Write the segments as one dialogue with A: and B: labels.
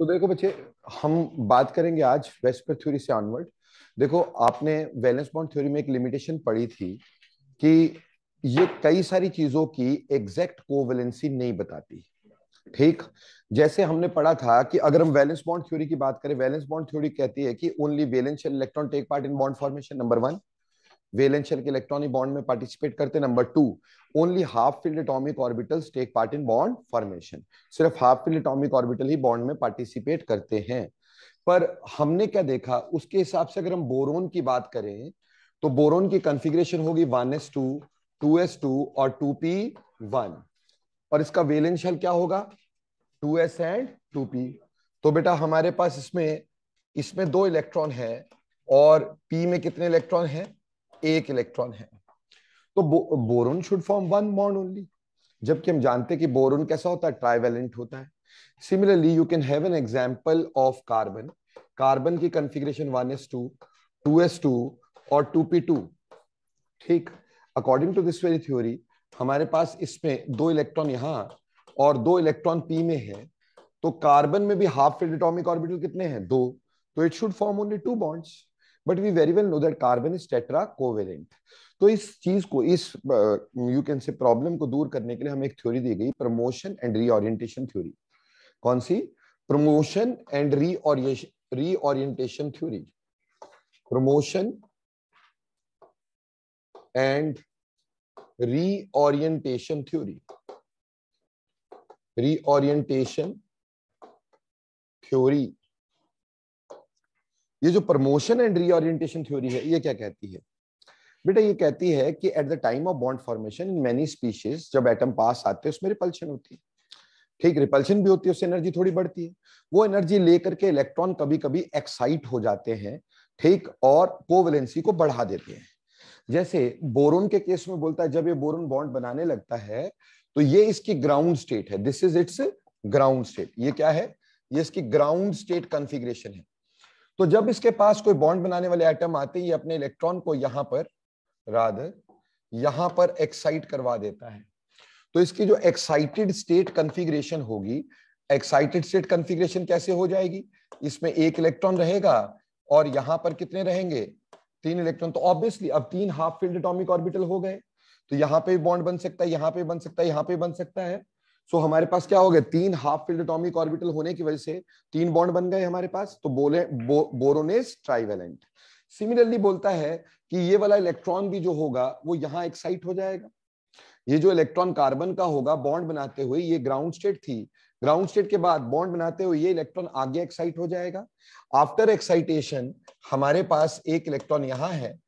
A: तो देखो बच्चे हम बात करेंगे आज वेस्पर थ्योरी से ऑनवर्ड देखो आपने वैलेंस बॉन्ड थ्योरी में एक लिमिटेशन पढ़ी थी कि ये कई सारी चीजों की एग्जैक्ट कोवेलेंसी नहीं बताती ठीक जैसे हमने पढ़ा था कि अगर हम वैलेंस बॉन्ड थ्योरी की बात करें वैलेंस बॉन्ड थ्योरी कहती है कि only valential electron take part in bond formation number one valence shell के इलेक्ट्रॉनिक बॉन्ड में पार्टिसिपेट करते हैं number two only half filled atomic orbitals take part in bond formation सिर्फ हाफ फिल्ड एटॉमिक ऑर्बिटल ही bond में participate करते हैं पर हमने क्या देखा उसके हिसाब से अगर हम बोरोन की बात करें तो बोरोन की कंफिग्रेशन होगी one S two two S two और टू पी वन और इसका वेलेंशियल क्या होगा two S and two P तो बेटा हमारे पास इसमें इसमें दो इलेक्ट्रॉन है और पी में कितने इलेक्ट्रॉन है एक इलेक्ट्रॉन है तो बो, boron should form one bond only जबकि हम जानते हैं कि बोरोन कैसा होता है ट्राइवेलेंट होता है similarly you can have an example of carbon carbon की configuration one S two two S two और टू पी टू ठीक according to this very theory हमारे पास इसमें दो इलेक्ट्रॉन यहां और दो इलेक्ट्रॉन पी में है तो कार्बन में भी हाफ फिल्ड एटॉमिक ऑर्बिटल कितने हैं दो तो it should form only two bonds but we very well know that carbon is tetra covalent तो इस चीज को इस यू कैन से प्रॉब्लम को दूर करने के लिए हमें एक थ्योरी दी गई प्रमोशन एंड रीओरिएंटेशन थ्योरी कौन सी promotion and reorientation reorientation theory promotion and reorientation theory reorientation theory ये जो प्रमोशन एंड रीओरियंटेशन थ्योरी है ये क्या कहती है बेटा ये कहती है कि at the time of bond formation in many species जब एटम पास आते हैं उसमें रिपल्शन होती है ठीक रिपल्शन भी होती है उससे एनर्जी थोड़ी बढ़ती है वो एनर्जी लेकर के इलेक्ट्रॉन कभी कभी एक्साइट हो जाते हैं ठीक और कोवेलेंसी को बढ़ा देते हैं जैसे बोरोन के केस में बोलता है जब ये बोरोन बॉन्ड बनाने लगता है तो ये इसकी ग्राउंड स्टेट है this is its ground state ये क्या है ये इसकी ग्राउंड स्टेट कॉन्फ़िगरेशन है तो जब इसके पास कोई बॉन्ड बनाने वाले एटम आते ही अपने इलेक्ट्रॉन को यहां पर राधर यहां पर एक्साइट करवा देता है तो इसकी जो एक्साइटेड स्टेट कंफिग्रेशन होगी एक्साइटेड स्टेट कंफिग्रेशन कैसे हो जाएगी इसमें एक इलेक्ट्रॉन रहेगा और यहां पर कितने रहेंगे तीन इलेक्ट्रॉन तो ऑब्वियसली अब तीन हाफ फील्ड एटॉमिक ऑर्बिटल हो गए तो यहां पे बॉन्ड बन सकता है यहां पे बन सकता है यहां पे बन सकता है सो so, हमारे पास क्या हो गया तीन हाफ फिल्ड एटॉमिक ऑर्बिटल होने की वजह से तीन बॉन्ड बन गए हमारे पास तो बोले बो, बोरोनेस ट्राइवेलेंट सिमिलरली बोलता है कि ये वाला इलेक्ट्रॉन भी जो होगा वो यहाँ एक्साइट हो जाएगा ये जो इलेक्ट्रॉन कार्बन का होगा बॉन्ड बनाते हुए ये ग्राउंड स्टेट थी ग्राउंड स्टेट के बाद बॉन्ड बनाते हुए ये इलेक्ट्रॉन आगे एक्साइट हो जाएगा आफ्टर एक्साइटेशन हमारे पास एक इलेक्ट्रॉन यहाँ है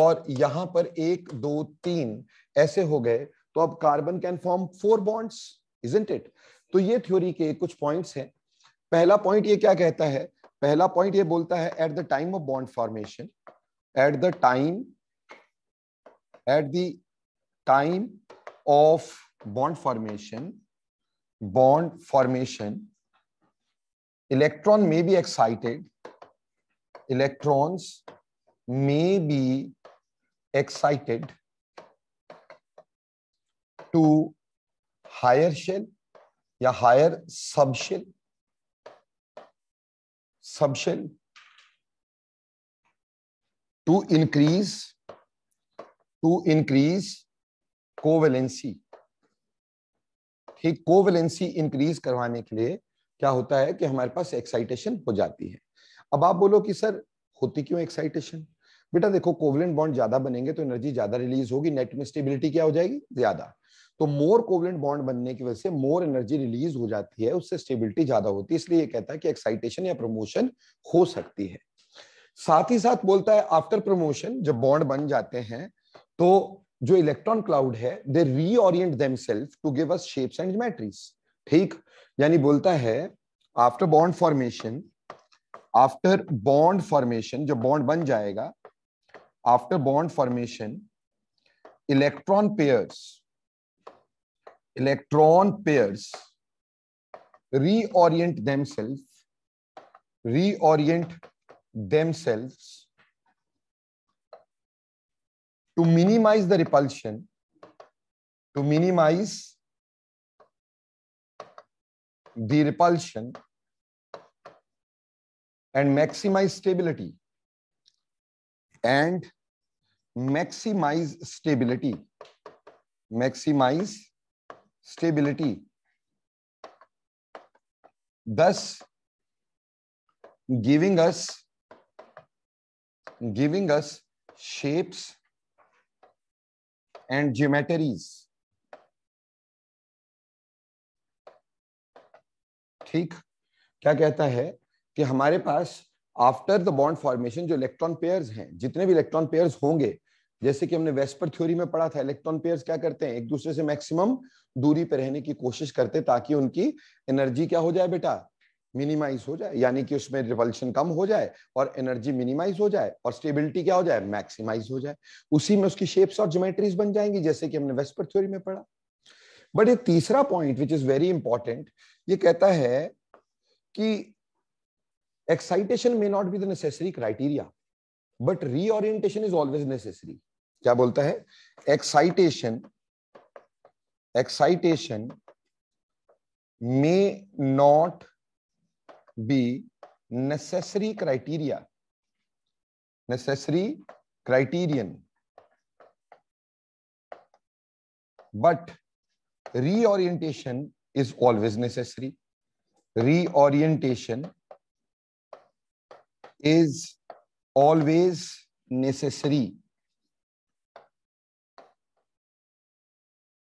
A: और यहां पर एक दो तीन ऐसे हो गए तो अब carbon can form four bonds isn't it तो ये थ्योरी के कुछ पॉइंट्स हैं पहला पॉइंट ये क्या कहता है पहला पॉइंट ये बोलता है at the time of bond formation at the time at the time of bond formation bond formation electron may be excited electrons may be excited to higher shell या higher subshell subshell to increase to increase covalency ठीक covalency increase करवाने के लिए क्या होता है कि हमारे पास एक्साइटेशन हो जाती है अब आप बोलो कि सर होती क्यों एक्साइटेशन बेटा देखो कोवलेंट बॉन्ड ज्यादा बनेंगे तो एनर्जी ज्यादा रिलीज होगी नेट में स्टेबिलिटी क्या हो जाएगी ज्यादा तो मोर कोवलेंट बॉन्ड बनने की वजह से मोर एनर्जी रिलीज हो जाती है उससे स्टेबिलिटी ज्यादा होती है इसलिए ये कहता है कि एक्साइटेशन या प्रमोशन हो सकती है साथ ही साथ बोलता है आफ्टर प्रमोशन जब बॉन्ड बन जाते हैं तो जो इलेक्ट्रॉन क्लाउड है they reorient self to give us shapes and geometries ठीक यानी बोलता है after bond formation after bond formation जब बॉन्ड बन जाएगा after bond formation electron pairs electron pairs reorient themselves, reorient themselves to minimize the repulsion, to minimize the repulsion and maximize stability and maximize stability maximize stability. Thus, giving us giving us shapes and geometries. ठीक क्या कहता है कि हमारे पास after the bond formation जो electron pairs हैं जितने भी इलेक्ट्रॉन पेयर्स होंगे जैसे कि हमने वेस्पर थ्योरी में पढ़ा था इलेक्ट्रॉन पेयर क्या करते हैं एक दूसरे से मैक्सिमम दूरी पर रहने की कोशिश करते ताकि उनकी एनर्जी क्या हो जाए बेटा मिनिमाइज हो जाए यानी कि उसमें रिवल्शन कम हो जाए और एनर्जी मिनिमाइज हो जाए और स्टेबिलिटी क्या हो जाए मैक्सिमाइज हो जाए उसी में उसकी शेप्स और ज्योमेट्रीज बन जाएंगी जैसे कि हमने वेस्पर थ्योरी में पढ़ा बट ये तीसरा point which is very important ये कहता है कि excitation may not be the necessary criteria but reorientation is always necessary क्या बोलता है excitation excitation may not be necessary criteria necessary criterion but reorientation is always necessary reorientation is always necessary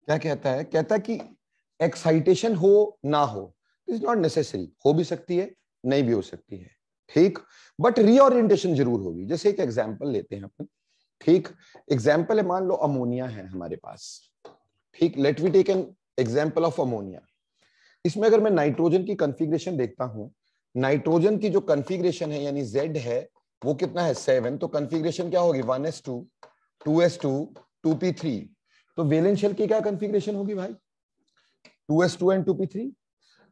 A: क्या कहता है कहता है कि एक्साइटेशन हो ना हो इज नॉट नेसेसरी हो भी सकती है नहीं भी हो सकती है ठीक बट रीओरियंटेशन जरूर होगी जैसे एक एग्जाम्पल लेते हैं अपन ठीक एग्जाम्पल है मान लो अमोनिया है हमारे पास ठीक let we take an example of ammonia इसमें अगर मैं नाइट्रोजन की कंफिग्रेशन देखता हूं नाइट्रोजन की जो कन्फिग्रेशन है यानी जेड है वो कितना है सेवन तो कन्फिग्रेशन क्या होगी one S two two S two two P three तो वेलेंस शेल की क्या कंफिग्रेशन होगी भाई 2s2 एंड 2p3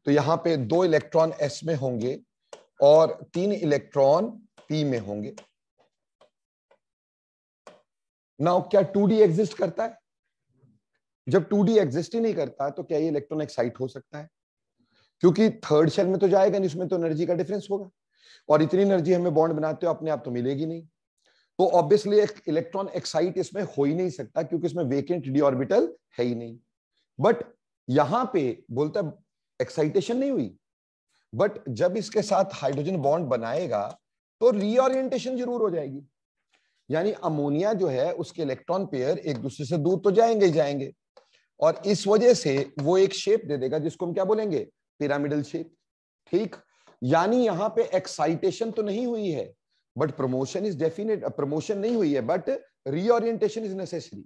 A: तो यहां पे दो इलेक्ट्रॉन s में होंगे और तीन इलेक्ट्रॉन p में होंगे ना क्या 2d एग्जिस्ट करता है जब 2d एग्जिस्ट ही नहीं करता तो क्या ये इलेक्ट्रॉन एक्साइट हो सकता है क्योंकि थर्ड शेल में तो जाएगा नहीं उसमें तो एनर्जी का डिफरेंस होगा और इतनी एनर्जी हमें बॉन्ड बनाते हो अपने आप तो मिलेगी नहीं तो ऑब्वियसली एक इलेक्ट्रॉन एक्साइट इसमें हो ही नहीं सकता क्योंकि इसमें वेकेंट डी ऑर्बिटल है ही नहीं बट यहां पे बोलता एक्साइटेशन नहीं हुई बट जब इसके साथ हाइड्रोजन बॉन्ड बनाएगा तो रीओरियंटेशन जरूर हो जाएगी यानी अमोनिया जो है उसके इलेक्ट्रॉन पेयर एक दूसरे से दूर तो जाएंगे ही जाएंगे और इस वजह से वो एक शेप दे देगा जिसको हम क्या बोलेंगे पिरामिडल शेप ठीक यानी यहां पे एक्साइटेशन तो नहीं हुई है but promotion is definite promotion नहीं हुई है but reorientation is necessary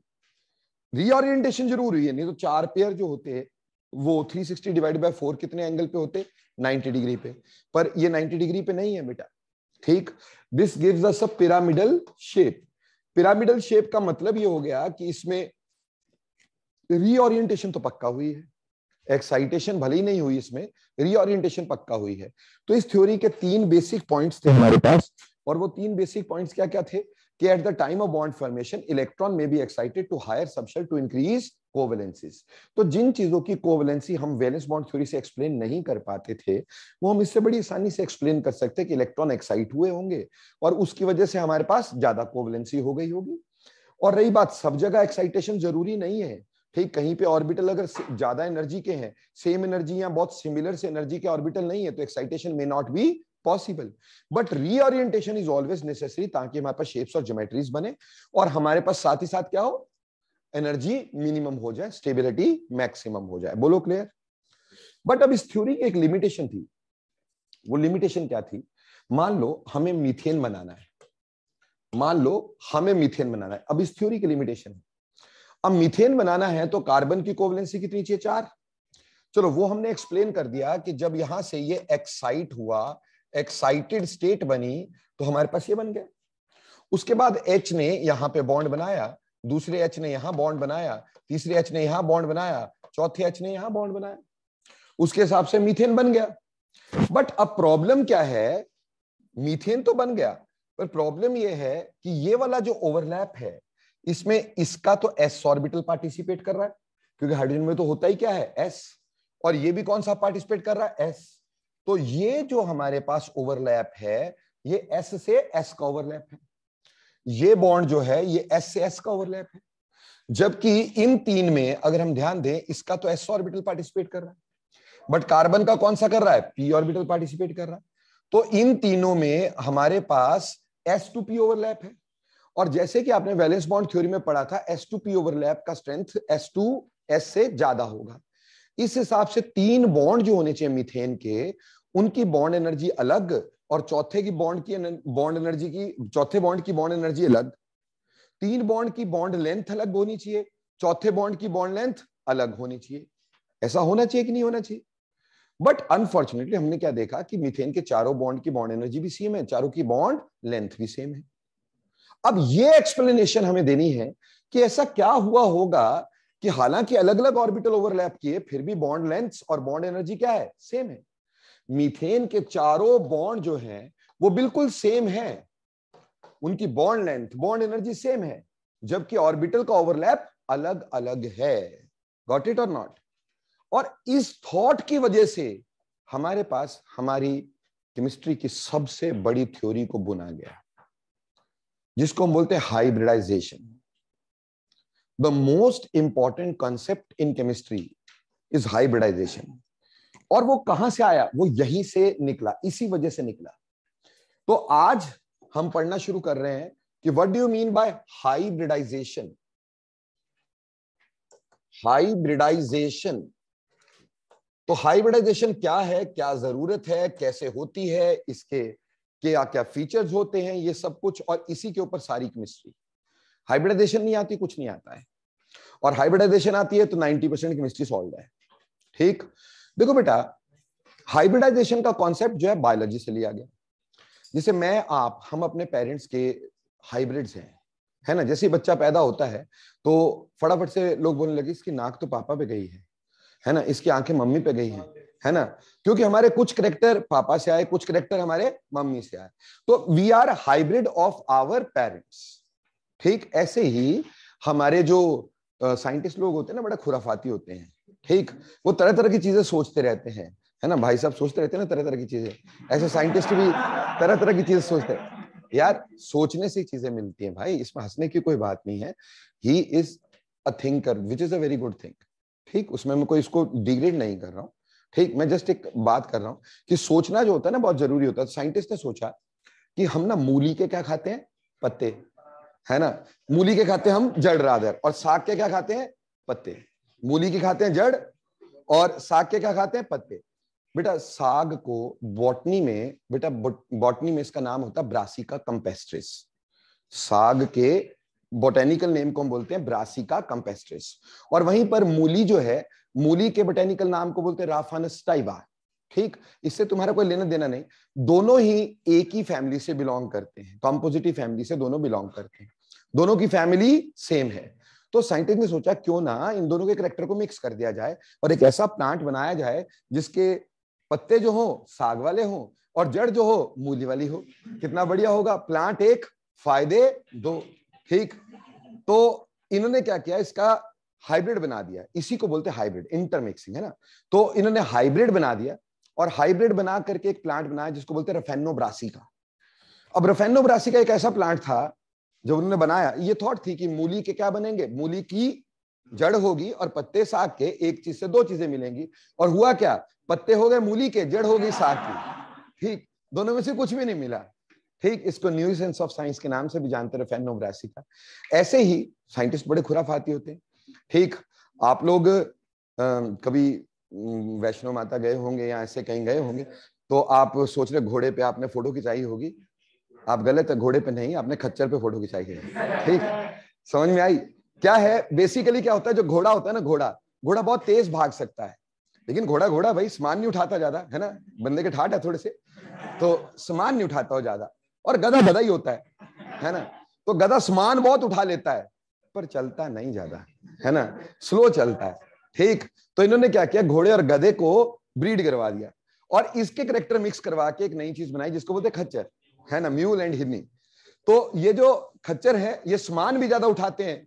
A: reorientation जरूर हुई है नहीं तो चार पेयर जो होते हैं वो 360 डिवाइड बाय फोर कितने एंगल पे होते 90 डिग्री पे पर ये 90 डिग्री पे नहीं है बेटा ठीक this gives us a pyramidal shape pyramidal shape का मतलब ये हो गया कि इसमें रीओरियंटेशन तो पक्का हुई है एक्साइटेशन भले ही नहीं हुई इसमें रीओरियंटेशन पक्का हुई है तो इस थ्योरी के तीन बेसिक पॉइंट्स थे हमारे पास और वो तीन बेसिक पॉइंट्स क्या क्या थे कि at the time of bond formation electron may be excited to higher subshell to increase covalencies तो जिन चीजों की कोवेलेंसी हम वेलेंस बॉन्ड थ्योरी से एक्सप्लेन नहीं कर पाते थे वो हम इससे बड़ी आसानी से एक्सप्लेन कर सकते कि इलेक्ट्रॉन एक्साइट हुए होंगे और उसकी वजह से हमारे पास ज्यादा कोवेलेंसी हो गई होगी और रही बात सब जगह एक्साइटेशन जरूरी नहीं है ठीक कहीं पे ऑर्बिटल अगर ज्यादा एनर्जी के हैं सेम एनर्जी या बहुत सिमिलर से एनर्जी के ऑर्बिटल नहीं है तो excitation may not be possible but reorientation is always necessary ताकि हमारे पास शेप्स और ज्योमेट्रीज बने और हमारे पास साथ ही साथ क्या हो एनर्जी मिनिमम हो जाए स्टेबिलिटी मैक्सिमम हो जाए बोलो क्लियर बट अब इस थ्योरी की एक लिमिटेशन थी वो लिमिटेशन क्या थी मान लो हमें मिथेन बनाना है मान लो हमें मिथेन बनाना है अब इस थ्योरी की लिमिटेशन है अब मिथेन बनाना है तो कार्बन की कोवलेंसी कितनी चाहिए चार चलो वो हमने एक्सप्लेन कर दिया कि जब यहां से ये एक्साइट हुआ एक्साइटेड स्टेट बनी तो हमारे पास ये बन गया उसके बाद एच ने यहां पे बॉन्ड बनाया दूसरे एच ने यहां बॉन्ड बनाया तीसरे एच ने यहां बॉन्ड बनाया चौथे एच ने यहां बॉन्ड बनाया उसके हिसाब से मीथेन बन गया बट अब प्रॉब्लम क्या है मीथेन तो बन गया पर प्रॉब्लम ये है कि ये वाला जो ओवरलैप है इसमें इसका तो एस ऑर्बिटल पार्टिसिपेट कर रहा है क्योंकि हाइड्रोजन में तो होता ही क्या है एस और ये भी कौन सा पार्टिसिपेट कर रहा है एस तो ये जो हमारे पास ओवरलैप है ये एस से एस का ओवरलैप है ये बॉन्ड जो है ये एस से एस का ओवरलैप है जबकि इन तीन में अगर हम ध्यान दें इसका तो एस ऑर्बिटल पार्टिसिपेट कर रहा है बट कार्बन का कौन सा कर रहा है पी ऑर्बिटल पार्टिसिपेट कर रहा है तो इन तीनों में हमारे पास एस टू पी ओवरलैप है और जैसे कि आपने वैलेंस बॉन्ड थ्योरी में पढ़ा था एस टू पी ओवरलैप का स्ट्रेंथ एस टू एस से ज्यादा होगा इस हिसाब से तीन बॉन्ड जो होने चाहिए मिथेन के उनकी बॉन्ड एनर्जी अलग और चौथे की बॉन्ड की बॉन्ड एनर्जी की चौथे बॉन्ड की बॉन्ड एनर्जी अलग तीन बॉन्ड की बॉन्ड लेंथ अलग होनी चाहिए चौथे बॉन्ड की बॉन्ड लेंथ अलग होनी चाहिए ऐसा होना चाहिए कि नहीं होना चाहिए बट अनफॉर्चुनेटली हमने क्या देखा कि मिथेन के चारों बॉन्ड की बॉन्ड एनर्जी भी सेम है चारों की बॉन्ड लेंथ भी सेम है अब ये एक्सप्लेनेशन हमें देनी है कि ऐसा क्या हुआ होगा कि हालांकि अलग अलग ऑर्बिटल ओवरलैप किए फिर भी बॉन्ड लेंथ और बॉन्ड एनर्जी क्या है सेम है मीथेन के चारों बॉन्ड जो हैं वो बिल्कुल सेम है उनकी bond length bond energy same है जबकि ऑर्बिटल का ओवरलैप अलग अलग है गॉट इट और नॉट और इस थॉट की वजह से हमारे पास हमारी केमिस्ट्री की सबसे बड़ी थ्योरी को बुना गया जिसको हम बोलते हैं hybridisation the most important concept in chemistry is hybridization और वो कहां से आया वो यहीं से निकला इसी वजह से निकला तो आज हम पढ़ना शुरू कर रहे हैं कि what do you mean by hybridisation hybridisation तो हाइब्रिडाइजेशन क्या है क्या जरूरत है कैसे होती है इसके क्या क्या फीचर्स होते हैं ये सब कुछ और इसी के ऊपर सारी केमिस्ट्री हाइब्रिडाइजेशन नहीं आती कुछ नहीं आता है और हाइब्रिडाइजेशन आती है तो 90 परसेंट केमिस्ट्री सॉल्व है ठीक देखो बेटा हाइब्रिडाइजेशन का कॉन्सेप्ट जो है बायोलॉजी से लिया गया जैसे मैं आप हम अपने पेरेंट्स के हाइब्रिड्स हैं है ना जैसे बच्चा पैदा होता है तो फटाफट से लोग बोलने लगे इसकी नाक तो पापा पे गई है है ना इसकी आंखें मम्मी पे गई हैं है ना क्योंकि हमारे कुछ करेक्टर पापा से आए कुछ करेक्टर हमारे मम्मी से आए तो we are hybrid of our parents ठीक ऐसे ही हमारे जो साइंटिस्ट लोग होते हैं ना बड़ा खुराफाती होते हैं ठीक वो तरह तरह की चीजें सोचते रहते हैं है ना भाई साहब सोचते रहते हैं ना तरह तरह की चीजें ऐसे साइंटिस्ट भी तरह तरह की चीजें सोचते हैं यार सोचने से चीजें मिलती हैं भाई इसमें हंसने की कोई बात नहीं है he is a thinker which is a very good thing ठीक उसमें मैं कोई इसको डिग्रेड नहीं कर रहा हूँ ठीक मैं जस्ट एक बात कर रहा हूँ कि सोचना जो होता है ना बहुत जरूरी होता है साइंटिस्ट ने सोचा कि हम ना मूली के क्या खाते हैं पत्ते है ना मूली के खाते हम जड़ राधर और साग के क्या खाते हैं पत्ते मूली के खाते हैं जड़ और साग के क्या खाते हैं पत्ते बेटा साग को बॉटनी में बेटा बॉटनी में इसका नाम होता है ब्रासिका कंपेस्ट्रिस साग के बोटेनिकल नेम को हम बोलते हैं ब्रासिका कंपेस्ट्रिस और वहीं पर मूली जो है मूली के बोटेनिकल नाम को बोलते हैं राफानस्टाइवा ठीक इससे तुम्हारा कोई लेना देना नहीं दोनों ही एक ही फैमिली से बिलोंग करते हैं कॉम्पोजिटिव फैमिली से दोनों बिलोंग करते हैं दोनों की फैमिली सेम है तो साइंटिस्ट ने सोचा क्यों ना इन दोनों के करेक्टर को मिक्स कर दिया जाए और एक ऐसा प्लांट बनाया जाए जिसके पत्ते जो हो साग वाले हो और जड़ जो हो मूली वाली हो कितना बढ़िया होगा प्लांट एक फायदे दो ठीक तो इन्होंने क्या किया इसका हाइब्रिड बना दिया इसी को बोलते हाइब्रिड इंटरमिक्सिंग है ना तो इन्होंने हाइब्रिड बना दिया और हाइब्रिड बना करके एक प्लांट बनाया जिसको बोलते रफेनोब्रासी का अब रफेनोब्रासी का एक ऐसा प्लांट था जब उन्होंने बनाया ये थॉट थी कि मूली के क्या बनेंगे मूली की जड़ होगी और पत्ते साग के एक चीज से दो चीजें मिलेंगी और हुआ क्या पत्ते हो गए मूली के जड़ होगी साग की ठीक दोनों में से कुछ भी नहीं मिला ठीक इसको न्यू सेंस ऑफ साइंस के नाम से भी जानते रहे फेनोब्रासी का ऐसे ही साइंटिस्ट बड़े खुराफाती होते हैं ठीक आप लोग आ, कभी वैष्णो माता गए होंगे या ऐसे कहीं गए होंगे तो आप सोच रहे घोड़े पे आपने फोटो खिंचाई होगी आप गलत है घोड़े पे नहीं आपने खच्चर पे फोटो खिंचाई है ठीक समझ में आई क्या है बेसिकली क्या होता है जो घोड़ा होता है ना घोड़ा घोड़ा बहुत तेज भाग सकता है लेकिन घोड़ा घोड़ा भाई सामान नहीं उठाता ज्यादा है ना बंदे के ठाट है थोड़े से तो सामान नहीं उठाता हो ज्यादा और गधा गधा ही होता है है ना तो गधा सामान बहुत उठा लेता है पर चलता नहीं ज्यादा है ना स्लो चलता है ठीक तो इन्होंने क्या किया घोड़े और गधे को ब्रीड करवा दिया और इसके करेक्टर मिक्स करवा के एक नई चीज बनाई जिसको बोलते खच्चर है ना म्यूल एंड हिरनी तो ये जो खच्चर है ये समान भी ज्यादा उठाते हैं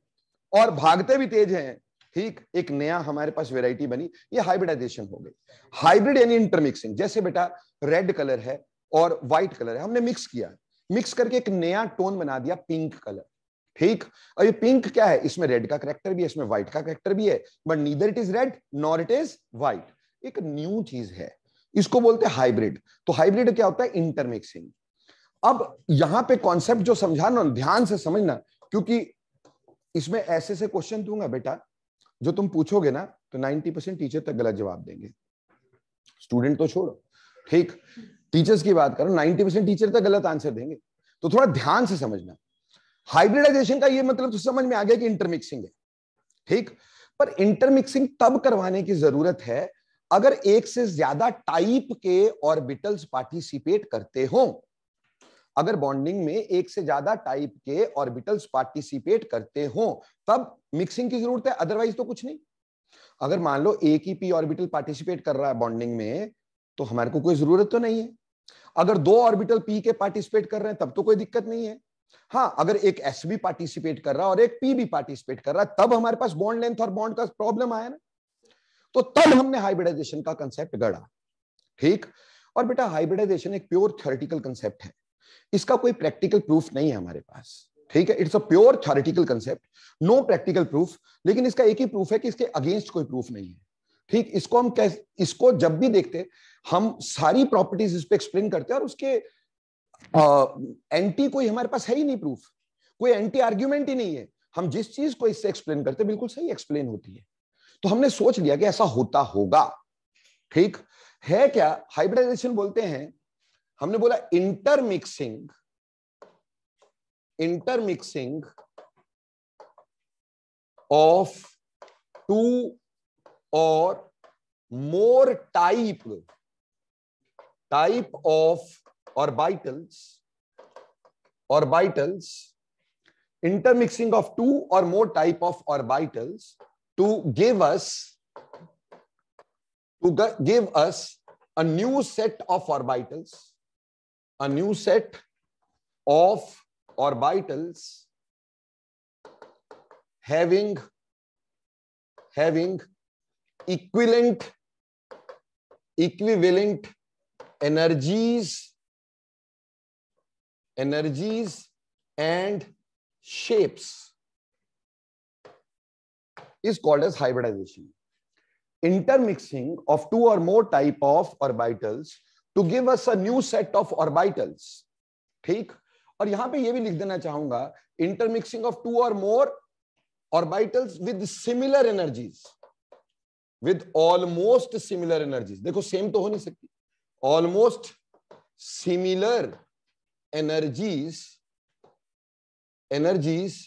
A: और भागते भी तेज हैं ठीक एक नया हमारे पास वेराइटी बनी ये हाइब्रिडाइजेशन हो गई हाइब्रिड यानी इंटरमिक्सिंग जैसे बेटा रेड कलर है और व्हाइट कलर है हमने मिक्स किया मिक्स करके एक नया टोन बना दिया पिंक कलर ठीक और ये पिंक क्या है इसमें रेड का करेक्टर भी है इसमें व्हाइट का करेक्टर भी है but neither it is red nor it is white एक न्यू चीज है इसको बोलते हैं हाइब्रिड तो हाइब्रिड क्या होता है इंटरमिक्सिंग अब यहां पे कॉन्सेप्ट जो समझाना ध्यान से समझना क्योंकि इसमें ऐसे से क्वेश्चन दूंगा बेटा जो तुम पूछोगे ना तो 90 परसेंट टीचर तक गलत जवाब देंगे स्टूडेंट तो छोड़ो ठीक टीचर्स की बात करो 90 परसेंट टीचर तक गलत आंसर देंगे तो थोड़ा ध्यान से समझना हाइब्रिडाइजेशन का ये मतलब तो समझ में आ गया कि इंटरमिक्सिंग है ठीक पर इंटरमिक्सिंग तब करवाने की जरूरत है अगर एक से ज्यादा टाइप के ऑर्बिटल्स पार्टिसिपेट करते हो अगर बॉन्डिंग में एक से ज्यादा टाइप के ऑर्बिटल्स पार्टिसिपेट करते हो तब मिक्सिंग की जरूरत है अदरवाइज तो कुछ नहीं अगर मान लो एक ही पी ऑर्बिटल पार्टिसिपेट कर रहा है बॉन्डिंग में तो हमारे को कोई जरूरत तो नहीं है अगर दो ऑर्बिटल पी के पार्टिसिपेट कर रहे हैं तब तो कोई दिक्कत नहीं है हाँ अगर एक एस भी पार्टिसिपेट कर रहा है और एक पी भी पार्टिसिपेट कर रहा है तब हमारे पास बॉन्ड लेंथ और बॉन्ड का प्रॉब्लम आया ना तो तब हमने हाइब्रिडाइजेशन का कंसेप्ट गढ़ा ठीक और बेटा हाइब्रिडाइजेशन एक प्योर थियोरिटिकल कंसेप्ट है इसका कोई प्रैक्टिकल प्रूफ नहीं है हमारे पास ठीक है it's a pure theoretical concept no practical proof लेकिन इसका एक ही प्रूफ है कि इसके अगेंस्ट कोई प्रूफ नहीं है ठीक इसको हम कैसे इसको जब भी देखते हम सारी प्रॉपर्टीज इस पर एक्सप्लेन करते हैं और उसके एंटी कोई हमारे पास है ही नहीं प्रूफ कोई एंटी आर्ग्यूमेंट ही नहीं है हम जिस चीज को इससे एक्सप्लेन करते बिल्कुल सही एक्सप्लेन होती है तो हमने सोच लिया कि ऐसा होता होगा ठीक है क्या हाइब्रिडाइजेशन बोलते हैं हमने बोला intermixing intermixing of two or more type type of orbitals orbitals intermixing of two or more type of orbitals to give us to give us a new set of orbitals a new set of orbitals having having equivalent equivalent energies energies and shapes is called as hybridization intermixing of two or more type of orbitals to give us a new set of orbitals ठीक और यहां पे ये भी लिख देना चाहूंगा intermixing of two or more orbitals with similar energies with almost similar energies देखो सेम तो हो नहीं सकती almost similar energies energies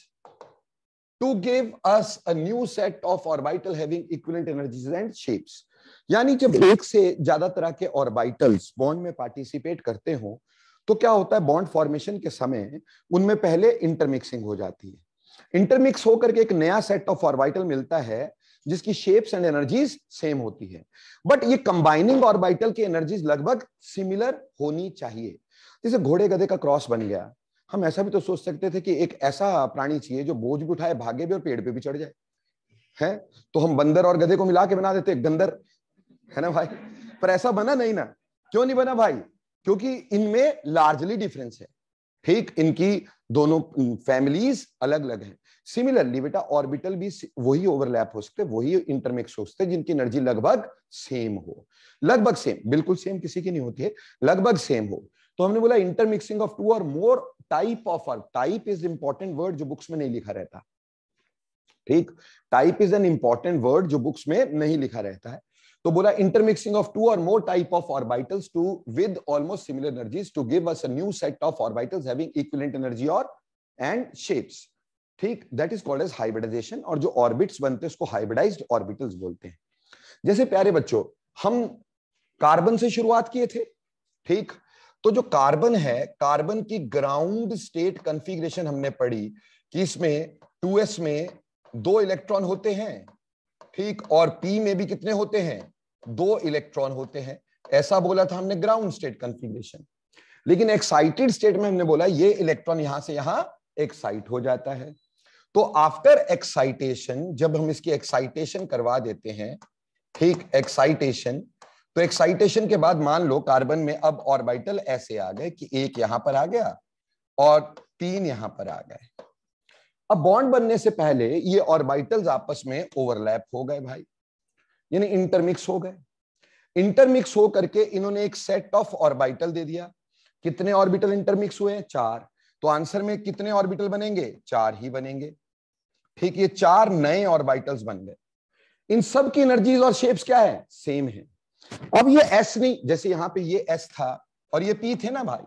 A: to give us a new set of orbital having equivalent energies and shapes यानी जब एक से ज्यादा तरह के ऑर्बिटल्स बॉन्ड में पार्टिसिपेट करते हो तो क्या होता है बॉन्ड फॉर्मेशन के समय उनमें पहले इंटरमिक्सिंग हो जाती है इंटरमिक्स होकर के एक नया सेट ऑफ ऑर्बिटल मिलता है जिसकी शेप्स एंड एनर्जीज सेम होती है बट ये कंबाइनिंग ऑर्बिटल की एनर्जीज लगभग सिमिलर होनी चाहिए जैसे घोड़े गधे का क्रॉस बन गया हम ऐसा भी तो सोच सकते थे कि एक ऐसा प्राणी चाहिए जो बोझ भी उठाए भागे भी और पेड़ पे भी चढ़ जाए है तो हम बंदर और गधे को मिला के बना देते गंदर है ना भाई पर ऐसा बना नहीं ना क्यों नहीं बना भाई क्योंकि इनमें लार्जली डिफरेंस है ठीक इनकी दोनों फैमिलीज अलग अलग हैं सिमिलरली बेटा ऑर्बिटल भी वही ओवरलैप हो सकते वही इंटरमिक्स हो सकते जिनकी एनर्जी लगभग सेम हो लगभग सेम बिल्कुल सेम किसी की नहीं होती है लगभग सेम हो तो हमने बोला intermixing of two or more type of अर्थ टाइप इज इंपॉर्टेंट वर्ड जो बुक्स में नहीं लिखा रहता ठीक type is an important word जो बुक्स में नहीं लिखा रहता है तो बोला intermixing of two or more type of orbitals two with almost similar energies to give us a new set of orbitals having equivalent energy और एंड शेप्स ठीक that is called as hybridization और जो orbits बनते हैं उसको hybridised orbitals बोलते हैं जैसे प्यारे बच्चों हम कार्बन से शुरुआत किए थे ठीक तो जो कार्बन है कार्बन की ग्राउंड स्टेट कॉन्फ़िगरेशन हमने पढ़ी कि इसमें 2s में दो इलेक्ट्रॉन होते हैं ठीक और p में भी कितने होते हैं दो इलेक्ट्रॉन होते हैं ऐसा बोला था हमने ग्राउंड स्टेट कंफिग्रेशन लेकिन एक्साइटेड स्टेट में हमने बोला ये इलेक्ट्रॉन यहां से यहां एक्साइट हो जाता है तो आफ्टर एक्साइटेशन जब हम इसकी एक्साइटेशन करवा देते हैं ठीक एक्साइटेशन तो एक्साइटेशन के बाद मान लो कार्बन में अब ऑर्बिटल ऐसे आ गए कि एक यहां पर आ गया और तीन यहां पर आ गए अब बॉन्ड बनने से पहले ये ऑर्बिटल्स आपस में ओवरलैप हो गए भाई यानी इंटरमिक्स हो गए इंटरमिक्स हो करके इन्होंने एक सेट ऑफ ऑर्बिटल दे दिया कितने ऑर्बिटल इंटरमिक्स हुए हैं चार तो आंसर में कितने ऑर्बिटल बनेंगे चार ही बनेंगे ठीक ये चार नए ऑर्बिटल्स बन गए इन सब की एनर्जीज और शेप्स क्या है सेम है अब ये एस नहीं जैसे यहां पे ये एस था और ये पी थे ना भाई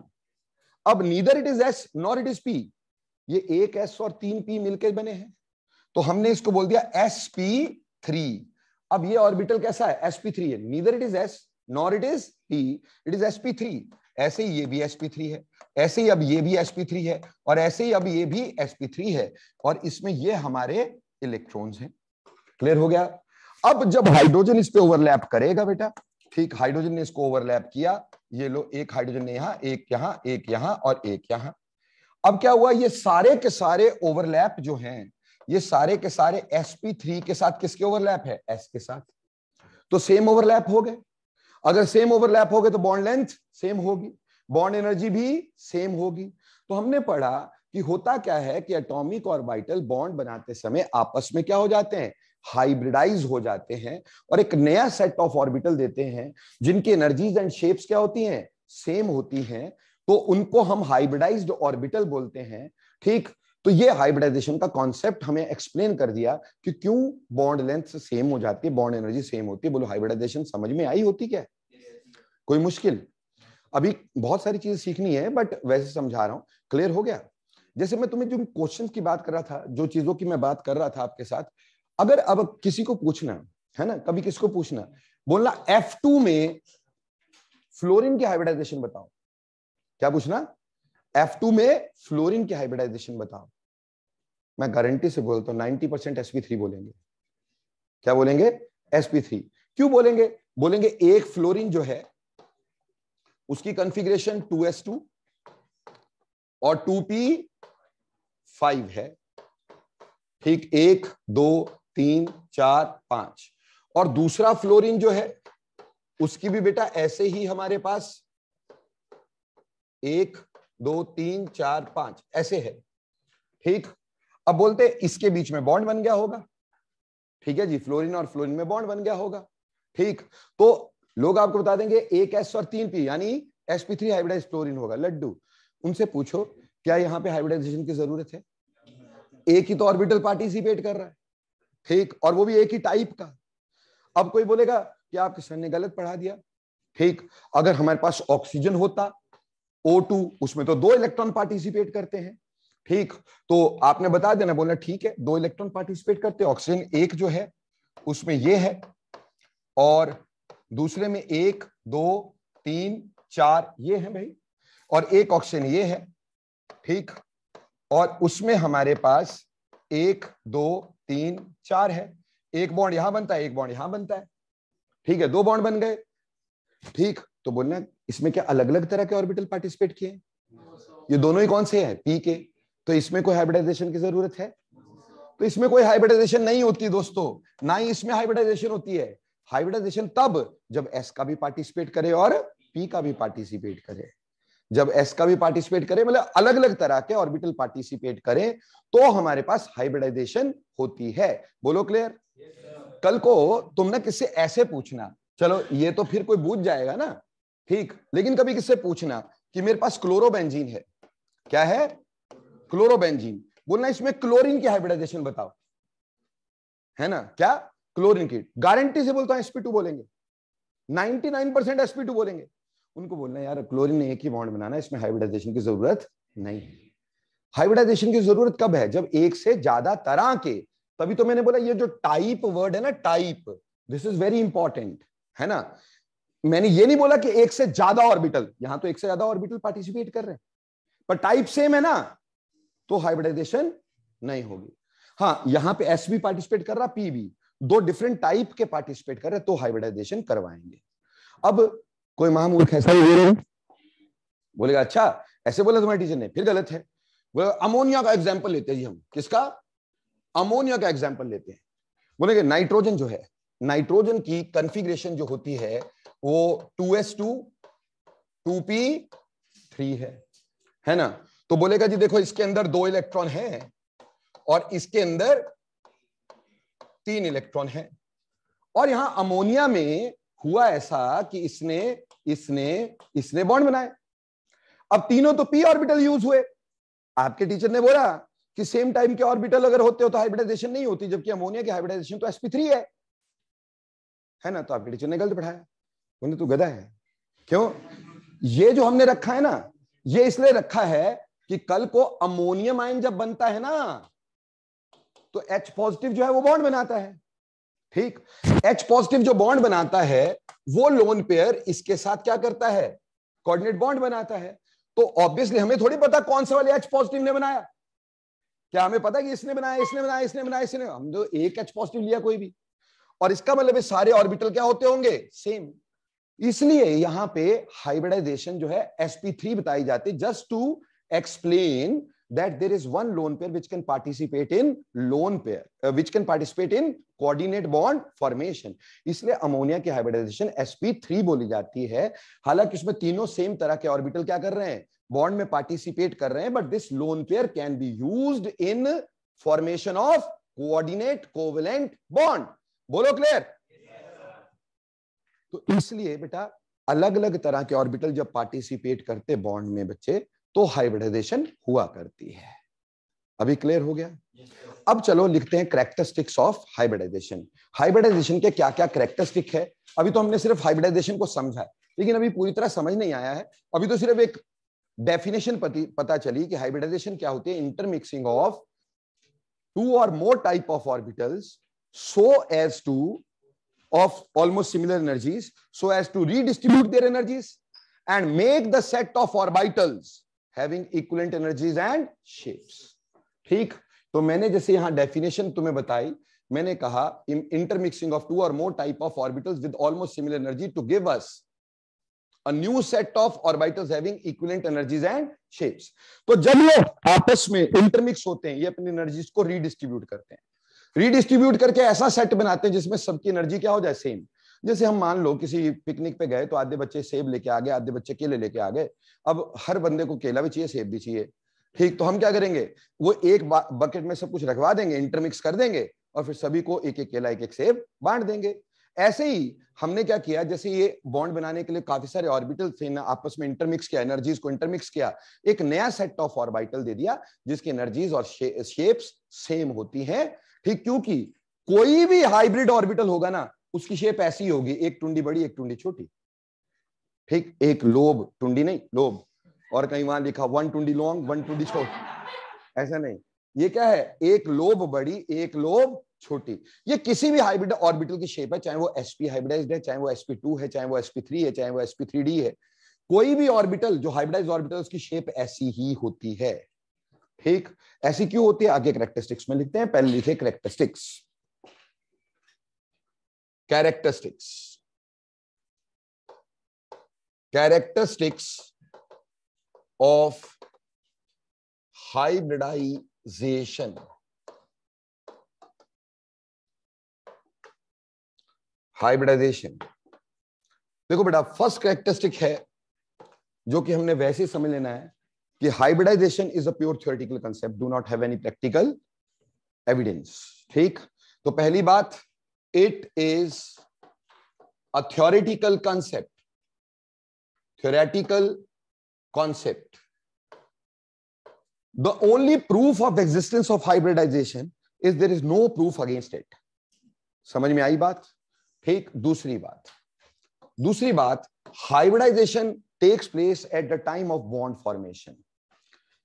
A: अब neither it is S nor it is P ये एक एस और तीन पी मिलकर बने हैं तो हमने इसको बोल दिया एस पी थ्री अब ये ऑर्बिटल कैसा है sp3 है neither it is s nor it is p it is sp3 ऐसे ही ये भी sp3 है ऐसे ही अब ये भी sp3 है और ऐसे ही अब ये भी sp3 है और इसमें ये हमारे इलेक्ट्रॉन्स हैं क्लियर हो गया अब जब हाइड्रोजन इस पे ओवरलैप करेगा बेटा ठीक हाइड्रोजन ने इसको ओवरलैप किया ये लो एक हाइड्रोजन ने यहाँ एक यहां एक यहां और एक यहां अब क्या हुआ ये सारे के सारे ओवरलैप जो हैं ये सारे के सारे sp3 के साथ किसके ओवरलैप है s के साथ तो सेम ओवरलैप हो गए अगर सेम ओवरलैप हो गए तो बॉन्ड लेंथ सेम होगी बॉन्ड एनर्जी भी सेम होगी तो हमने पढ़ा कि होता क्या है कि एटॉमिक वाइटल बॉन्ड बनाते समय आपस में क्या हो जाते हैं हाइब्रिडाइज हो जाते हैं और एक नया सेट ऑफ ऑर्बिटल देते हैं जिनकी एनर्जीज एंड शेप्स क्या होती हैं सेम होती हैं तो उनको हम हाइब्रिडाइज्ड ऑर्बिटल बोलते हैं ठीक तो ये हाइब्रिडाइजेशन का कॉन्सेप्ट हमें एक्सप्लेन कर दिया कि क्यों बॉन्ड लेंथ सेम हो जाती है बॉन्ड एनर्जी सेम होती है बोलो हाइब्रिडाइजेशन समझ में आई होती क्या कोई मुश्किल अभी बहुत सारी चीजें सीखनी है बट वैसे समझा रहा हूं क्लियर हो गया जैसे मैं तुम्हें जो क्वेश्चन की बात कर रहा था जो चीजों की मैं बात कर रहा था आपके साथ अगर अब किसी को पूछना है ना कभी किसको पूछना बोलना F2 में फ्लोरीन की हाइब्रिडाइजेशन बताओ क्या पूछना F2 में फ्लोरीन की हाइब्रिडाइजेशन बताओ मैं गारंटी से बोलता हूं नाइनटी परसेंट एसपी थ्री बोलेंगे क्या बोलेंगे एसपी थ्री क्यों बोलेंगे बोलेंगे एक फ्लोरिन जो है उसकी कंफिग्रेशन टू एस टू और टू पी फाइव है ठीक एक दो तीन चार पांच और दूसरा फ्लोरिन जो है उसकी भी बेटा ऐसे ही हमारे पास एक दो तीन चार पांच ऐसे है ठीक अब बोलते इसके बीच में बॉन्ड बन गया होगा ठीक है जी फ्लोरीन और फ्लोरीन में बॉन्ड बन गया होगा ठीक तो लोग आपको बता देंगे एक एस और तीन पी यानी एसपी थ्री हाइब्रिडाइज फ्लोरिन होगा लड्डू उनसे पूछो क्या यहाँ पे हाइब्रिडाइजेशन की जरूरत है एक ही तो ऑर्बिटल पार्टिसिपेट कर रहा है ठीक और वो भी एक ही टाइप का अब कोई बोलेगा कि आपके सर ने गलत पढ़ा दिया ठीक अगर हमारे पास ऑक्सीजन होता O2 उसमें तो दो इलेक्ट्रॉन पार्टिसिपेट करते हैं ठीक तो आपने बता देना बोलना ठीक है दो इलेक्ट्रॉन पार्टिसिपेट करते हैं ऑक्सीजन एक जो है उसमें ये है और दूसरे में एक दो तीन चार ये है भाई और एक ऑक्सीजन ये है ठीक और उसमें हमारे पास एक दो तीन चार है एक बॉन्ड यहां बनता है एक बॉन्ड यहां बनता है ठीक है दो बॉन्ड बन गए ठीक तो बोलना इसमें क्या अलग अलग तरह के ऑर्बिटल पार्टिसिपेट किए ये दोनों ही कौन से हैं पी के तो इसमें कोई हाइब्रिडाइजेशन की जरूरत है तो इसमें कोई हाइब्रिडाइजेशन नहीं होती दोस्तों ना ही इसमें हाइब्रिडाइजेशन होती है हाइब्रिडाइजेशन तब जब एस का भी पार्टिसिपेट करे और पी का भी पार्टिसिपेट करे जब एस का भी पार्टिसिपेट करे मतलब अलग अलग तरह के ऑर्बिटल पार्टिसिपेट करें तो हमारे पास हाइब्रिडाइजेशन होती है बोलो क्लियर yes, कल को तुमने किससे ऐसे पूछना चलो ये तो फिर कोई बूझ जाएगा ना ठीक लेकिन कभी किससे पूछना कि मेरे पास क्लोरोबेंजीन है क्या है क्लोरोबेंजीन बोलना इसमें क्लोरीन की हाइब्रिडाइजेशन बताओ है ना क्या क्लोरीन की गारंटी से बोलता हूं एसपी टू बोलेंगे 99 परसेंट एसपी टू बोलेंगे उनको बोलना यार क्लोरीन एक ही बॉन्ड बनाना इसमें हाइब्रिडाइजेशन की जरूरत नहीं है हाइब्रिडाइजेशन की जरूरत कब है जब एक से ज्यादा तरह के तभी तो मैंने बोला ये जो टाइप वर्ड है ना type this is very important है ना मैंने ये नहीं बोला कि एक से ज्यादा ऑर्बिटल यहां तो एक से ज्यादा ऑर्बिटल पार्टिसिपेट कर रहे हैं पर टाइप सेम है ना तो हाइब्रिडाइजेशन नहीं होगी हाँ यहां पे एस भी पार्टिसिपेट कर रहा पी भी दो डिफरेंट टाइप के पार्टिसिपेट कर रहे तो हाइब्रिडाइजेशन करवाएंगे अब कोई महामूर्ख ऐसा ही बोले बोलेगा अच्छा ऐसे बोला तुम्हारे टीचर ने फिर गलत है अमोनिया का एग्जाम्पल लेते हैं जी हम किसका अमोनिया का एग्जाम्पल लेते हैं बोलेंगे नाइट्रोजन जो है नाइट्रोजन की कंफिग्रेशन जो होती है वो two S two two P three है है ना तो बोलेगा जी देखो इसके अंदर दो इलेक्ट्रॉन हैं और इसके अंदर तीन इलेक्ट्रॉन हैं और यहां अमोनिया में हुआ ऐसा कि इसने इसने इसने बॉन्ड बनाए अब तीनों तो पी ऑर्बिटल यूज हुए आपके टीचर ने बोला कि सेम टाइम के ऑर्बिटल अगर होते हो तो हाइब्रिडाइजेशन नहीं होती जबकि अमोनिया की हाइब्रिडाइजेशन तो sp3 है है ना तो आपके टीचर ने गलत पढ़ाया बोले तू गधा है क्यों ये जो हमने रखा है ना ये इसलिए रखा है कि कल को अमोनियम आयन जब बनता है ना तो H पॉजिटिव जो है वो बॉन्ड बनाता है ठीक H पॉजिटिव जो बॉन्ड बनाता है वो लोन पेयर इसके साथ क्या करता है कोऑर्डिनेट बॉन्ड बनाता है तो ऑब्वियसली हमें थोड़ी पता कौन सा वाले एच पॉजिटिव ने बनाया क्या हमें पता कि इसने बनाया इसने बनाया इसने बनाया इसने हम जो तो एक एच पॉजिटिव लिया कोई भी और इसका मतलब सारे ऑर्बिटल क्या होते होंगे सेम इसलिए यहां पे हाइब्रिडाइजेशन जो है sp3 बताई जाती है just to explain that there is one lone pair which can participate in lone pair uh, which can participate in coordinate bond formation इसलिए अमोनिया की हाइब्रिडाइजेशन sp3 बोली जाती है हालांकि उसमें तीनों सेम तरह के ऑर्बिटल क्या कर रहे हैं बॉन्ड में पार्टिसिपेट कर रहे हैं but this lone pair can be used in formation of coordinate covalent bond बोलो क्लियर तो इसलिए बेटा अलग अलग तरह के ऑर्बिटल जब पार्टिसिपेट करते बॉन्ड में बच्चे तो हाइब्रिडाइजेशन हुआ करती है अभी क्लियर हो गया अब चलो लिखते हैं करेक्टरिस्टिक्स ऑफ हाइब्रिडाइजेशन हाइब्रिडाइजेशन के क्या क्या करेक्टरिस्टिक है अभी तो हमने सिर्फ हाइब्रिडाइजेशन को समझा है लेकिन अभी पूरी तरह समझ नहीं आया है अभी तो सिर्फ एक डेफिनेशन पता चली कि हाइब्रिडाइजेशन क्या होती है intermixing of two or more type of orbitals so as to of almost similar energies so as to redistribute their energies and make the set of orbitals having equivalent energies and shapes ठीक तो मैंने जैसे यहां definition तुम्हें बताई मैंने कहा intermixing of two or more type of orbitals with almost similar energy to give us a new set of orbitals having equivalent energies and shapes तो जब ये आपस में इंटरमिक्स होते हैं ये अपनी एनर्जीज को रीडिस्ट्रीब्यूट करते हैं रीडिस्ट्रीब्यूट करके ऐसा सेट बनाते हैं जिसमें सबकी एनर्जी क्या हो जाए सेम जैसे हम मान लो किसी पिकनिक पे गए तो आधे बच्चे सेब लेके आ गए आधे बच्चे केले लेके आ गए अब हर बंदे को केला भी चाहिए सेब भी चाहिए ठीक तो हम क्या करेंगे वो एक बकेट में सब कुछ रखवा देंगे इंटरमिक्स कर देंगे और फिर सभी को एक एक केला एक एक सेब बांट देंगे ऐसे ही हमने क्या किया जैसे ये बॉन्ड बनाने के लिए काफी सारे ऑर्बिटल थे ना आपस में इंटरमिक्स किया एनर्जीज को इंटरमिक्स किया एक नया सेट ऑफ ऑर्बिटल दे दिया जिसकी एनर्जीज और शे, शेप्स सेम होती हैं ठीक क्योंकि कोई भी हाइब्रिड ऑर्बिटल होगा ना उसकी शेप ऐसी होगी एक टुंडी बड़ी एक टुंडी छोटी ठीक एक लोब टुंडी नहीं लोब और कहीं वहां लिखा वन टुंडी लॉन्ग वन टुंडी छोटी ऐसा नहीं ये क्या है एक लोब बड़ी एक लोब छोटी ये किसी भी हाइब्रिड ऑर्बिटल की शेप है चाहे वो sp हाइब्रिडाइज्ड है चाहे वो sp2 है चाहे वो sp3 है चाहे वो sp3d है कोई भी ऑर्बिटल जो हाइब्रिडाइज्ड ऑर्बिटल उसकी शेप ऐसी ही होती है ठीक ऐसी क्यों होती है आगे करेक्टरिस्टिक्स में लिखते हैं पहले लिखे characteristics characteristics characteristics of hybridization hybridization देखो बेटा फर्स्ट कैरेक्टरिस्टिक है जो कि हमने वैसे ही समझ लेना है कि hybridization is a pure theoretical concept do not have any practical evidence ठीक तो पहली बात it is a theoretical concept, theoretical concept. The only proof of existence of hybridization is there is no proof against it. Samajh mein aayi baat? ठीक दूसरी baat. दूसरी baat. hybridization takes place at the time of bond formation.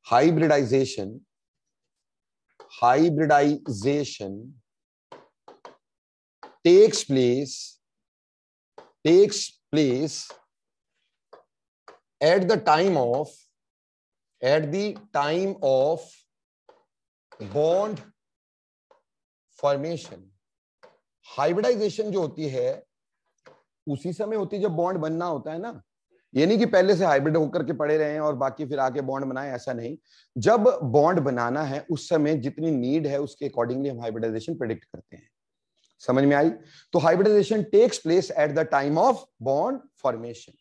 A: Hybridization, hybridization takes place takes place at the time of at the time of bond formation hybridization जो होती है उसी समय होती है जब बॉन्ड बनना होता है ना ये नहीं कि पहले से हाइब्रिड होकर के पड़े रहे हैं और बाकी फिर आके बॉन्ड बनाए ऐसा नहीं जब बॉन्ड बनाना है उस समय जितनी नीड है उसके अकॉर्डिंगली हम हाइब्रिडाइजेशन प्रिडिक्ट करते हैं समझ में आई तो hybridization takes place at the time of bond formation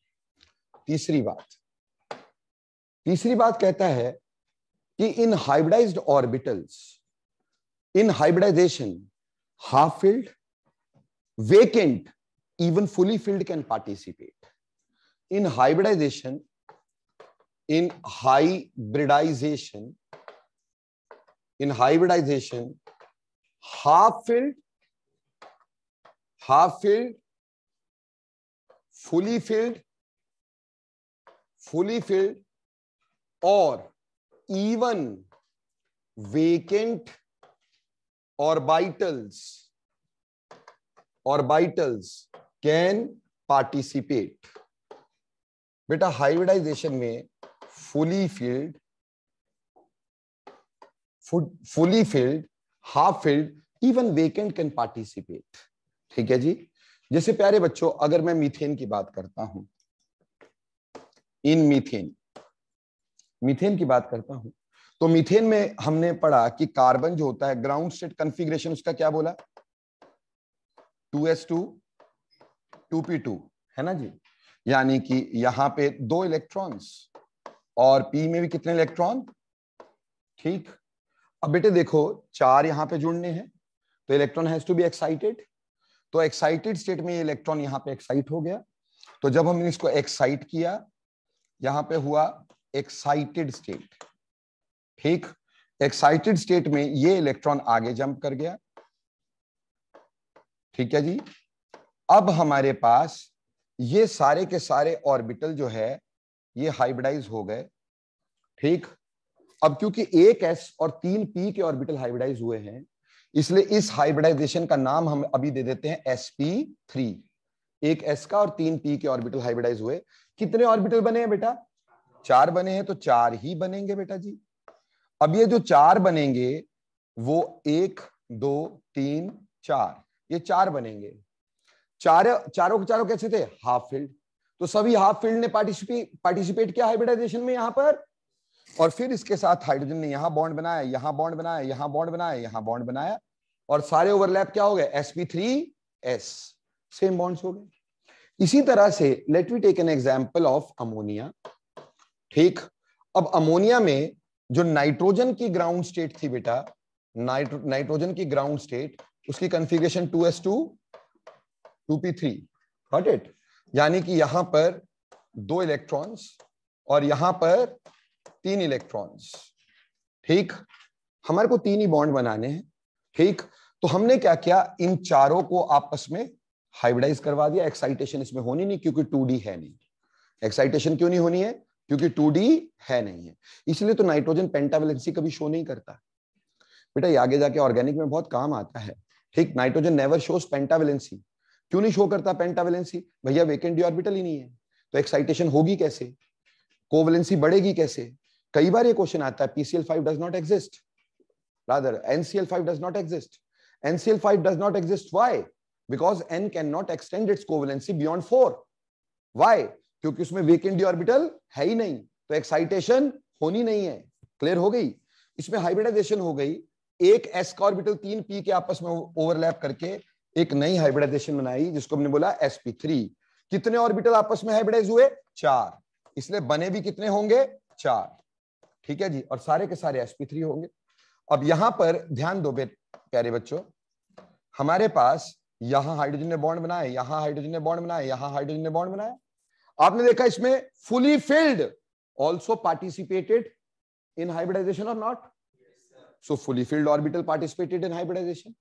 A: तीसरी बात तीसरी बात कहता है कि in hybridized orbitals in hybridization half filled vacant even fully filled can participate in hybridization in hybridization in hybridization half filled half filled fully filled fully filled और even vacant और orbitals can participate बेटा hybridization में fully filled fully filled half filled even vacant can participate ठीक है जी जैसे प्यारे बच्चों अगर मैं मीथेन की बात करता हूं इन मीथेन मीथेन की बात करता हूं तो मीथेन में हमने पढ़ा कि कार्बन जो होता है ग्राउंड स्टेट कंफिग्रेशन उसका क्या बोला 2s2 2p2 है ना जी यानी कि यहां पे दो इलेक्ट्रॉन्स और p में भी कितने इलेक्ट्रॉन ठीक अब बेटे देखो चार यहां पे जुड़ने हैं तो electron has to be excited तो एक्साइटेड स्टेट में ये इलेक्ट्रॉन यहाँ पे एक्साइट हो गया तो जब हमने इसको एक्साइट किया यहां पे हुआ एक्साइटेड स्टेट ठीक एक्साइटेड स्टेट में ये इलेक्ट्रॉन आगे जंप कर गया ठीक है जी अब हमारे पास ये सारे के सारे ऑर्बिटल जो है ये हाइब्रिडाइज हो गए ठीक अब क्योंकि एक एस और तीन पी के ऑर्बिटल हाइब्रिडाइज हुए हैं इसलिए इस हाइब्रिडाइजेशन का नाम हम अभी दे देते हैं sp3 थ्री एक s का और तीन p के ऑर्बिटल हाइब्रिडाइज हुए कितने ऑर्बिटल बने हैं बेटा चार बने हैं तो चार ही बनेंगे बेटा जी अब ये जो चार बनेंगे वो एक दो तीन चार ये चार बनेंगे चार चारों के चारों कैसे थे हाफ फील्ड तो सभी हाफ फील्ड ने पार्टिसिपेट पार्टिसिपेट किया हाइब्रिडाइजेशन में यहां पर और फिर इसके साथ हाइड्रोजन ने यहां बॉन्ड बनाया यहां बॉन्ड बनाया यहां बॉन्ड बनाया यहां बॉन्ड बनाया और सारे ओवरलैप क्या हो गए एस पी सेम बॉन्ड्स हो गए इसी तरह से let we take an example of ammonia ठीक अब अमोनिया में जो नाइट्रोजन की ग्राउंड स्टेट थी बेटा नाइट्रो नाइट्रोजन की ग्राउंड स्टेट उसकी configuration 2s2 2p3 got it यानी कि यहां पर दो इलेक्ट्रॉन्स और यहां पर तीन इलेक्ट्रॉन्स ठीक हमारे को तीन ही बॉन्ड बनाने हैं ठीक तो हमने क्या किया इन चारों को आपस में हाइब्रिडाइज करवा दिया एक्साइटेशन इसमें होनी नहीं क्योंकि टू है नहीं एक्साइटेशन क्यों नहीं होनी है क्योंकि टू है नहीं है इसलिए तो नाइट्रोजन पेंटावेलेंसी कभी शो नहीं करता बेटा आगे जाके ऑर्गेनिक में बहुत काम आता है ठीक नाइट्रोजन नेवर शोज पेंटावेलेंसी क्यों नहीं शो करता पेंटावेलेंसी भैया वेकेंट ऑर्बिटल ही नहीं है तो एक्साइटेशन होगी कैसे कोवेलेंसी बढ़ेगी कैसे कई बार ये क्वेश्चन आता है PCl five does not exist rather NCl five does not exist NCl five does not exist why because N can not extend its covalency beyond four why क्योंकि उसमें वेकेंडी ऑर्बिटल है ही नहीं तो एक्साइटेशन होनी नहीं है क्लियर हो गई इसमें हाइब्रिडाइजेशन हो गई एक एस का ऑर्बिटल तीन पी के आपस में ओवरलैप करके एक नई हाइब्रिडाइजेशन बनाई जिसको हमने बोला एसपी थ्री कितने ऑर्बिटल आपस में हाइब्रिडाइज हुए चार इसलिए बने भी कितने होंगे चार ठीक है जी और सारे के सारे sp3 होंगे अब यहां पर ध्यान दो प्यारे बच्चों हमारे पास यहां हाइड्रोजन ने बॉन्ड बनाए यहां हाइड्रोजन ने बॉन्ड बनाए यहां हाइड्रोजन ने बॉन्ड बनाया आपने देखा इसमें fully filled also participated in hybridization और not so fully filled orbital participated in hybridization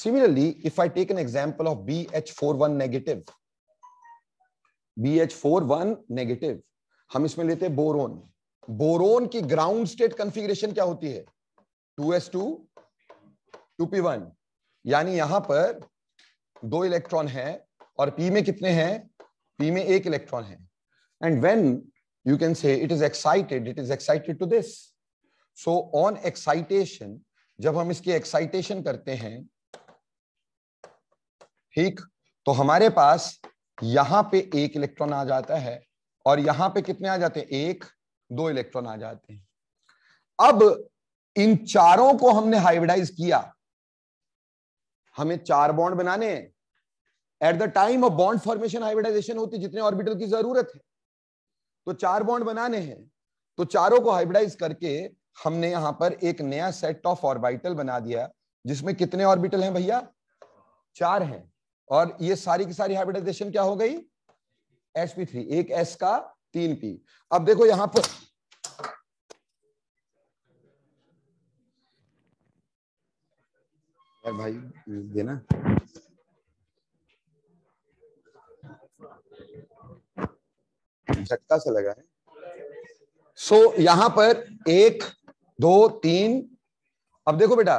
A: similarly if i take an example of bh41 negative bh41 negative हम इसमें लेते हैं बोरोन बोरोन की ग्राउंड स्टेट कंफिग्रेशन क्या होती है 2s2 2p1 यानी यहां पर दो इलेक्ट्रॉन हैं और p में कितने हैं p में एक इलेक्ट्रॉन है and when you can say it is excited it is excited to this so on excitation जब हम इसकी एक्साइटेशन करते हैं ठीक तो हमारे पास यहां पे एक इलेक्ट्रॉन आ जाता है और यहां पे कितने आ जाते हैं एक दो इलेक्ट्रॉन आ जाते हैं अब इन चारों को हमने हाइब्रिडाइज किया हमें चार बॉन्ड बनाने at the time of bond formation hybridization होती जितने ऑर्बिटल की जरूरत है तो चार बॉन्ड बनाने हैं तो चारों को हाइब्रिडाइज करके हमने यहां पर एक नया सेट ऑफ ऑर्बिटल बना दिया जिसमें कितने ऑर्बिटल हैं भैया चार हैं और ये सारी की सारी हाइब्रिडाइजेशन क्या हो गई एस एक एस का तीन पी अब देखो यहां पर और भाई देना झटका से लगा है सो so, यहां पर एक दो तीन अब देखो बेटा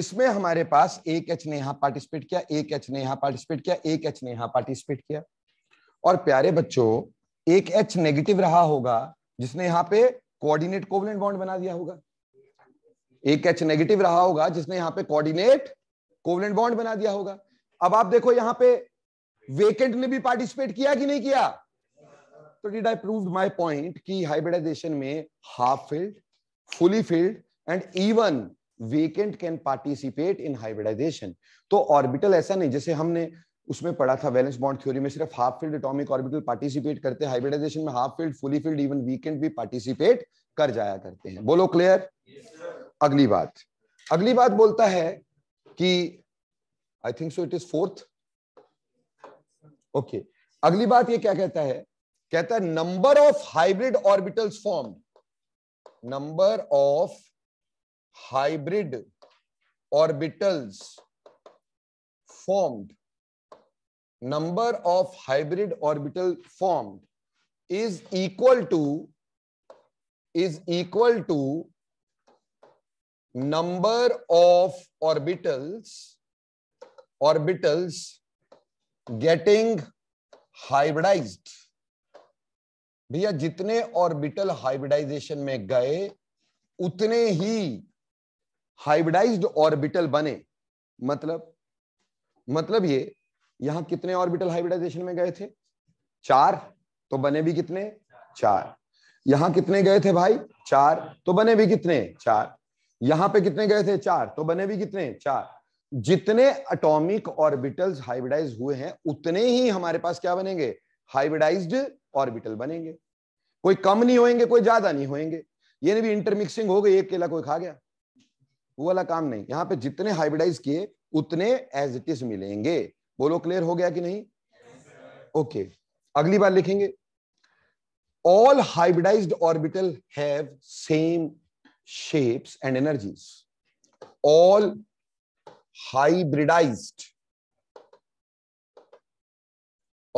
A: इसमें हमारे पास एक एच ने यहां पार्टिसिपेट किया एक एच ने यहां पार्टिसिपेट किया एक एच ने यहां पार्टिसिपेट किया और प्यारे बच्चों एक एच नेगेटिव रहा होगा जिसने यहां पे कोऑर्डिनेट कोवलेंट बॉन्ड बना दिया होगा एक एच नेगेटिव रहा होगा जिसने यहां पे कोऑर्डिनेट कोवलेंट बॉन्ड बना दिया होगा अब आप देखो यहां पे वेकेंट ने भी पार्टिसिपेट किया कि नहीं किया तो did I prove my point कि हाइब्रिडाइजेशन में half filled fully filled and even vacant can participate in hybridization तो ऑर्बिटल ऐसा नहीं जैसे हमने उसमें पढ़ा था वैलेंस बॉन्ड थ्योरी में सिर्फ half filled atomic orbital participate करते हाइब्रिडाइजेशन में half filled fully filled even vacant भी पार्टिसिपेट कर जाया करते हैं बोलो क्लियर अगली बात अगली बात बोलता है कि I think so it is fourth okay अगली बात ये क्या कहता है कहता है number of hybrid orbitals form number of hybrid orbitals formed number of hybrid orbital formed is equal to is equal to number of orbitals orbitals getting hybridized भैया जितने ऑर्बिटल हाइब्रिडाइजेशन में गए उतने ही हाइब्रिडाइज्ड ऑर्बिटल बने मतलब मतलब ये यहां कितने ऑर्बिटल हाइब्रिडाइजेशन में गए थे चार तो बने भी कितने चार यहां कितने गए थे भाई चार तो बने भी कितने चार यहां पे कितने गए थे चार तो बने भी कितने चार जितने अटोमिक ऑर्बिटल्स हाइब्रिडाइज हुए हैं उतने ही हमारे पास क्या बनेंगे हाइब्रिडाइज्ड ऑर्बिटल बनेंगे कोई कम नहीं होएंगे कोई ज्यादा नहीं होएंगे ये भी इंटरमिक्सिंग हो गई एक केला कोई खा गया वो वाला काम नहीं यहां पे जितने हाइब्रिडाइज किए उतने एज इट इज मिलेंगे बोलो क्लियर हो गया कि नहीं ओके okay. अगली बार लिखेंगे all hybridized orbital have same shapes and energies all hybridized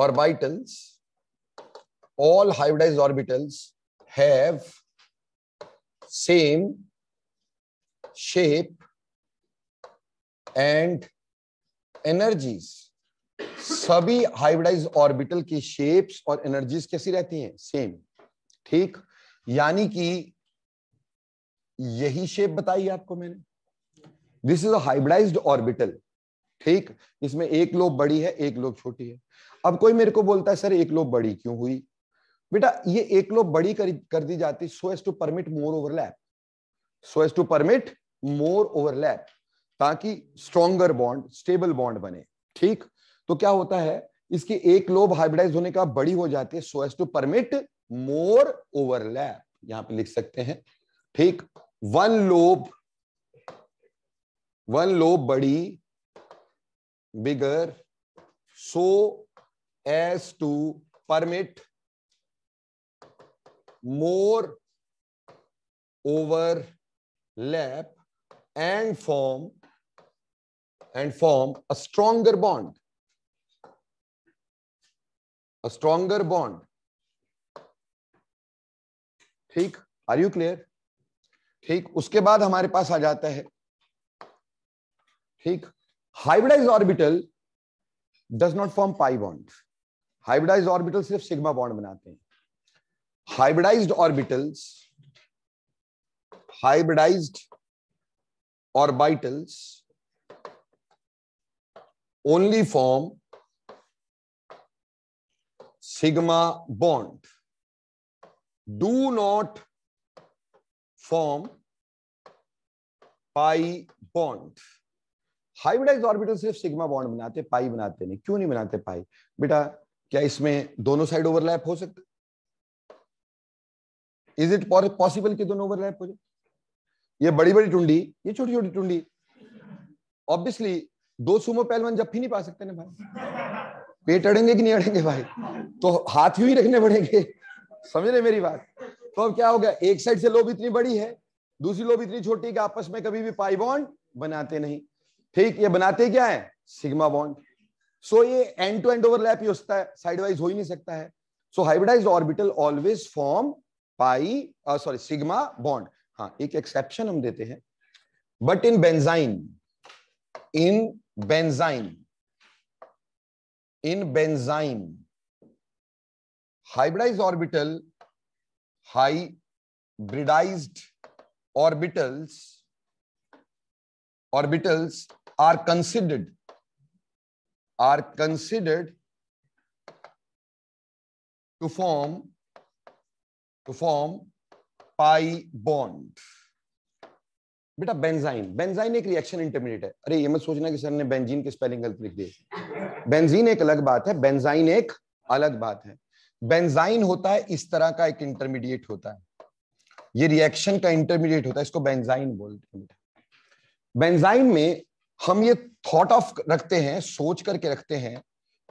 A: orbitals all hybridized orbitals have same shape and energies सभी हाइब्रिडाइज ऑर्बिटल की शेप्स और एनर्जीज कैसी रहती हैं सेम ठीक यानी कि यही शेप बताई आपको मैंने दिस इज हाइब्रिडाइज्ड ऑर्बिटल ठीक इसमें एक लोब बड़ी है एक लोब छोटी है अब कोई मेरे को बोलता है सर एक लोब बड़ी क्यों हुई बेटा ये एक लोब बड़ी कर, कर दी जाती so as to permit more overlap so as to permit more overlap ताकि स्ट्रॉन्गर बॉन्ड स्टेबल बॉन्ड बने ठीक तो क्या होता है इसकी एक लोब हाइब्रिडाइज होने का बड़ी हो जाती है so as to permit more overlap यहां पे लिख सकते हैं ठीक वन लोब वन लोब बड़ी bigger so as to permit more overlap and form and form a stronger bond a stronger bond ठीक आर यू क्लियर ठीक उसके बाद हमारे पास आ जाता है ठीक hybridize orbital does not form pi bond hybridize orbital सिर्फ सिग्मा बॉन्ड बनाते हैं hybridize orbitals hybridize orbitals only form sigma bond do not form pi bond hybridize orbital सिर्फ सिग्मा बॉन्ड बनाते pi बनाते नहीं क्यों नहीं बनाते पाई बेटा क्या इसमें दोनों साइड ओवरलैप हो सकता इज इट पॉसिबल कि दोनों ओवरलैप हो जाए ये बड़ी बड़ी टुंडी ये छोटी छोटी टुंडी ऑब्वियसली दो सुमो पहलवान जब भी नहीं पा सकते ना भाई पेट अड़ेंगे कि नहीं अड़ेंगे भाई तो हाथ ही रखने पड़ेंगे समझ रहे मेरी बात तो अब क्या हो गया एक साइड से लोब इतनी बड़ी है दूसरी लोब इतनी छोटी कि आपस में कभी भी पाई बॉन्ड बनाते नहीं ठीक ये बनाते क्या है सिग्मा बॉन्ड सो ये एंड टू एंड ओवरलैप ही होता है साइड वाइज हो ही नहीं सकता है so hybridize orbital always form pi sorry sigma bond हाँ एक एक्सेप्शन हम देते हैं but in benzyne in benzyne in benzyne hybridize orbital hybridized orbitals orbitals are considered are considered to form to form pi bond बेटा benzyne benzyne एक reaction intermediate है अरे ये मत सोचना कि सर ने बेंजीन की स्पेलिंग गलत लिख दी बेंजीन एक अलग बात है बेंजाइन एक अलग बात है बेंजाइन होता है इस तरह का एक इंटरमीडिएट होता है ये रिएक्शन का इंटरमीडिएट होता है इसको बेंजाइन बोलते हैं बेंजाइन में हम ये थॉट ऑफ रखते हैं सोच करके रखते हैं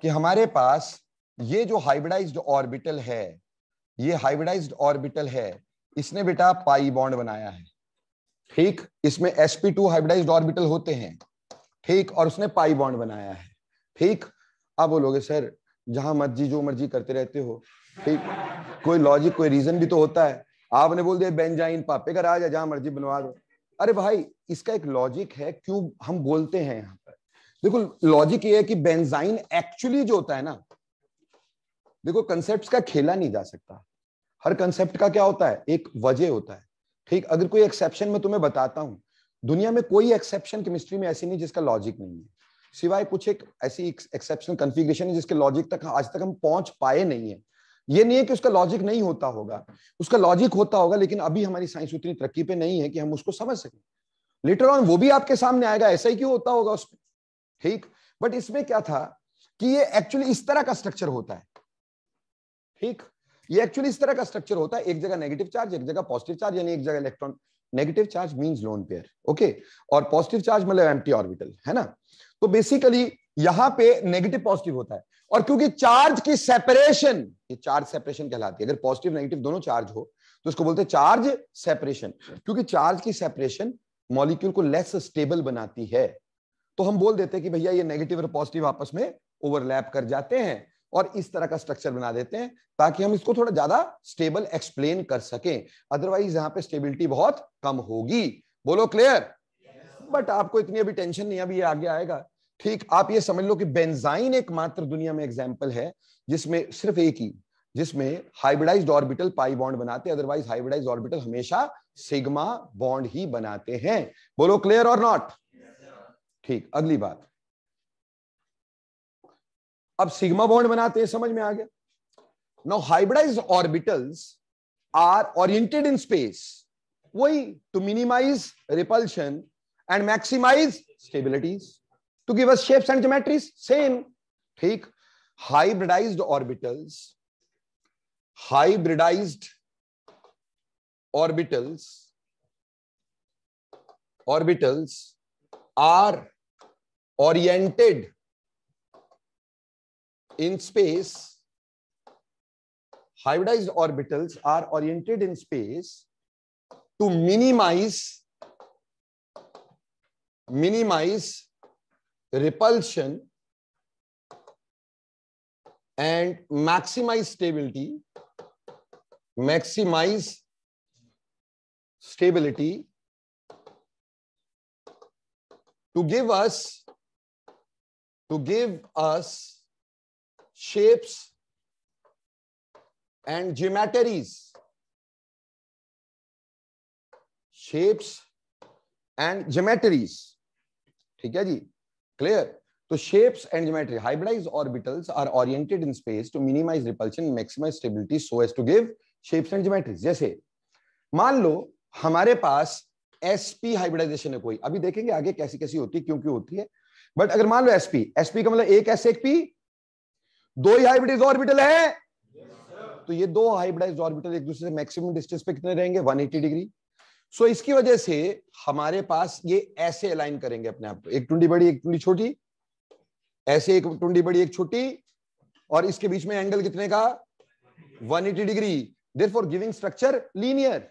A: कि हमारे पास ये जो हाइब्रिडाइज्ड ऑर्बिटल है ये हाइब्रिडाइज्ड ऑर्बिटल है इसने बेटा पाई बॉन्ड बनाया है ठीक इसमें sp2 हाइब्रिडाइज्ड ऑर्बिटल होते हैं ठीक और उसने पाई बॉन्ड बनाया है ठीक अब बोलोगे सर जहां मर्जी जो मर्जी करते रहते हो ठीक कोई लॉजिक कोई रीजन भी तो होता है आपने बोल दिया बेंजाइन पापे का राज है जहां मर्जी बनवा दो अरे भाई इसका एक लॉजिक है क्यों हम बोलते हैं यहाँ पर देखो लॉजिक ये है कि बेंजाइन एक्चुअली जो होता है ना देखो कंसेप्ट का खेला नहीं जा सकता हर कंसेप्ट का क्या होता है एक वजह होता है ठीक अगर कोई एक्सेप्शन में तुम्हें बताता हूं दुनिया में कोई एक्सेप्शन केमिस्ट्री में ऐसी नहीं जिसका लॉजिक नहीं है सिवाय कुछ एक ऐसी एक्सेप्शनल कन्फिग्रेशन है जिसके लॉजिक तक आज तक हम पहुंच पाए नहीं है ये नहीं है कि उसका लॉजिक नहीं होता होगा उसका लॉजिक होता होगा लेकिन अभी हमारी साइंस उतनी तरक्की पे नहीं है कि हम उसको समझ सकें लेटर ऑन वो भी आपके सामने आएगा ऐसा ही क्यों होता होगा उसमें ठीक बट इसमें क्या था कि ये एक्चुअली इस तरह का स्ट्रक्चर होता है ठीक ये एक्चुअली इस तरह का स्ट्रक्चर होता है एक जगह नेगेटिव चार्ज एक जगह पॉजिटिव चार्ज यानी एक जगह electron negative charge means lone pair okay और पॉजिटिव चार्ज मतलब एम्प्टी ऑर्बिटल है ना तो बेसिकली यहां पे नेगेटिव पॉजिटिव होता है और क्योंकि चार्ज की सेपरेशन ये चार्ज सेपरेशन कहलाती है अगर पॉजिटिव नेगेटिव दोनों चार्ज हो तो उसको बोलते हैं चार्ज सेपरेशन क्योंकि चार्ज की सेपरेशन मॉलिक्यूल को लेस स्टेबल बनाती है तो हम बोल देते हैं कि भैया ये नेगेटिव और पॉजिटिव आपस में ओवरलैप कर जाते हैं और इस तरह का स्ट्रक्चर बना देते हैं ताकि हम इसको थोड़ा ज्यादा स्टेबल एक्सप्लेन कर सकें अदरवाइज यहां पे स्टेबिलिटी बहुत कम होगी बोलो क्लियर बट आपको इतनी अभी टेंशन नहीं अभी ये आगे आएगा ठीक आप ये समझ लो कि बेंजाइन एकमात्र दुनिया में एग्जाम्पल है जिसमें सिर्फ एक ही जिसमें हाइब्रिडाइज्ड ऑर्बिटल पाई बॉन्ड बनाते हैं अदरवाइज हाइब्रिडाइज्ड ऑर्बिटल हमेशा सिग्मा बॉन्ड ही बनाते हैं बोलो क्लियर और नॉट ठीक अगली बात अब सिग्मा बॉन्ड बनाते हैं समझ में आ गया now hybridized orbitals are oriented in space वही to minimize repulsion and maximize stabilities to give us shapes and geometries. Same. Take hybridized orbitals, hybridized orbitals, orbitals are oriented in space. Hybridized orbitals are oriented in space to minimize minimize repulsion and maximize stability, maximize stability to give us to give us shapes and geometries shapes and geometries ठीक है जी clear तो shapes and geometry hybridize orbitals are oriented in space to minimize repulsion maximize stability so as to give shapes and geometries जैसे मान लो हमारे पास SP hybridisation है कोई अभी देखेंगे आगे कैसी कैसी होती है क्यों क्यों होती है बट अगर मान लो एसपी एसपी का मतलब एक एस एक पी दो ही हाइब्रिडाइज ऑर्बिटल है yes, तो ये दो हाइब्रिडाइज ऑर्बिटल एक दूसरे से मैक्सिमम डिस्टेंस पे कितने रहेंगे 180 डिग्री सो so, इसकी वजह से हमारे पास ये ऐसे अलाइन करेंगे अपने आप एक टुंडी बड़ी एक टुंडी छोटी ऐसे एक टुंडी बड़ी एक छोटी और इसके बीच में एंगल कितने का 180 degree therefore giving structure linear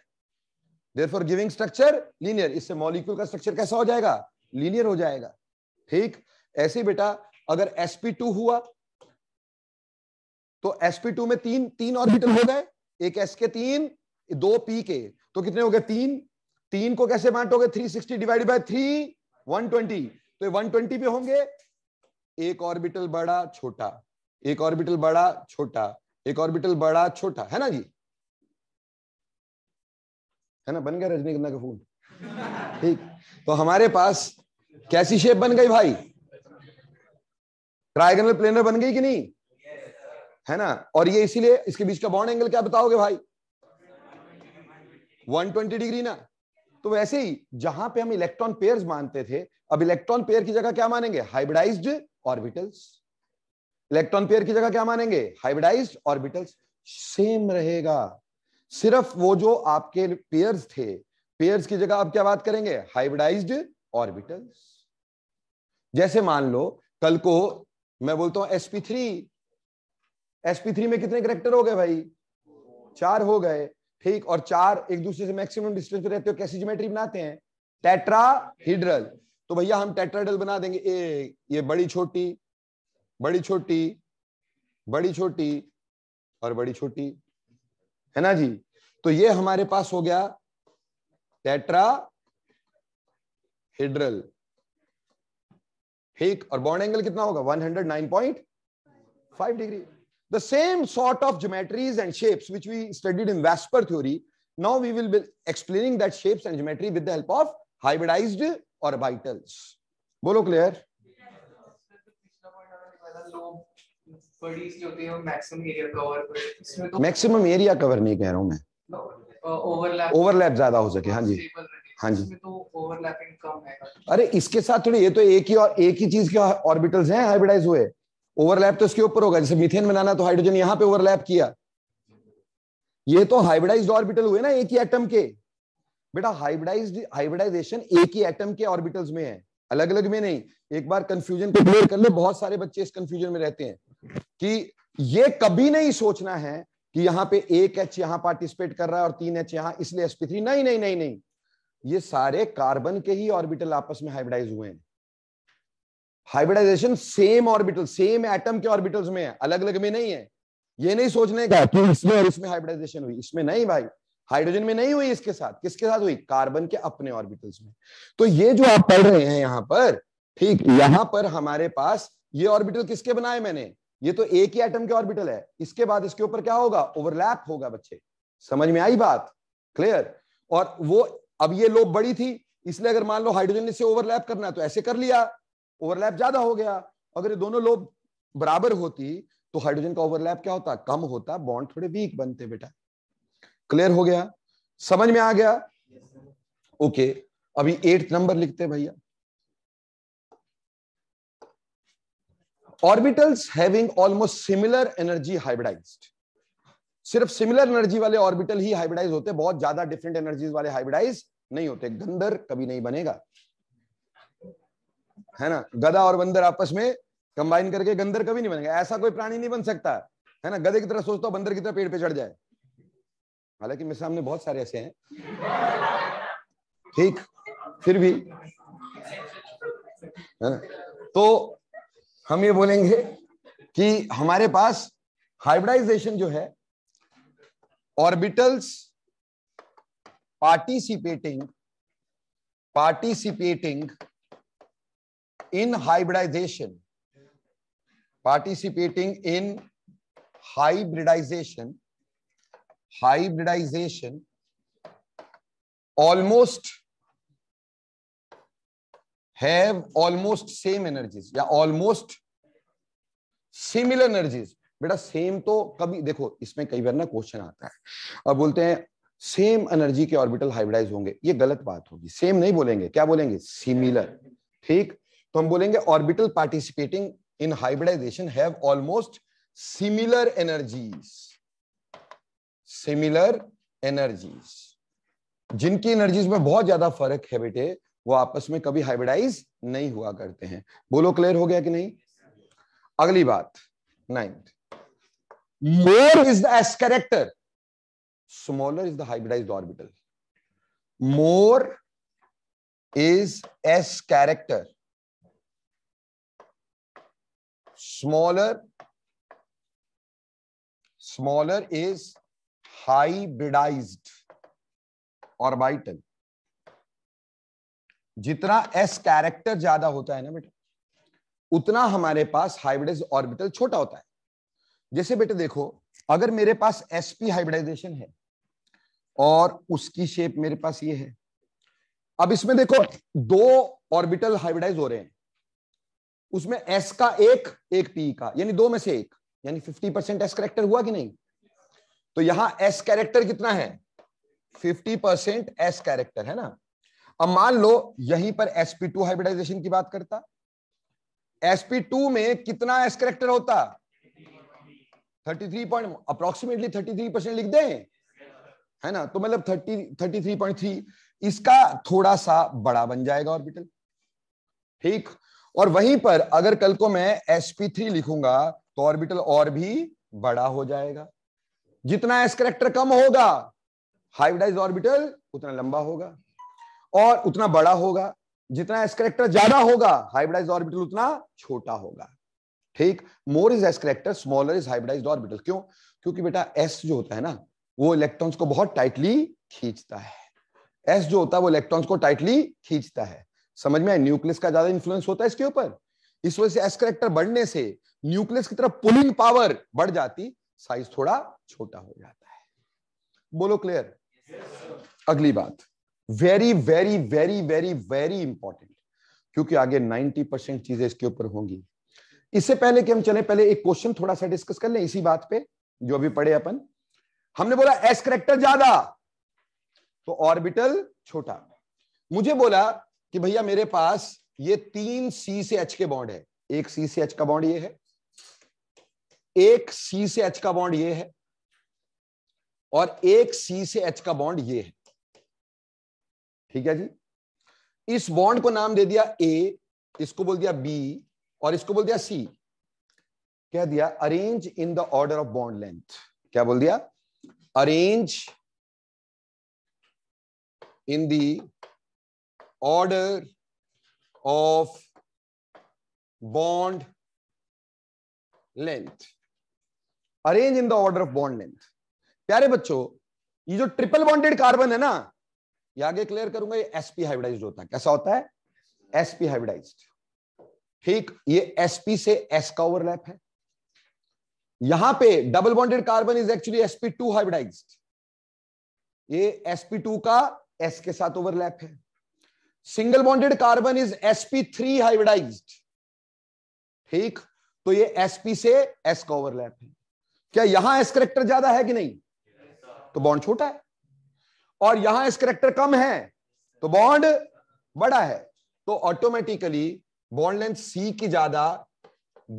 A: therefore giving structure linear इससे मॉलिक्यूल का स्ट्रक्चर कैसा हो जाएगा लीनियर हो जाएगा ठीक ऐसे बेटा अगर sp2 हुआ तो sp2 में तीन तीन ऑर्बिटल हो गए एक s के तीन दो p के तो कितने हो गए तीन तीन को कैसे बांटोगे three sixty divide by three one twenty तो वन ट्वेंटी पे होंगे एक ऑर्बिटल बड़ा छोटा एक ऑर्बिटल बड़ा छोटा एक ऑर्बिटल बड़ा छोटा है ना जी है ना बन गया रजनीगंधा का फूल ठीक तो हमारे पास कैसी शेप बन गई भाई ट्राइगनल प्लेनर बन गई कि नहीं है ना और ये इसीलिए इसके बीच का बॉन्ड एंगल क्या बताओगे भाई 120 डिग्री ना तो वैसे ही जहां पे हम इलेक्ट्रॉन पेयर मानते थे अब इलेक्ट्रॉन पेयर की जगह क्या मानेंगे हाइब्रिडाइज ऑर्बिटल्स इलेक्ट्रॉन पेयर की जगह क्या मानेंगे हाइब्रिडाइज ऑर्बिटल्स सेम रहेगा सिर्फ वो जो आपके पेयर्स थे पेयर्स की जगह आप क्या बात करेंगे हाइब्रिडाइज्ड ऑर्बिटल्स जैसे मान लो कल को मैं बोलता हूं एसपी थ्री एसपी थ्री में कितने करेक्टर हो गए भाई चार हो गए ठीक और चार एक दूसरे से मैक्सिमम डिस्टेंस पे रहते हो कैसी ज्योमेट्री बनाते हैं हिड्रल तो भैया हम टेट्राडल बना देंगे ए, ये बड़ी छोटी बड़ी छोटी बड़ी छोटी और बड़ी छोटी है ना जी तो ये हमारे पास हो गया टेट्रा हिड्रल ठीक और बॉन्ड एंगल कितना होगा 109.5 degree The same sort of geometries and shapes which we studied in Vasper theory, now we will be explaining that shapes and geometry with the help of hybridized orbitals. बोलो clear maximum area cover नहीं कह रहा हूँ मैं overlap overlap ज्यादा हो सके हाँ जी हाँ जी तो ओवरलैपिंग कम है अरे इसके साथ थोड़ी ये तो एक ही और एक ही चीज के ऑर्बिटल्स हैं हाइब्रिडाइज हुए ओवरलैप तो इसके ऊपर होगा जैसे मिथेन बनाना तो हाइड्रोजन यहां पे ओवरलैप किया ये तो हाइब्रिडाइज्ड ऑर्बिटल हुए ना एक ही एटम के बेटा हाइब्रिडाइज्ड हाइब्रिडाइजेशन एक ही एटम के ऑर्बिटल्स में है अलग अलग में नहीं एक बार कंफ्यूजन को क्लियर कर ले बहुत सारे बच्चे इस कंफ्यूजन में रहते हैं कि ये कभी नहीं सोचना है कि यहाँ पे एक एच यहाँ पार्टिसिपेट कर रहा है और तीन एच यहाँ इसलिए एसपी थ्री नहीं नहीं नहीं नहीं ये सारे कार्बन के ही ऑर्बिटल आपस में हाइब्रिडाइज हुए हैं hybridization same orbital same atom के ऑर्बिटल्स में है अलग अलग में नहीं है ये नहीं सोचने का कि इसमें और इसमें हाइब्रिडाइजेशन हुई इसमें नहीं भाई हाइड्रोजन में नहीं हुई इसके साथ किसके साथ हुई कार्बन के अपने ऑर्बिटल्स में तो ये जो आप पढ़ रहे हैं यहां पर ठीक यहां पर हमारे पास ये ऑर्बिटल किसके बनाए मैंने ये तो एक ही एटम के ऑर्बिटल है इसके बाद इसके ऊपर क्या होगा ओवरलैप होगा बच्चे समझ में आई बात क्लियर और वो अब ये लोब बड़ी थी इसलिए अगर मान लो हाइड्रोजन इसे ओवरलैप करना तो ऐसे कर लिया ओवरलैप ज्यादा हो गया अगर ये दोनों लोब बराबर होती तो हाइड्रोजन का ओवरलैप क्या होता कम होता बॉन्ड थोड़े वीक बनते बेटा क्लियर हो गया समझ में आ गया ओके okay, अभी एट नंबर लिखते भैया orbitals having almost similar energy hybridized सिर्फ सिमिलर एनर्जी वाले ऑर्बिटल ही हाइब्रिडाइज होते बहुत ज्यादा डिफरेंट एनर्जीज वाले हाइब्रिडाइज नहीं होते गंदर कभी नहीं बनेगा है ना गधा और बंदर आपस में कंबाइन करके गंदर कभी नहीं बनेगा ऐसा कोई प्राणी नहीं बन सकता है ना गधे की तरह सोचता हूँ बंदर की तरह पेड़ पे चढ़ जाए हालांकि मेरे सामने बहुत सारे ऐसे हैं ठीक फिर भी है ना तो हम ये बोलेंगे कि हमारे पास हाइब्रिडाइजेशन जो है orbitals participating participating in hybridization participating in hybridization hybridization almost have almost same energies yeah, almost similar energies बेटा सेम तो कभी देखो इसमें कई बार ना क्वेश्चन आता है और बोलते हैं सेम एनर्जी के ऑर्बिटल हाइब्रिडाइज होंगे ये गलत बात होगी सेम नहीं बोलेंगे क्या बोलेंगे सिमिलर ठीक तो हम बोलेंगे orbital participating in hybridization have almost similar energies similar energies जिनकी एनर्जीज में बहुत ज्यादा फर्क है बेटे वो आपस में कभी हाइब्रिडाइज नहीं हुआ करते हैं बोलो क्लियर हो गया कि नहीं अगली बात ninth more is the s character smaller is the hybridize orbital more is s character smaller smaller is hybridized orbital जितना s कैरेक्टर ज्यादा होता है ना बेटा उतना हमारे पास हाइब्रिडाइज ऑर्बिटल छोटा होता है जैसे बेटे देखो अगर मेरे पास sp हाइब्रिडाइजेशन है और उसकी शेप मेरे पास ये है अब इसमें देखो दो ऑर्बिटल हाइब्रिडाइज हो रहे हैं उसमें एस का एक एक पी का यानी दो में से एक यानी फिफ्टी परसेंट एस करेक्टर हुआ कि नहीं तो यहां एस कैरेक्टर कितना है फिफ्टी परसेंट एस कैरेक्टर है ना अब मान लो यहीं पर एसपी टू हाइब्रिडाइजेशन की बात करता एसपी टू में कितना एस करेक्टर होता thirty three point approximately thirty three percent लिख दें है ना तो मतलब thirty thirty three point three इसका थोड़ा सा बड़ा बन जाएगा ऑर्बिटल ठीक और वहीं पर अगर कल को मैं sp3 लिखूंगा तो ऑर्बिटल और भी बड़ा हो जाएगा जितना एस करेक्टर कम होगा हाइब्रिडाइज ऑर्बिटल उतना लंबा होगा और उतना बड़ा होगा जितना एस करेक्टर ज्यादा होगा हाइब्रिडाइज ऑर्बिटल उतना छोटा होगा ठीक more is s character smaller is hybridize orbital क्यों क्योंकि बेटा एस जो होता है ना वो इलेक्ट्रॉन्स को बहुत टाइटली खींचता है एस जो होता है वो इलेक्ट्रॉन्स को टाइटली खींचता है समझ में आया न्यूक्लियस का ज्यादा इन्फ्लुएंस होता है इसके ऊपर इस वजह से एस करेक्टर बढ़ने से न्यूक्लियस की तरफ पुलिंग पावर बढ़ जाती साइज थोड़ा छोटा हो जाता है बोलो क्लियर yes, अगली बात very very very very very important क्योंकि आगे 90 परसेंट चीजें इसके ऊपर होंगी इससे पहले कि हम चले पहले एक क्वेश्चन थोड़ा सा डिस्कस कर लें इसी बात पे जो अभी पढ़े अपन हमने बोला एस करेक्टर ज्यादा तो ऑर्बिटल छोटा मुझे बोला कि भैया मेरे पास ये तीन सी से एच के बॉन्ड है एक सी से एच का बॉन्ड ये है एक सी से एच का बॉन्ड ये है और एक सी से एच का बॉन्ड ये है ठीक है जी इस बॉन्ड को नाम दे दिया ए इसको बोल दिया बी और इसको बोल दिया सी कह दिया arrange in the order of bond length क्या बोल दिया arrange in the order of bond length arrange in the order of bond length प्यारे बच्चों ये जो ट्रिपल बॉन्डेड कार्बन है ना ये आगे क्लियर करूंगा ये एसपी हाइब्रिडाइज्ड होता है कैसा होता है एसपी हाइब्रिडाइज्ड ठीक ये एसपी से एस का ओवरलैप है यहां पे double bonded carbon is actually sp two hybridized ये एसपी टू का एस के साथ ओवरलैप है single bonded carbon is three hybridized ठीक तो ये एसपी से एस का ओवरलैप है क्या यहां एस करेक्टर ज्यादा है कि नहीं तो बॉन्ड छोटा है और यहां एस करेक्टर कम है तो बॉन्ड बड़ा है तो ऑटोमेटिकली बॉन्ड लेंथ सी की ज्यादा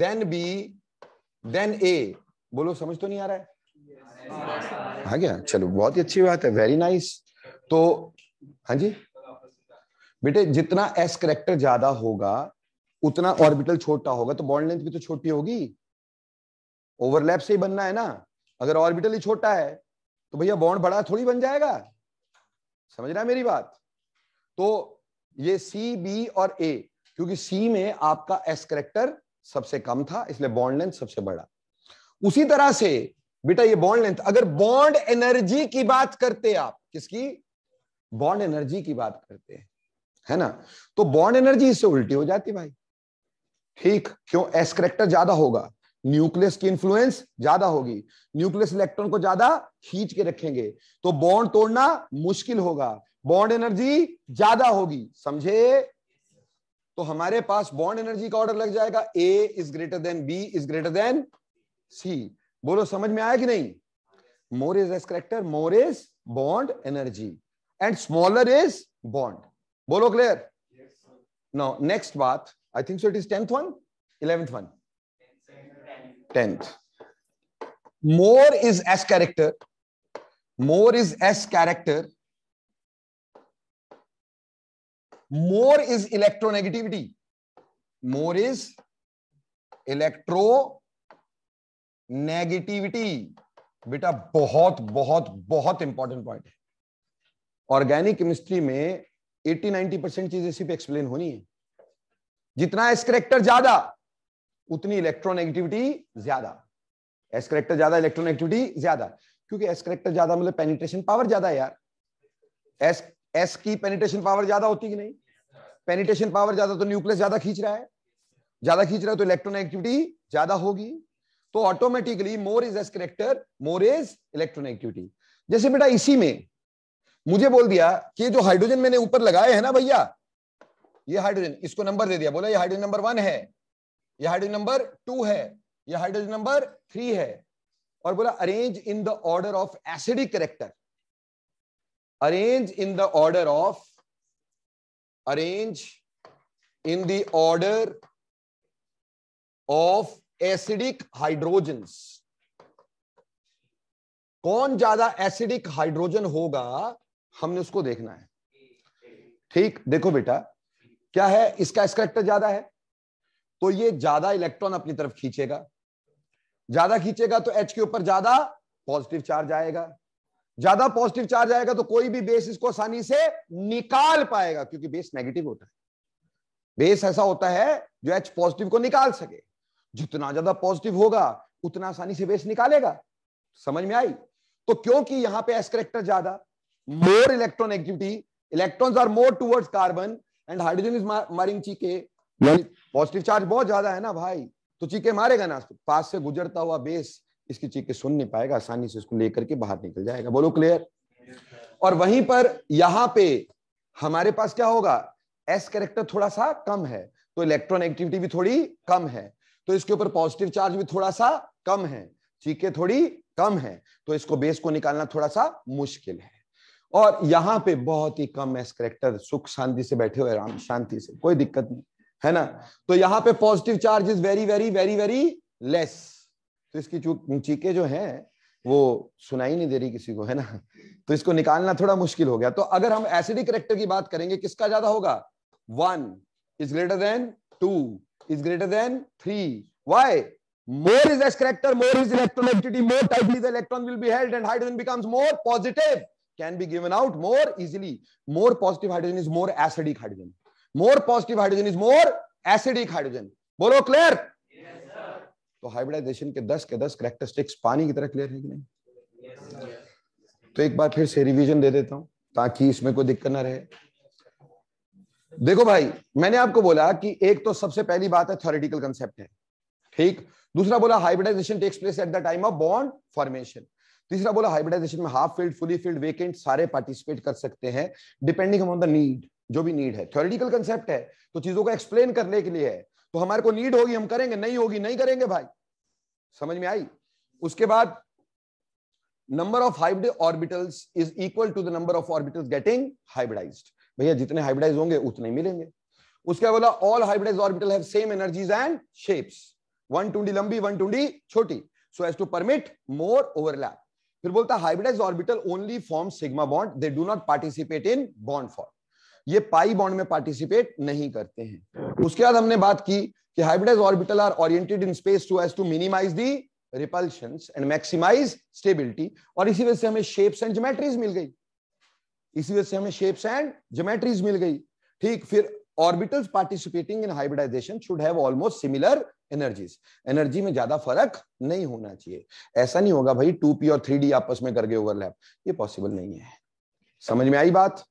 A: देन बी देन ए बोलो समझ तो नहीं आ रहा है आ गया चलो बहुत ही अच्छी बात है वेरी नाइस nice. तो हाँ जी बेटे जितना एस करेक्टर ज्यादा होगा उतना ऑर्बिटल छोटा होगा तो बॉन्ड लेंथ भी तो छोटी होगी ओवरलैप से ही बनना है ना अगर ऑर्बिटल ही छोटा है तो भैया बॉन्ड बड़ा थोड़ी बन जाएगा समझ रहा है मेरी बात तो ये सी बी और ए क्योंकि सी में आपका एस करेक्टर सबसे कम था इसलिए बॉन्ड लेंथ सबसे बड़ा उसी तरह से बेटा ये बॉन्ड लेंथ अगर बॉन्ड एनर्जी की बात करते आप किसकी बॉन्ड एनर्जी की बात करते हैं है ना तो बॉन्ड एनर्जी इससे उल्टी हो जाती भाई ठीक क्यों एस करेक्टर ज्यादा होगा न्यूक्लियस की इंफ्लुएंस ज्यादा होगी न्यूक्लियस इलेक्ट्रॉन को ज्यादा खींच के रखेंगे तो बॉन्ड तोड़ना मुश्किल होगा बॉन्ड एनर्जी ज्यादा होगी समझे तो हमारे पास बॉन्ड एनर्जी का ऑर्डर लग जाएगा A is greater than B is greater than C बोलो समझ में आया कि नहीं more is s character more is bond energy and smaller is bond बोलो क्लियर नो नेक्स्ट बात I think so it is tenth one eleventh one tenth more is s character more is s character more is electronegativity more is electronegativity बेटा बहुत बहुत बहुत important point है organic chemistry में eighty ninety percent चीजें सिर्फ explain होनी है जितना एस करेक्टर ज्यादा उतनी इलेक्ट्रोनेगेटिविटी ज्यादा एस करेक्टर ज्यादा इलेक्ट्रोनेगेटिविटी ज्यादा क्योंकि एस करेक्टर ज्यादा मतलब पेनिट्रेशन पावर ज्यादा यार एस एस की पेनिट्रेशन पावर ज्यादा होती कि नहीं पेनिट्रेशन पावर ज्यादा तो न्यूक्लियस ज्यादा खींच रहा है ज्यादा खींच रहा है तो इलेक्ट्रोनेगेटिविटी ज्यादा होगी तो automatically more is s character more is electronegativity जैसे बेटा इसी में मुझे बोल दिया कि जो हाइड्रोजन मैंने ऊपर लगाए है ना भैया ये हाइड्रोजन इसको नंबर दे दिया बोला ये हाइड्रोजन नंबर वन है ये हाइड्रोजन नंबर टू है ये हाइड्रोजन नंबर थ्री है और बोला arrange in the order of acidic character arrange in the order of arrange in the order of acidic hydrogen कौन ज्यादा एसिडिक हाइड्रोजन होगा हमने उसको देखना है ठीक देखो बेटा क्या है इसका स्क्रेक्टर ज्यादा है तो ये ज्यादा इलेक्ट्रॉन अपनी तरफ खींचेगा ज्यादा खींचेगा तो एच के ऊपर ज्यादा पॉजिटिव चार्ज आएगा ज्यादा पॉजिटिव चार्ज आएगा तो कोई भी बेस इसको आसानी से निकाल पाएगा क्योंकि बेस नेगेटिव होता है बेस ऐसा होता है जो एच पॉजिटिव को निकाल सके जितना ज्यादा पॉजिटिव होगा उतना आसानी से बेस निकालेगा समझ में आई तो क्योंकि यहां पे एस करेक्टर ज्यादा more electron activity. Electrons are more towards carbon and hydrogen is marring chike चीके positive charge bahut zyada hai na bhai to chike marega na pass se guzarta hua base iski chike sun nahi payega aasani se isko lekar ke bahar nikal jayega bolo clear और वहीं पर यहां पे हमारे पास क्या होगा S character थोड़ा सा कम है तो इलेक्ट्रॉन एक्टिविटी भी थोड़ी कम है तो इसके ऊपर पॉजिटिव चार्ज भी थोड़ा सा कम है चीके थोड़ी कम है तो इसको बेस को निकालना थोड़ा सा मुश्किल है और यहाँ पे बहुत ही कम एस करेक्टर सुख शांति से बैठे हुए आराम शांति से कोई दिक्कत नहीं है ना तो यहाँ पे positive charge is very very very very less तो इसकी चीके जो है वो सुनाई नहीं दे रही किसी को है ना तो इसको निकालना थोड़ा मुश्किल हो गया तो अगर हम एसिडिक करेक्टर की बात करेंगे किसका ज्यादा होगा one is greater than two is greater than three why more is s character more is electronegativity more tight is electron will be held and hydrogen becomes more positive can be given out more easily. More positive hydrogen is more acidic hydrogen. More positive hydrogen is more acidic hydrogen. bolo clear बोलो clear तो hybridization ke 10 ke 10 characteristics pani ki tarah clear hai ki nahi yes sir to ek baar फिर se revision de deta hu taki isme koi dikkat na rahe देखो भाई मैंने आपको बोला कि एक तो सबसे पहली बात है थोरिटिकल कंसेप्ट है ठीक दूसरा बोला hybridization takes place at the time of bond formation तीसरा बोला हाइब्रिडाइजेशन में half filled fully filled vacant सारे पार्टिसिपेट कर सकते हैं डिपेंडिंग ऑन द नीड जो भी नीड है थ्योरिटिकल कंसेप्ट है तो चीजों को एक्सप्लेन करने के लिए है तो हमारे को नीड होगी हम करेंगे नहीं होगी नहीं करेंगे भाई समझ में आई उसके बाद number of hybrid orbitals is equal to the number of orbitals getting hybridize भैया जितने हाइब्रिडाइज होंगे उतने मिलेंगे उसके बोला all hybridize orbital have same energies and shapes one टूडी लंबी वन टूडी छोटी so as to permit more overlap फिर बोलता hybridize orbital only form sigma bond they do not participate in bond form ये पाई बॉन्ड में participate नहीं करते हैं उसके बाद हमने बात की कि hybridize orbital are oriented in space to as to minimize the repulsion and maximize stability और इसी वजह से हमें शेप्स एंड जोमेट्रीज मिल गई इसी वजह से हमें शेप्स एंड जोमेट्रीज मिल गई ठीक फिर orbitals participating in hybridization should have almost similar energies energy में ज्यादा फर्क नहीं होना चाहिए ऐसा नहीं होगा भाई टू और थ्री आपस में करके ओवरलैप ये पॉसिबल नहीं है समझ में आई बात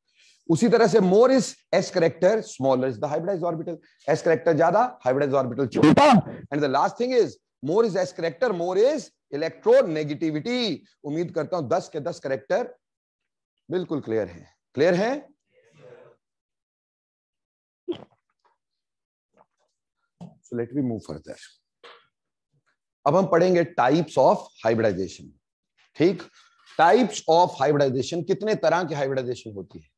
A: उसी तरह से more is s character smaller is the hybridize orbital s character ज्यादा हाइब्रिडाइज ऑर्बिटल छोटा and the last thing is more is s character more is electronegativity उम्मीद करता हूं दस के दस करेक्टर बिल्कुल क्लियर है क्लियर है लेट वी मूव फर्दर अब हम पढ़ेंगे टाइप्स ऑफ हाइब्रिडाइजेशन ठीक टाइप्स ऑफ हाइब्रिडाइजेशन कितने तरह की हाइब्रिडाइजेशन होती है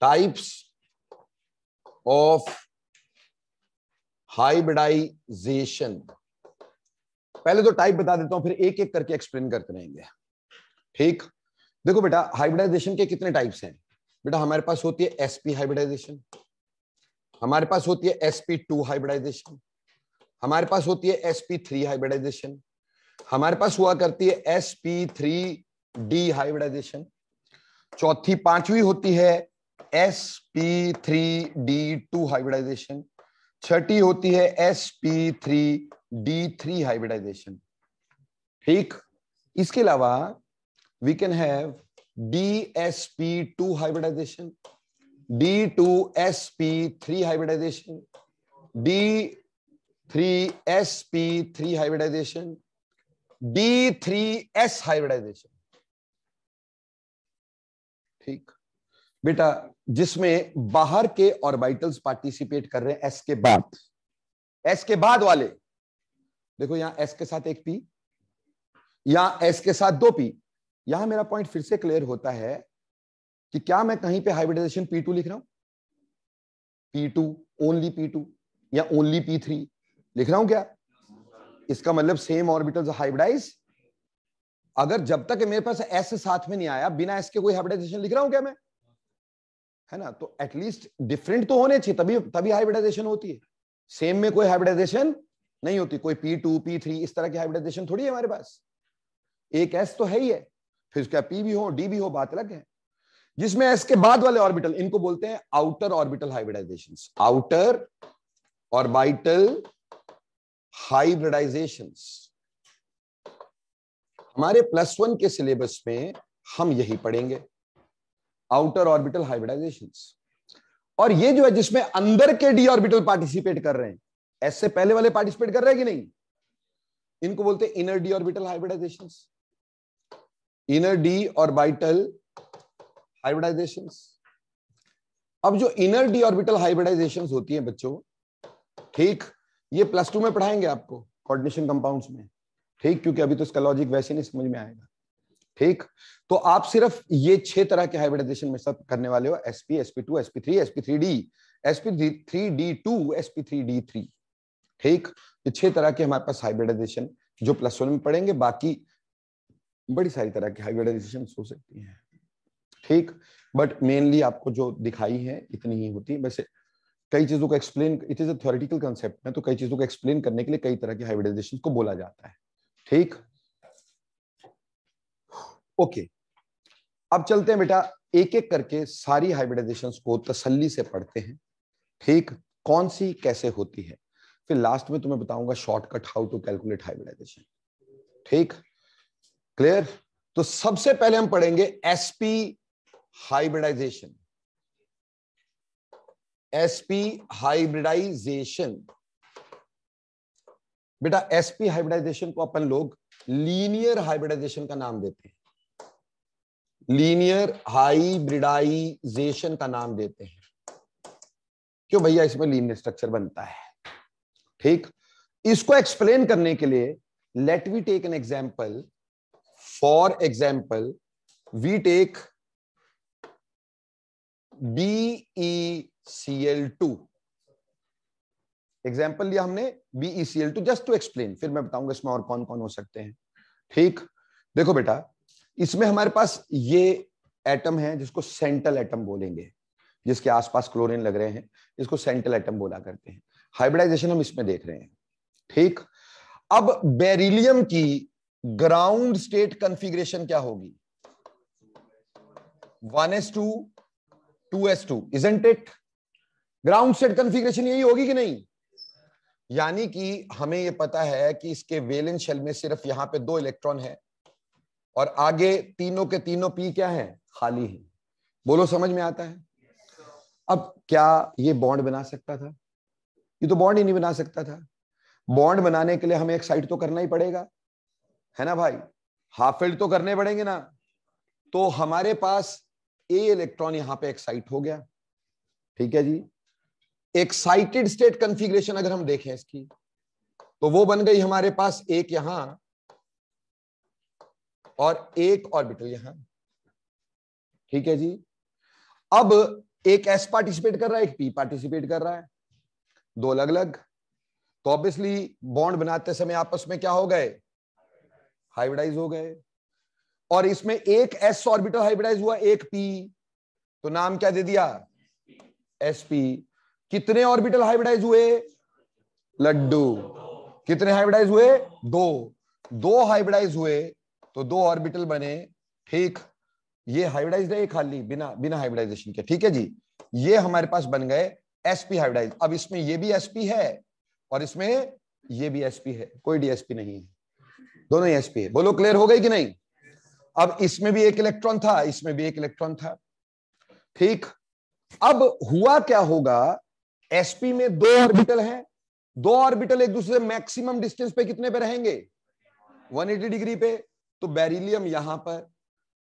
A: टाइप्स ऑफ हाइब्रिडाइजेशन पहले तो टाइप बता देता हूं फिर एक एक करके एक्सप्लेन करते रहेंगे ठीक देखो बेटा हाइब्रिडाइजेशन के कितने टाइप्स हैं बेटा हमारे पास होती है एसपी हाइब्रिडाइजेशन हमारे पास होती है sp2 हाइब्रिडाइजेशन हमारे पास होती है sp3 हाइब्रिडाइजेशन हमारे पास हुआ करती है एसपी थ्री हाइब्रिडाइजेशन चौथी पांचवी होती है एसपी थ्री हाइब्रिडाइजेशन छठी होती है एसपी थ्री हाइब्रिडाइजेशन ठीक इसके अलावा we can have dsp2 hybridization d two s p three hybridization d three s p three hybridization d three s hybridization ठीक बेटा जिसमें बाहर के ऑर्बिटल्स पार्टिसिपेट कर रहे हैं एस के बाद एस के बाद वाले देखो यहां एस के साथ एक पी यहां एस के साथ दो पी यहां मेरा पॉइंट फिर से क्लियर होता है कि क्या मैं कहीं पे हाइब्रिडाइजेशन P2 लिख रहा हूं P2 ओनली P2 या ओनली P3 लिख रहा हूं क्या इसका मतलब सेम ऑर्बिटल हाइब्रिडाइज अगर जब तक मेरे पास एस साथ में नहीं आया बिना एस के कोई हाइब्रिडाइजेशन लिख रहा हूं क्या मैं है ना तो एटलीस्ट डिफरेंट तो होने चाहिए तभी तभी हाइब्रिडाइजेशन होती है सेम में कोई हाइब्रिडाइजेशन नहीं होती कोई पी टू पी थ्री इस तरह की हाइब्रिडाइजेशन थोड़ी है हमारे पास एक एस तो है ही है फिर उसका पी भी हो डी भी हो बात अलग है जिसमें इसके बाद वाले ऑर्बिटल इनको बोलते हैं outer orbital hybridization outer orbital hybridization हमारे प्लस वन के सिलेबस में हम यही पढ़ेंगे आउटर ऑर्बिटल हाइब्रिडाइजेशन और ये जो है जिसमें अंदर के डी ऑर्बिटल पार्टिसिपेट कर रहे हैं ऐसे पहले वाले पार्टिसिपेट कर रहे हैं कि नहीं इनको बोलते हैं inner d orbital hybridization inner d orbital hybridization अब जो इनर डी ऑर्बिटल हाइब्रिडाइजेशन होती है बच्चों ठीक ये प्लस टू में पढ़ाएंगे आपको कोऑर्डिनेशन कंपाउंड्स में ठीक क्योंकि अभी तो इसका लॉजिक वैसे नहीं समझ में आएगा ठीक तो आप सिर्फ ये छह तरह के हाइब्रिडाइजेशन में सब करने वाले हो sp sp two sp three sp three d sp three d two sp three d three ठीक ये छह तरह के हमारे पास हाइब्रिडाइजेशन जो प्लस वन में पढ़ेंगे बाकी बड़ी सारी तरह की हाइब्रिडाइजेशन हो सकती है ठीक बट मेनली आपको जो दिखाई है इतनी ही होती है वैसे कई चीजों को explain it is a theoretical concept है तो कई चीजों को एक्सप्लेन करने के लिए कई तरह के हाइब्रिडाइजेशन को बोला जाता है ठीक ओके अब चलते हैं बेटा एक एक करके सारी हाइब्रिडाइजेशन को तसल्ली से पढ़ते हैं ठीक कौन सी कैसे होती है फिर लास्ट में तुम्हें बताऊंगा shortcut how to calculate hybridization ठीक क्लियर तो सबसे पहले हम पढ़ेंगे एसपी हाइब्रिडाइजेशन एसपी हाइब्रिडाइजेशन बेटा एसपी हाइब्रिडाइजेशन को अपन लोग लीनियर हाइब्रिडाइजेशन का नाम देते हैं लीनियर हाइब्रिडाइजेशन का नाम देते हैं क्यों भैया इसमें लीनियर स्ट्रक्चर बनता है ठीक इसको एक्सप्लेन करने के लिए let we take an example for example we take BeCl2 example लिया हमने BeCl2 जस्ट टू एक्सप्लेन फिर मैं बताऊंगा इसमें और कौन कौन हो सकते हैं ठीक देखो बेटा इसमें हमारे पास ये एटम है जिसको सेंट्रल एटम बोलेंगे जिसके आसपास क्लोरीन लग रहे हैं इसको सेंट्रल एटम बोला करते हैं हाइब्रिडाइजेशन हम इसमें देख रहे हैं ठीक अब बेरिलियम की ग्राउंड स्टेट कंफिग्रेशन क्या होगी one S two two S two isn't it ground state configuration यही होगी कि नहीं यानी कि हमें यह पता है कि इसके वेलन शेल में सिर्फ यहां पे दो इलेक्ट्रॉन है और आगे तीनों के तीनों पी क्या है खाली है बोलो समझ में आता है अब क्या ये बॉन्ड बना सकता था ये तो बॉन्ड ही नहीं बना सकता था बॉन्ड बनाने के लिए हमें एक साइड तो करना ही पड़ेगा है ना भाई हाफ फिल्ड तो करने पड़ेंगे ना तो हमारे पास ए इलेक्ट्रॉन यहां पे एक्साइट हो गया ठीक है जी एक्साइटेड स्टेट कंफिग्रेशन अगर हम देखें इसकी तो वो बन गई हमारे पास एक यहां और एक ऑर्बिटल यहां ठीक है जी अब एक एस पार्टिसिपेट कर रहा है एक पी पार्टिसिपेट कर रहा है दो अलग अलग तो ऑब्वियसली बॉन्ड बनाते समय आपस में क्या हो गए हाइब्रिडाइज हो गए और इसमें एक एस ऑर्बिटल हाइब्रिडाइज हुआ एक पी तो नाम क्या दे दिया एस पी कितने ऑर्बिटल हाइब्रिडाइज हुए लड्डू कितने हाइब्रिडाइज हुए दो दो हाइब्रिडाइज हुए तो दो ऑर्बिटल बने ठीक ये हाइब्रिडाइज है खाली बिना बिना हाइब्रिडाइजेशन के ठीक है जी ये हमारे पास बन गए एसपी हाइब्रिडाइज अब इसमें ये भी एसपी है और इसमें ये भी एसपी है कोई डीएसपी नहीं है दोनों ही एसपी है बोलो क्लियर हो गई कि नहीं अब इसमें भी एक इलेक्ट्रॉन था इसमें भी एक इलेक्ट्रॉन था ठीक अब हुआ क्या होगा एसपी में दो ऑर्बिटल हैं दो ऑर्बिटल एक दूसरे मैक्सिमम डिस्टेंस पे कितने पे रहेंगे 180 डिग्री पे तो बेरिलियम यहां पर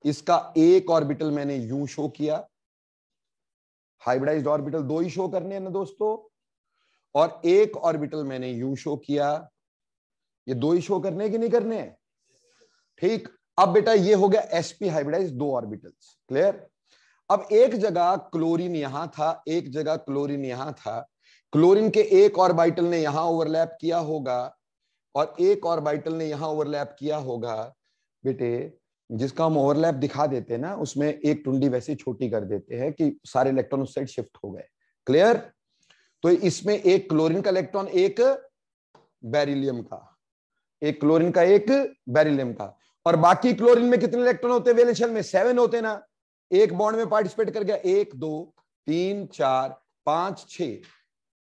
A: इसका एक ऑर्बिटल मैंने यू शो किया हाइब्रिडाइज्ड ऑर्बिटल दो ही शो करने हैं ना दोस्तों और एक ऑर्बिटल मैंने यू शो किया ये दो ही शो करने कि नहीं करने ठीक अब बेटा ये हो गया एसपी हाइब्रिडाइज दो ऑर्बिटल्स क्लियर अब एक जगह क्लोरीन यहां था एक जगह क्लोरीन यहां था क्लोरीन के एक ऑर्बिटल ने यहां ओवरलैप किया होगा और एक ऑर्बिटल ने यहां ओवरलैप किया होगा बेटे जिसका हम ओवरलैप दिखा देते हैं ना उसमें एक टुंडी वैसे छोटी कर देते हैं कि सारे इलेक्ट्रॉन उस साइड शिफ्ट हो गए क्लियर तो इसमें एक क्लोरीन का इलेक्ट्रॉन एक बेरिलियम का एक क्लोरीन का एक बेरिलियम का और बाकी क्लोरीन में कितने इलेक्ट्रॉन होते हैं वेलेशन में सेवन होते ना एक बॉन्ड में पार्टिसिपेट कर गया एक दो तीन चार पांच छ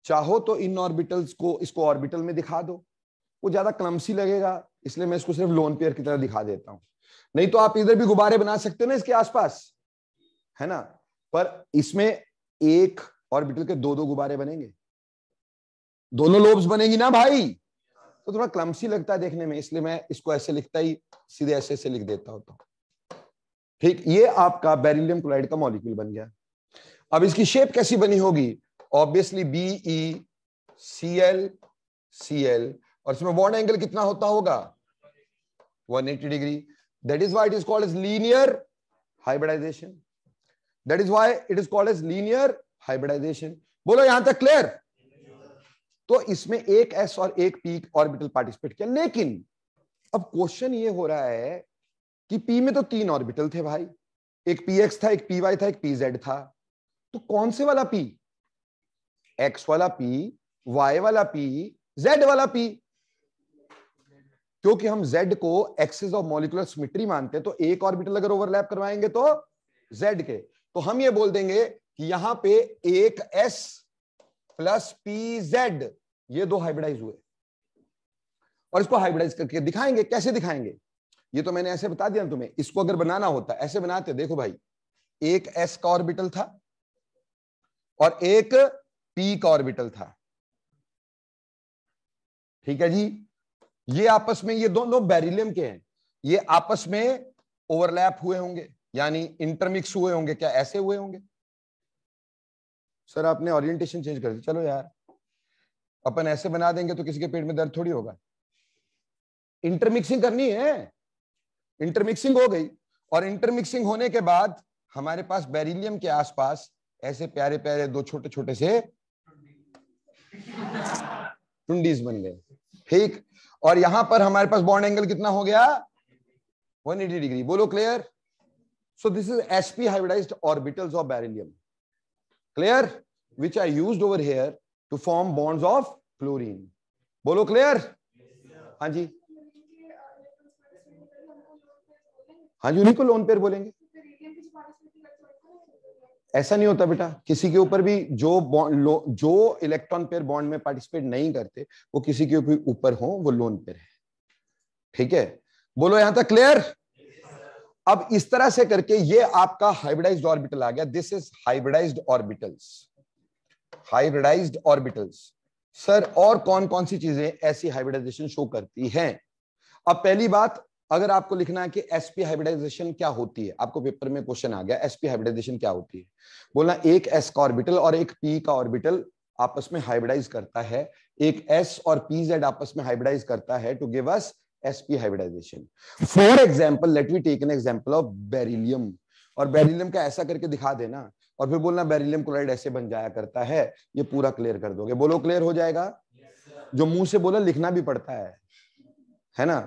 A: चाहो तो इन ऑर्बिटल्स को इसको ऑर्बिटल में दिखा दो वो ज्यादा क्लमसी लगेगा इसलिए मैं इसको सिर्फ लोन पेयर की तरह दिखा देता हूं नहीं तो आप इधर भी गुब्बारे बना सकते हो ना इसके आसपास है ना पर इसमें एक ऑर्बिटल के दो दो गुब्बारे बनेंगे दोनों लोब्स बनेगी ना भाई तो थोड़ा क्लमसी लगता है देखने में इसलिए मैं इसको ऐसे लिखता ही सीधे ऐसे ऐसे लिख देता होता हूँ तो। ठीक ये आपका बेरिलियम क्लोराइड का मॉलिक्यूल बन गया अब इसकी शेप कैसी बनी होगी obviously B E C L C L और इसमें बॉन्ड एंगल कितना होता होगा 180 degree that is why it is called as linear hybridization that is why it is called as linear hybridization बोलो यहां तक क्लियर तो इसमें एक एस और एक पी ऑर्बिटल पार्टिसिपेट किया लेकिन अब क्वेश्चन ये हो रहा है कि पी में तो तीन ऑर्बिटल थे भाई एक पी एक्स था एक पी वाई था एक पी जेड था तो कौन से वाला पी एक्स वाला पी वाई वाला पी जेड वाला पी क्योंकि हम जेड को एक्सेस ऑफ मॉलिकुलर सिमिट्री मानते हैं तो एक ऑर्बिटल अगर ओवरलैप करवाएंगे तो जेड के तो हम ये बोल देंगे कि यहां पे एक एस प्लस पी जेड ये दो हाइब्रिडाइज हुए और इसको हाइब्रिडाइज करके दिखाएंगे कैसे दिखाएंगे ये तो मैंने ऐसे बता दिया तुम्हें इसको अगर बनाना होता ऐसे बनाते देखो भाई एक एस का ऑर्बिटल था और एक पी का ऑर्बिटल था ठीक है जी ये आपस में ये दोनों बेरिलियम के हैं ये आपस में ओवरलैप हुए होंगे यानी इंटरमिक्स हुए होंगे क्या ऐसे हुए होंगे सर आपने ओरिएंटेशन चेंज कर दिया चलो यार अपन ऐसे बना देंगे तो किसी के पेट में दर्द थोड़ी होगा इंटरमिक्सिंग करनी है इंटरमिक्सिंग हो गई और इंटरमिक्सिंग होने के बाद हमारे पास बेरिलियम के आसपास ऐसे प्यारे प्यारे दो छोटे छोटे से टुंडीज बन गए ठीक और यहां पर हमारे पास बॉन्ड एंगल कितना हो गया 180 डिग्री बोलो clear so this is sp hybridized orbitals of beryllium clear which are used over here to form bonds of chlorine बोलो क्लियर हाँ जी हाँ जी उन्हीं को लोन पेयर बोलेंगे ऐसा नहीं होता बेटा किसी के ऊपर भी जो जो इलेक्ट्रॉन पेयर बॉन्ड में पार्टिसिपेट नहीं करते वो किसी के ऊपर हो वो लोन पेयर है ठीक है बोलो यहां तक क्लियर अब इस तरह से करके ये आपका हाइब्रिडाइज्ड ऑर्बिटल आ गया this is hybridized orbitals hybridized orbitals sir और कौन कौन सी चीजें ऐसी हाइब्रिडाइजेशन शो करती हैं अब पहली बात अगर आपको लिखना है कि एसपी हाइब्रिडाइजेशन क्या होती है आपको पेपर में क्वेश्चन आ गया एसपी हाइब्रिडाइजेशन क्या होती है बोलना एक एस का ऑर्बिटल और एक पी का ऑर्बिटल आपस में हाइब्रिडाइज करता है एक एस और पी जेड आपस में हाइब्रिडाइज करता है to give us sp hybridization for example let we take an example of beryllium और बेरिलियम का ऐसा करके दिखा देना और फिर बोलना बेरिलियम क्लोराइड ऐसे बन जाया करता है ये पूरा क्लियर कर दोगे बोलो क्लियर हो जाएगा जो मुंह से बोला लिखना भी पड़ता है है ना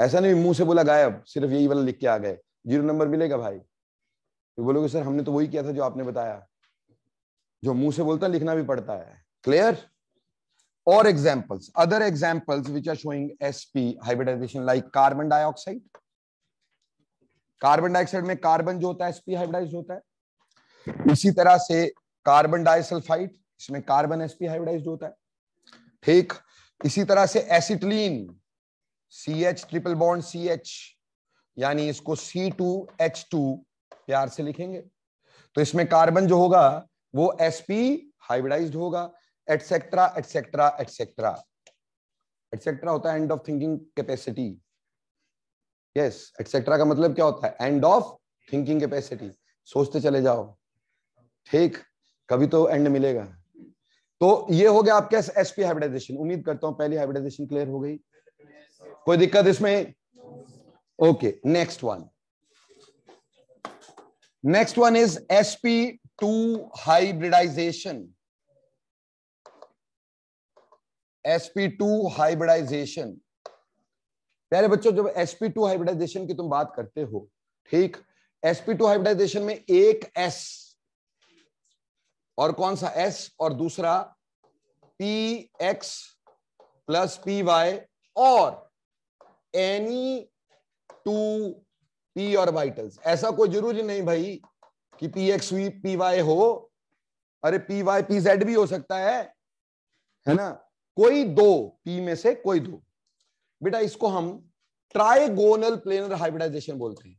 A: ऐसा नहीं मुंह से बोला गायब सिर्फ यही वाला लिख के आ गए जीरो नंबर मिलेगा भाई तो बोलोगे सर हमने तो वही किया था जो आपने बताया जो मुंह से बोलता लिखना भी पड़ता है क्लियर और examples other examples which are showing sp hybridization like carbon dioxide carbon dioxide में कार्बन जो होता है एसपी हाइब्रिडाइज होता है इसी तरह से कार्बन डाइसल्फाइड इसमें कार्बन एसपी हाइब्रिडाइज होता है ठीक इसी तरह से acetylene C H triple bond C H यानी इसको सी टू एच टू प्यार से लिखेंगे तो इसमें कार्बन जो होगा वो एसपी हाइब्रिडाइज्ड होगा एटसेट्रा एटसेट्रा एटसेट्रा एटसेट्रा होता है end of thinking capacity yes etcetera का मतलब क्या होता है एंड ऑफ थिंकिंग कैपेसिटी सोचते चले जाओ ठीक कभी तो एंड मिलेगा तो ये हो गया आपके एसपी हाइब्रिडाइजेशन उम्मीद करता हूं पहली हाइब्रिडाइजेशन क्लियर हो गई कोई दिक्कत इसमें okay next one next one is sp two hybridization two hybridization प्यारे बच्चों जब एसपी टू हाइब्रिडाइजेशन की तुम बात करते हो ठीक टू हाइब्रिडाइजेशन में एक एस और कौन सा एस और दूसरा p x plus p y और एनी टू पी और वाइटल्स ऐसा कोई जरूरी नहीं भाई कि पी एक्स हुई पी वाई हो अरे पी वाई पी जेड भी हो सकता है है ना कोई दो पी में से कोई दो बेटा इसको हम ट्राइगोनल प्लेनर हाइब्रिडाइजेशन बोलते हैं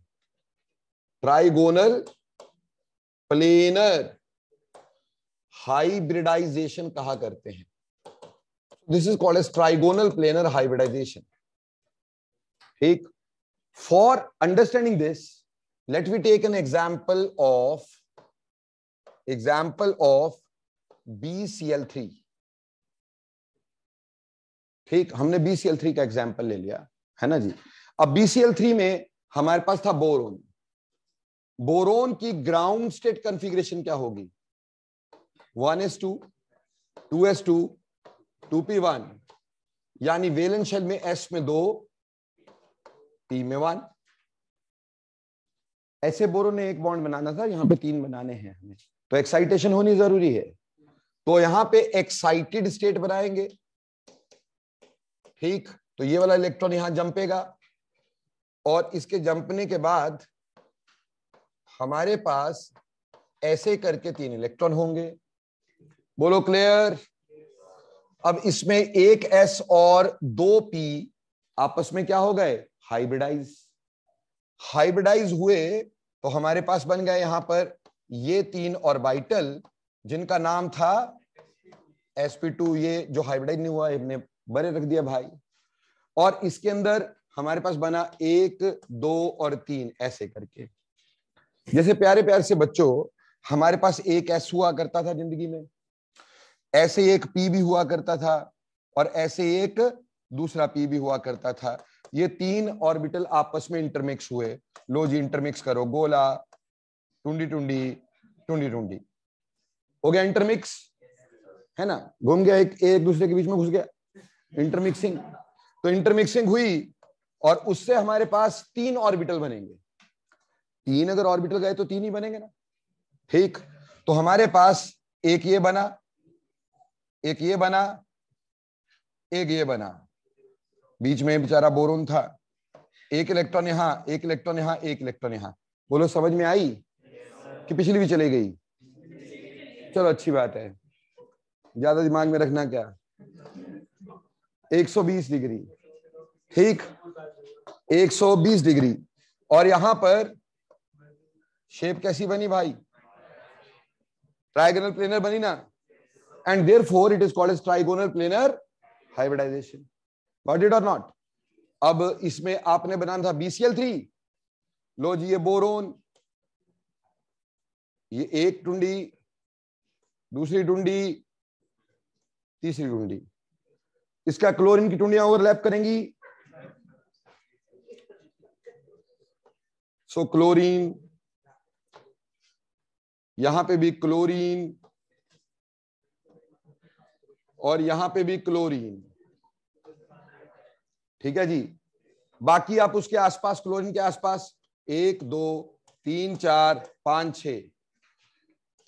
A: ट्राइगोनल प्लेनर हाइब्रिडाइजेशन कहा करते हैं this is called as trigonal planar hybridization ठीक for understanding this let an example of example of B C L three ठीक हमने थ्री का एग्जाम्पल ले लिया है ना जी अब थ्री में हमारे पास था बोरोन बोरोन की ग्राउंड स्टेट कॉन्फ़िगरेशन क्या होगी one S two two S two two P one यानी वेलन शेल में एस में दो पी में वन ऐसे बोरो ने एक बॉन्ड बनाना था यहां पे तीन बनाने हैं हमें तो एक्साइटेशन होनी जरूरी है तो यहां पे एक्साइटेड स्टेट बनाएंगे ठीक तो ये वाला इलेक्ट्रॉन यहां जंपेगा और इसके जंपने के बाद हमारे पास ऐसे करके तीन इलेक्ट्रॉन होंगे बोलो क्लियर अब इसमें एक एस और दो पी आपस में क्या हो गए हाइब्रिडाइज हाइब्रिडाइज हुए तो हमारे पास बन गए यहां पर ये तीन और बाइटल जिनका नाम था एस टू ये जो हाइब्रिडाइज नहीं हुआ हमने बड़े रख दिया भाई और इसके अंदर हमारे पास बना एक दो और तीन ऐसे करके जैसे प्यारे प्यार से बच्चों हमारे पास एक एस हुआ करता था जिंदगी में ऐसे एक पी भी हुआ करता था और ऐसे एक दूसरा पी भी हुआ करता था ये तीन ऑर्बिटल आपस में इंटरमिक्स हुए लो जी इंटरमिक्स करो गोला टुंडी टुंडी टुंडी टुंडी हो गया इंटरमिक्स है ना घूम गया एक एक दूसरे के बीच में घुस गया इंटरमिक्सिंग तो इंटरमिक्सिंग हुई और उससे हमारे पास तीन ऑर्बिटल बनेंगे तीन अगर ऑर्बिटल गए तो तीन ही बनेंगे ना ठीक तो हमारे पास एक ये बना एक ये बना एक ये बना बीच में बेचारा बोरोन था एक इलेक्ट्रॉन यहां एक इलेक्ट्रॉन यहां एक इलेक्ट्रॉन यहां बोलो समझ में आई कि पिछली भी चली गई चलो अच्छी बात है ज्यादा दिमाग में रखना क्या 120 डिग्री ठीक 120 डिग्री और यहां पर शेप कैसी बनी भाई ट्राइगनल प्लेनर बनी ना and therefore it is called as trigonal planar hybridization got it or not अब इसमें आपने बनाना था बीसीएल थ्री लो जी ये बोरोन ये एक टुंडी दूसरी टुंडी तीसरी टुंडी इसका क्लोरीन की टुंडियां ओवरलैप करेंगी सो so, क्लोरीन यहां पे भी क्लोरीन और यहां पे भी क्लोरीन ठीक है जी बाकी आप उसके आसपास क्लोरीन के आसपास एक दो तीन चार पांच छ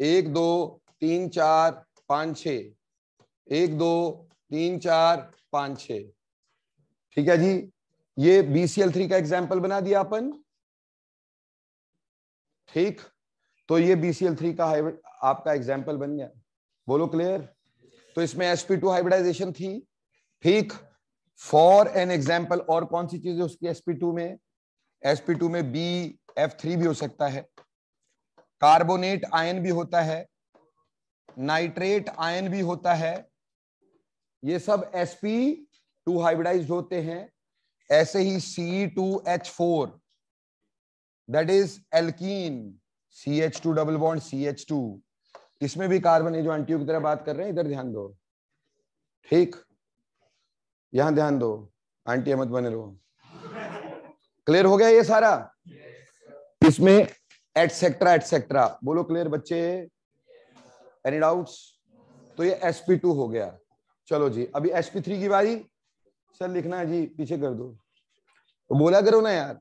A: एक दो तीन चार पांच छ एक दो तीन चार पांच छ ठीक है जी ये BCL3 थ्री का एग्जाम्पल बना दिया अपन ठीक तो ये बीसीएल थ्री का आपका एग्जाम्पल बन गया बोलो क्लियर तो इसमें sp2 हाइब्रिडाइजेशन थी ठीक फॉर एन एग्जाम्पल और कौन सी चीज है उसकी sp2 में sp2 में बी थ्री भी हो सकता है कार्बोनेट आयन भी होता है नाइट्रेट आयन भी होता है ये सब sp2 हाइब्रिडाइज्ड होते हैं ऐसे ही C2H4 that is alkene CH2 double bond CH2 इसमें भी कार्बन ये जो आंटियों की तरह बात कर रहे हैं इधर ध्यान दो ठीक यहां ध्यान दो आंटी अहमद बने रहो क्लियर हो गया ये सारा इसमें एटसेट्रा एटसेट्रा बोलो क्लियर बच्चे एनी डाउट्स तो ये sp2 हो गया चलो जी अभी sp3 की बारी सर लिखना है जी पीछे कर दो तो बोला करो ना यार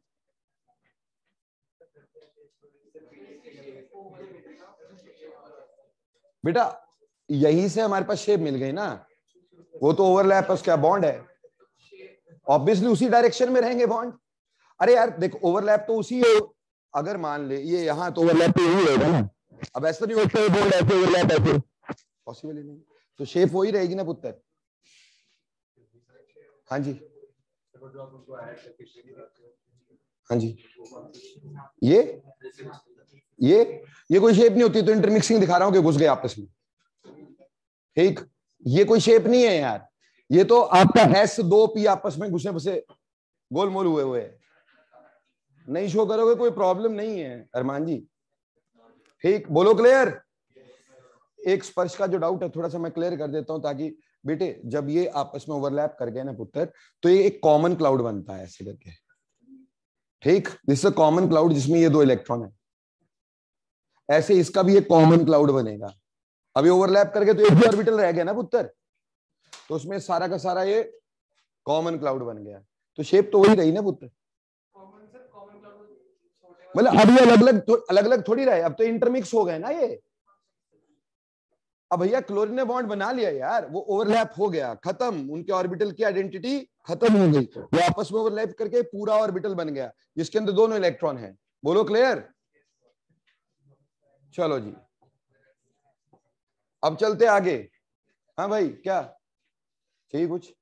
A: बेटा यही से हमारे पास शेप मिल गई ना वो तो ओवरलैप है उसका बॉन्ड है ऑब्वियसली उसी डायरेक्शन में रहेंगे बॉन्ड अरे यार देखो ओवरलैप तो उसी हो अगर मान ले ये यहां तो ओवरलैप तो यही रहेगा ना अब ऐसा तो नहीं होता बॉन्ड ऐसे ओवरलैप ऐसे पॉसिबल ही नहीं तो शेप वही रहेगी ना पुत्र हाँ जी हाँ जी ये ये ये कोई शेप नहीं होती तो इंटरमिक्सिंग दिखा रहा हूं कि घुस गए आपस में ठीक ये कोई शेप नहीं है यार ये तो आपका हैस दो पी आपस में घुसे बसे गोलमोल हुए हुए नहीं शो करोगे कोई प्रॉब्लम नहीं है अरमान जी ठीक बोलो क्लियर एक स्पर्श का जो डाउट है थोड़ा सा मैं क्लियर कर देता हूं ताकि बेटे जब ये आपस में ओवरलैप कर गए ना पुत्र तो ये एक कॉमन क्लाउड बनता है ऐसे करके ठीक दिस कॉमन क्लाउड जिसमें ये दो इलेक्ट्रॉन है ऐसे इसका भी एक कॉमन क्लाउड बनेगा अभी ओवरलैप करके तो एक भी ऑर्बिटल रह गया ना पुत्र तो उसमें सारा का सारा ये कॉमन क्लाउड बन गया तो शेप तो वही रही ना पुत्र मतलब अब ये अलग अलग अलग अलग थोड़ी रहे अब तो इंटरमिक्स हो गए ना ये अब भैया क्लोरिन ने बॉन्ड बना लिया यार वो ओवरलैप हो गया खत्म उनके ऑर्बिटल की आइडेंटिटी खत्म हो गई वो आपस में ओवरलैप करके पूरा ऑर्बिटल बन गया जिसके अंदर दोनों इलेक्ट्रॉन है बोलो क्लियर चलो जी अब चलते आगे हाँ भाई क्या चाहिए कुछ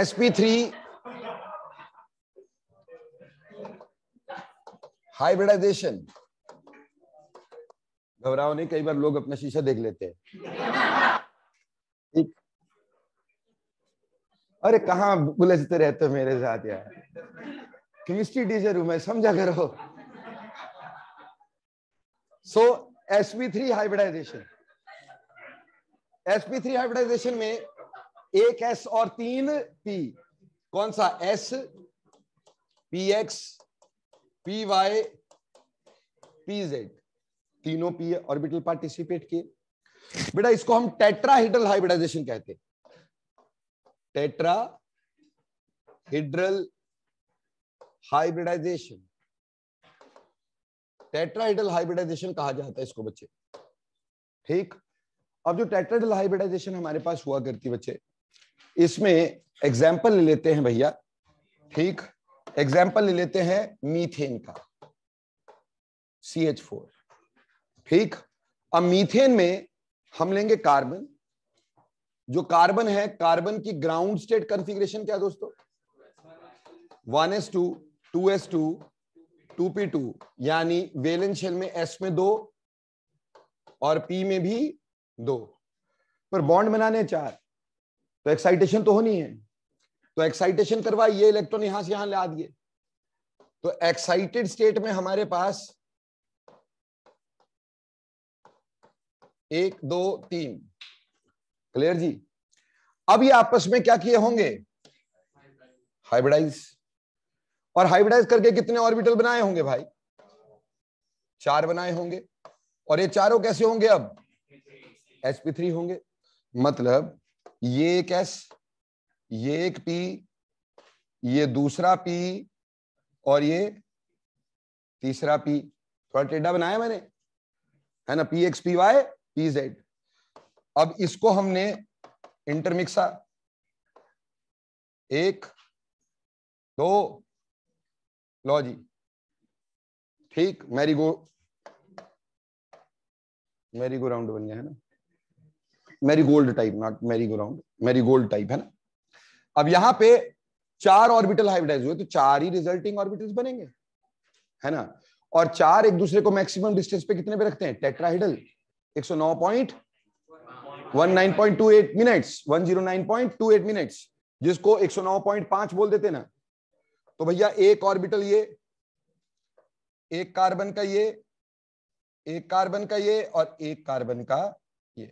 A: एस पी थ्री हाइब्रिडाइजेशन घबराओ नहीं कई बार लोग अपना शीशा देख लेते हैं अरे कहा बुलझते रहते हो मेरे साथ यार केमिस्ट्री टीचर हूं मैं समझा करो so s p three hybridization s p three hybridization में एक एस और तीन पी कौन सा s p x p y p z तीनों पी ऑर्बिटल पार्टिसिपेट किए बेटा इसको हम टेट्राहीड्रल हाइब्रिडाइजेशन कहते हैं हिड्रल हाइब्रिडाइजेशन टेट्राहीड्रल हाइब्रिडाइजेशन कहा जाता है इसको बच्चे ठीक अब जो टेट्राहीड्रल हाइब्रिडाइजेशन हमारे पास हुआ करती बच्चे इसमें एग्जाम्पल ले लेते हैं भैया ठीक एग्जाम्पल ले लेते हैं मीथेन का सी एच फोर ठीक अब मीथेन में हम लेंगे कार्बन जो कार्बन है कार्बन की ग्राउंड स्टेट कंफिग्रेशन क्या दोस्तों one S two two S two two P two यानी वेलन शेल में एस में दो और पी में भी दो पर बॉन्ड बनाने चार तो एक्साइटेशन तो होनी है तो एक्साइटेशन करवाइए इलेक्ट्रॉन यहां से यहां ला दिए तो एक्साइटेड स्टेट में हमारे पास एक दो तीन क्लियर जी अब ये आपस में क्या किए होंगे हाइब्रिडाइज और हाइब्रिडाइज करके कितने ऑर्बिटल बनाए होंगे भाई चार बनाए होंगे और ये चारों कैसे होंगे अब sp3 पी थ्री होंगे मतलब ये एक एस ये एक पी ये दूसरा पी और ये तीसरा पी थोड़ा टेढ़ा बनाया मैंने है ना p x p y p z अब इसको हमने इंटरमिक्सा एक दो लो जी ठीक merry go merry go round बन गया है ना marigold type not merry go round marigold type है ना अब यहां पे चार ऑर्बिटल हाइब्रिडाइज हुए तो चार ही रिजल्टिंग ऑर्बिटल्स बनेंगे है ना और चार एक दूसरे को मैक्सिमम डिस्टेंस पे कितने पे रखते हैं टेट्राहिडल एक मिनट्स 109.28 मिनट्स जिसको 109.5 बोल देते ना तो भैया एक ऑर्बिटल ये एक कार्बन का ये एक कार्बन का ये और एक कार्बन का ये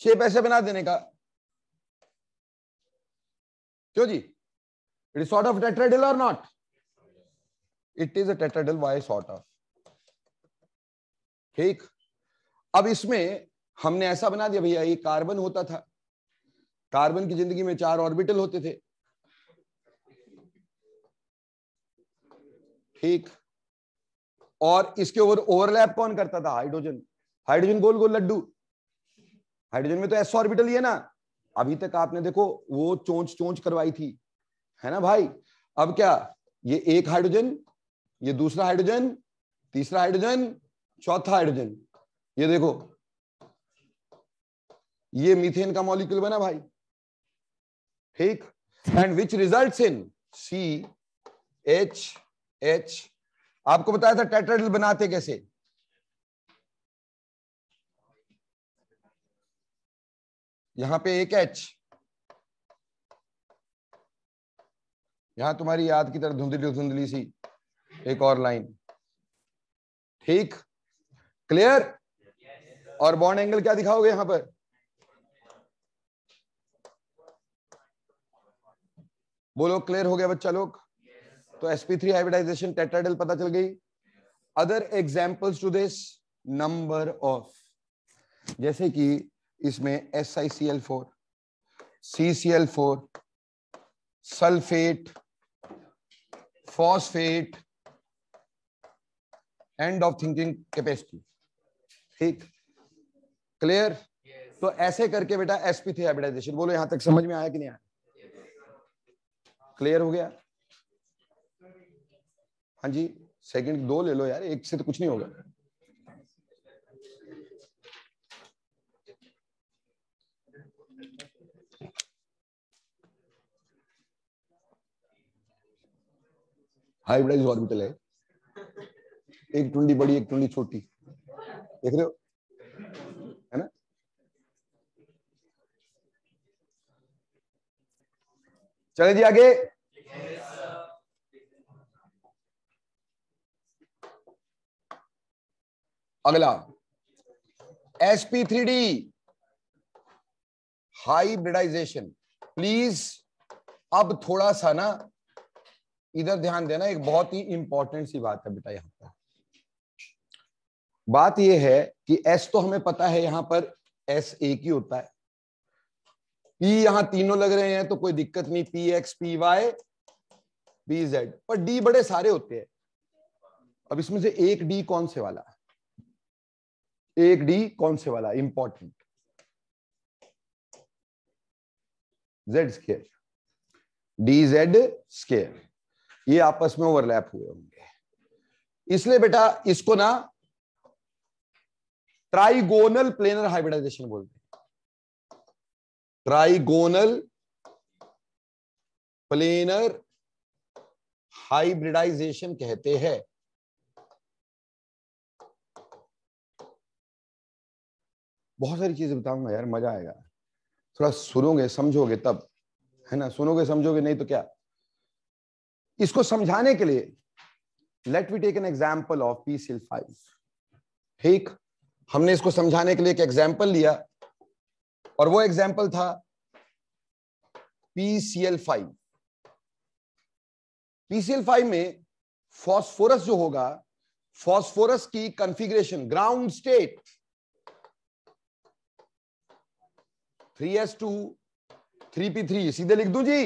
A: छह पैसे बना देने का क्यों जी it is sort of tetrahedral और not it is a tetrahedral why sort of ठीक अब इसमें हमने ऐसा बना दिया भैया ये कार्बन होता था कार्बन की जिंदगी में चार ऑर्बिटल होते थे ठीक और इसके ऊपर ओवरलैप कौन करता था हाइड्रोजन हाइड्रोजन गोल गोल लड्डू हाइड्रोजन में तो एस ऑर्बिटल ही है ना अभी तक आपने देखो वो चोंच चोंच करवाई थी है ना भाई अब क्या ये एक हाइड्रोजन ये दूसरा हाइड्रोजन तीसरा हाइड्रोजन चौथा हाइड्रोजन ये देखो ये मीथेन का मॉलिक्यूल बना भाई ठीक and which result in C H H आपको बताया था टेट्राडल बनाते कैसे यहां पे एक एच यहां तुम्हारी याद की तरह धुंधली धुंधली सी एक और लाइन ठीक क्लियर और बॉन्ड एंगल क्या दिखाओगे यहां पर बोलो क्लियर हो गया बच्चा लोग तो sp3 थ्री हाइब्रिडाइजेशन टेट्राडेल पता चल गई other examples to this number of जैसे कि इसमें S I C L four C C L four sulphate phosphate and of thinking capacity ठीक क्लियर yes. तो ऐसे करके बेटा एसपी थे हाइब्रिडाइजेशन बोलो यहां तक समझ में आया कि नहीं आया क्लियर हो गया हाँ जी सेकंड दो ले लो यार एक से तो कुछ नहीं होगा हाइब्रिडाइज ऑर्बिटल है एक टुंडी बड़ी एक टुंडी छोटी देख रहे हो है ना चले जी आगे अगला s p three d hybridization please अब थोड़ा सा ना इधर ध्यान देना एक बहुत ही इंपॉर्टेंट सी बात है बेटा यहां पर बात यह है कि एस तो हमें पता है यहां पर एस एक ही होता है पी यहां तीनों लग रहे हैं तो कोई दिक्कत नहीं p x p y p z पर डी बड़े सारे होते हैं अब इसमें से एक डी कौन से वाला एक डी कौन से वाला important z square d z square ये आपस में ओवरलैप हुए होंगे इसलिए बेटा इसको ना ट्राइगोनल प्लेनर हाइब्रिडाइजेशन बोलते हैं ट्राइगोनल प्लेनर हाइब्रिडाइजेशन कहते हैं बहुत सारी चीजें बताऊंगा यार मजा आएगा थोड़ा सुनोगे समझोगे तब है ना सुनोगे समझोगे नहीं तो क्या इसको समझाने के लिए let we take an example of P Cl five ठीक हमने इसको समझाने के लिए एक एग्जाम्पल लिया और वो एग्जाम्पल था पीसीएल फाइव पीसीएल फाइव में फॉस्फोरस जो होगा फॉस्फोरस की configuration ground state 3s2 3p3 सीधे लिख दूं जी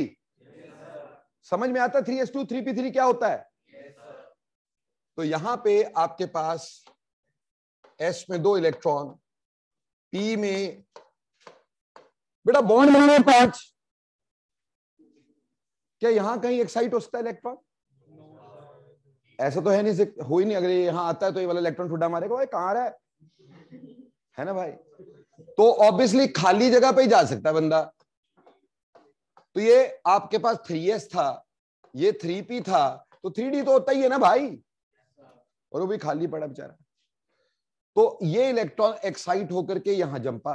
A: समझ में आता है 3s2 3p3 क्या होता है तो यहां पे आपके पास एस में दो इलेक्ट्रॉन पी में बेटा बॉन्ड बनाने पांच क्या यहां कहीं एक्साइट हो सकता है इलेक्ट्रॉन ऐसा तो है नहीं हो ही नहीं अगर यहां आता है तो ये वाला इलेक्ट्रॉन ठुडा मारेगा भाई कहां रहा है है ना भाई तो ऑब्वियसली खाली जगह पे ही जा सकता है बंदा तो ये आपके पास थ्री एस था ये थ्री पी था तो थ्री डी तो होता ही है ना भाई और वो भी खाली पड़ा बेचारा तो ये इलेक्ट्रॉन एक्साइट होकर के यहां जंपा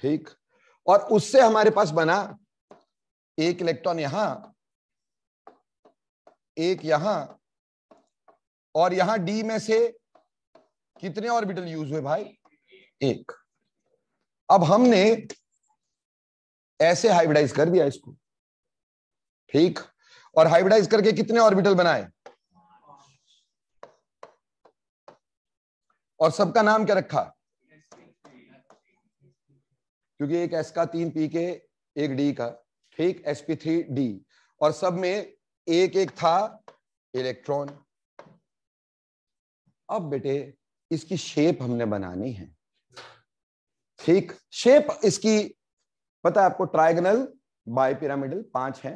A: ठीक और उससे हमारे पास बना एक इलेक्ट्रॉन यहां एक यहां और यहां डी में से कितने ऑर्बिटल यूज हुए भाई एक अब हमने ऐसे हाइब्रिडाइज कर दिया इसको ठीक और हाइब्रिडाइज करके कितने ऑर्बिटल बनाए और सबका नाम क्या रखा क्योंकि एक एस का तीन पी के एक डी का ठीक एस पी थ्री डी और सब में एक एक था इलेक्ट्रॉन अब बेटे इसकी शेप हमने बनानी है ठीक शेप इसकी पता है आपको ट्राइगनल बाय पिरामिडल पांच है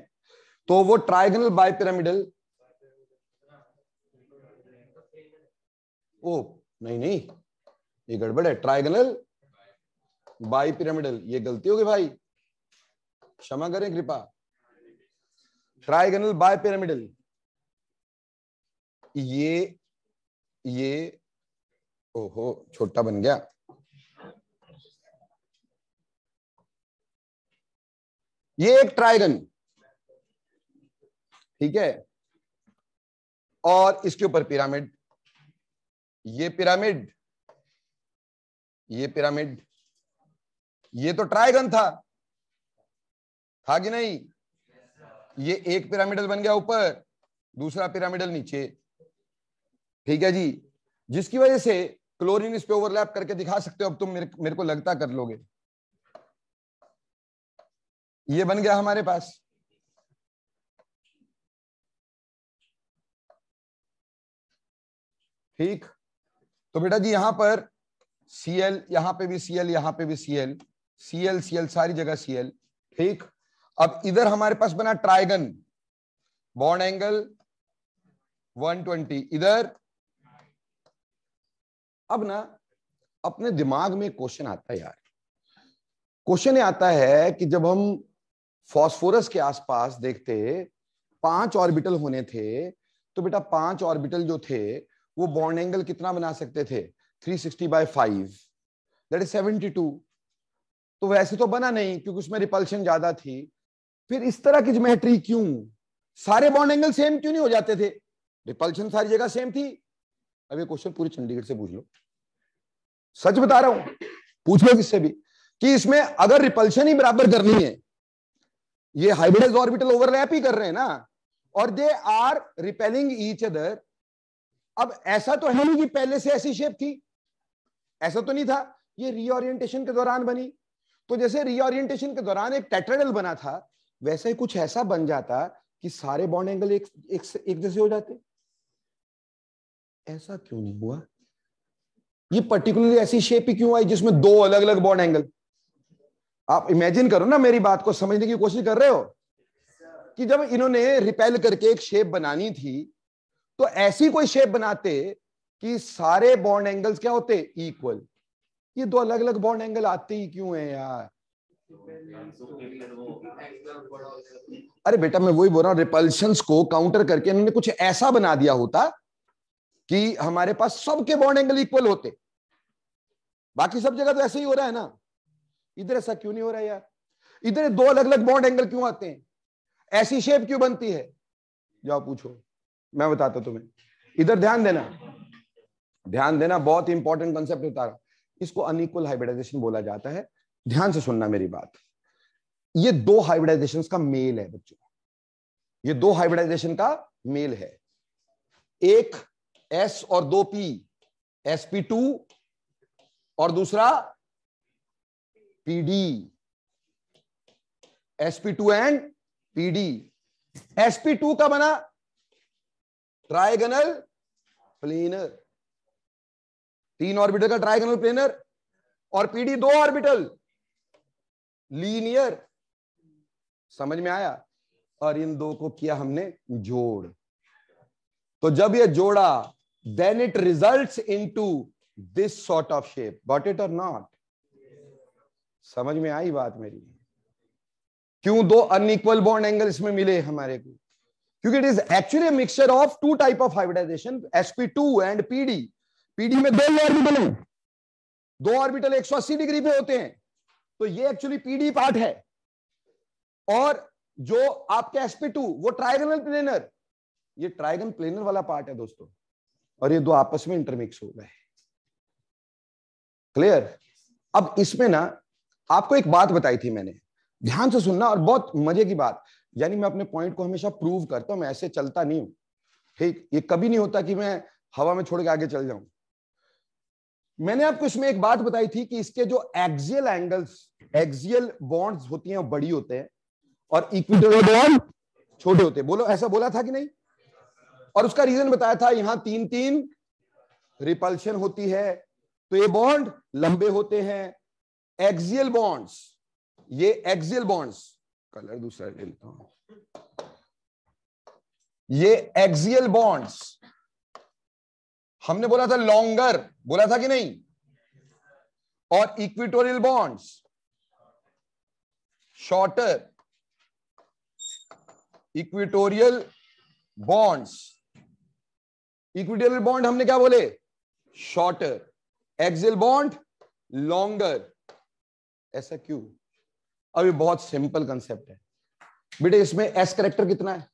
A: तो वो ट्राइगनल बाय पिरामिडल ओ नहीं नहीं ये गड़बड़ है ट्राइगनल बाई पिरामिडल ये गलती होगी भाई क्षमा करें कृपा ट्राइगनल बाय पिरामिडल ये ये ओहो छोटा बन गया ये एक ट्राइगन ठीक है और इसके ऊपर पिरामिड ये पिरामिड ये पिरामिड ये तो ट्राइगन था था कि नहीं ये एक पिरामिडल बन गया ऊपर दूसरा पिरामिडल नीचे ठीक है जी जिसकी वजह से क्लोरीन इस पे ओवरलैप करके दिखा सकते हो अब तुम मेरे, मेरे को लगता कर लोगे ये बन गया हमारे पास ठीक तो बेटा जी यहां पर सीएल यहां पे भी सीएल यहां पे भी सीएल सीएल सीएल सारी जगह सीएल ठीक अब इधर हमारे पास बना ट्राइगन बॉन्ड एंगल 120 इधर अब ना अपने दिमाग में क्वेश्चन आता है यार क्वेश्चन आता है कि जब हम फास्फोरस के आसपास देखते पांच ऑर्बिटल होने थे तो बेटा पांच ऑर्बिटल जो थे वो बॉन्ड एंगल कितना बना सकते थे 360 sixty by five that is two तो वैसे तो बना नहीं क्योंकि उसमें रिपल्शन ज्यादा थी फिर इस तरह की ज्योमेट्री क्यों सारे बॉन्ड एंगल सेम क्यों नहीं हो जाते थे रिपल्शन सारी जगह सेम थी अब ये क्वेश्चन पूरे चंडीगढ़ से पूछ लो सच बता रहा हूं पूछ लो किससे भी कि इसमें अगर रिपल्शन ही बराबर करनी है ये हाइब्रिड ऑर्बिटल ओवरलैप ही कर रहे हैं ना और they are repelling each other अब ऐसा तो है नहीं कि पहले से ऐसी शेप थी ऐसा तो नहीं था ये रीओरियंटेशन के दौरान बनी तो जैसे रीओरियंटेशन के दौरान एक टेट्राडल बना था वैसे ही कुछ ऐसा बन जाता कि सारे बॉन्ड एंगल एक एक, एक जैसे हो जाते ऐसा क्यों नहीं हुआ ये पर्टिकुलरली ऐसी शेप ही क्यों आई जिसमें दो अलग अलग बॉन्ड एंगल आप इमेजिन करो ना मेरी बात को समझने की कोशिश कर रहे हो कि जब इन्होंने रिपेल करके एक शेप बनानी थी तो ऐसी कोई शेप बनाते कि सारे बॉन्ड एंगल्स क्या होते इक्वल ये दो अलग अलग बॉन्ड एंगल आते ही क्यों है यार अरे बेटा मैं वही बोल रहा हूं रिपल्शन को काउंटर करके इन्होंने कुछ ऐसा बना दिया होता कि हमारे पास सबके बॉन्ड एंगल इक्वल होते बाकी सब जगह तो ऐसे ही हो रहा है ना इधर ऐसा क्यों नहीं हो रहा है यार इधर दो अलग अलग बॉन्ड एंगल क्यों आते हैं ऐसी शेप क्यों बनती है जाओ पूछो मैं बताता तुम्हें इधर ध्यान देना ध्यान देना बहुत इंपॉर्टेंट कंसेप्ट होता है इसको अनिक्वल हाइब्रिडाइजेशन बोला जाता है ध्यान से सुनना मेरी बात ये दो हाइब्रिडाइजेशन का मेल है बच्चों ये दो हाइब्रिडाइजेशन का मेल है एक एस और दो पी एस पी टू और दूसरा p d s p two and p d s p two का बना ट्राइगनल प्लेनर तीन ऑर्बिटल का ट्राइगनल प्लेनर और पीडी दो ऑर्बिटल लीनियर समझ में आया और इन दो को किया हमने जोड़ तो जब ये जोड़ा then it result in to this sort of shape but it और नॉट समझ में आई बात मेरी क्यों दो अनइक्वल बॉन्ड एंगल इसमें मिले हमारे को क्योंकि it is actually mixture of two type of hybridization sp2 and pd pd में दो ऑर्बिटल है दो ऑर्बिटल 180 डिग्री पे होते हैं तो ये एक्चुअली pd पार्ट है और जो आपके sp2 वो ट्राइगोनल प्लेनर ये ट्राइगन प्लेनर वाला पार्ट है दोस्तों और ये दो आपस में इंटरमिक्स हो गए क्लियर अब इसमें ना आपको एक बात बताई थी मैंने ध्यान से सुनना और बहुत मजे की बात यानी मैं अपने पॉइंट को हमेशा प्रूव करता हूं मैं ऐसे चलता नहीं हूं ठीक ये कभी नहीं होता कि मैं हवा में छोड़ के आगे चल जाऊं मैंने आपको इसमें एक बात बताई थी कि इसके जो एक्सियल एंगल्स एक्सियल बॉन्ड्स होती हैं वो बड़ी होते हैं और इक्विटोरियल बॉन्ड छोटे होते हैं बोलो ऐसा बोला था कि नहीं और उसका रीजन बताया था यहां तीन तीन रिपल्शन होती है तो ये बॉन्ड लंबे होते हैं एक्सियल बॉन्ड्स ये एक्सियल बॉन्ड्स कलर दूसरा ले लेता हूं ये एक्सियल बॉन्ड्स हमने बोला था लॉन्गर बोला था कि नहीं और equatorial bonds shorter equatorial bonds equatorial bond हमने क्या बोले शॉर्टर एक्सियल बॉन्ड लॉन्गर ऐसा क्यों अब ये बहुत सिंपल कंसेप्ट है बेटे इसमें एस करेक्टर कितना है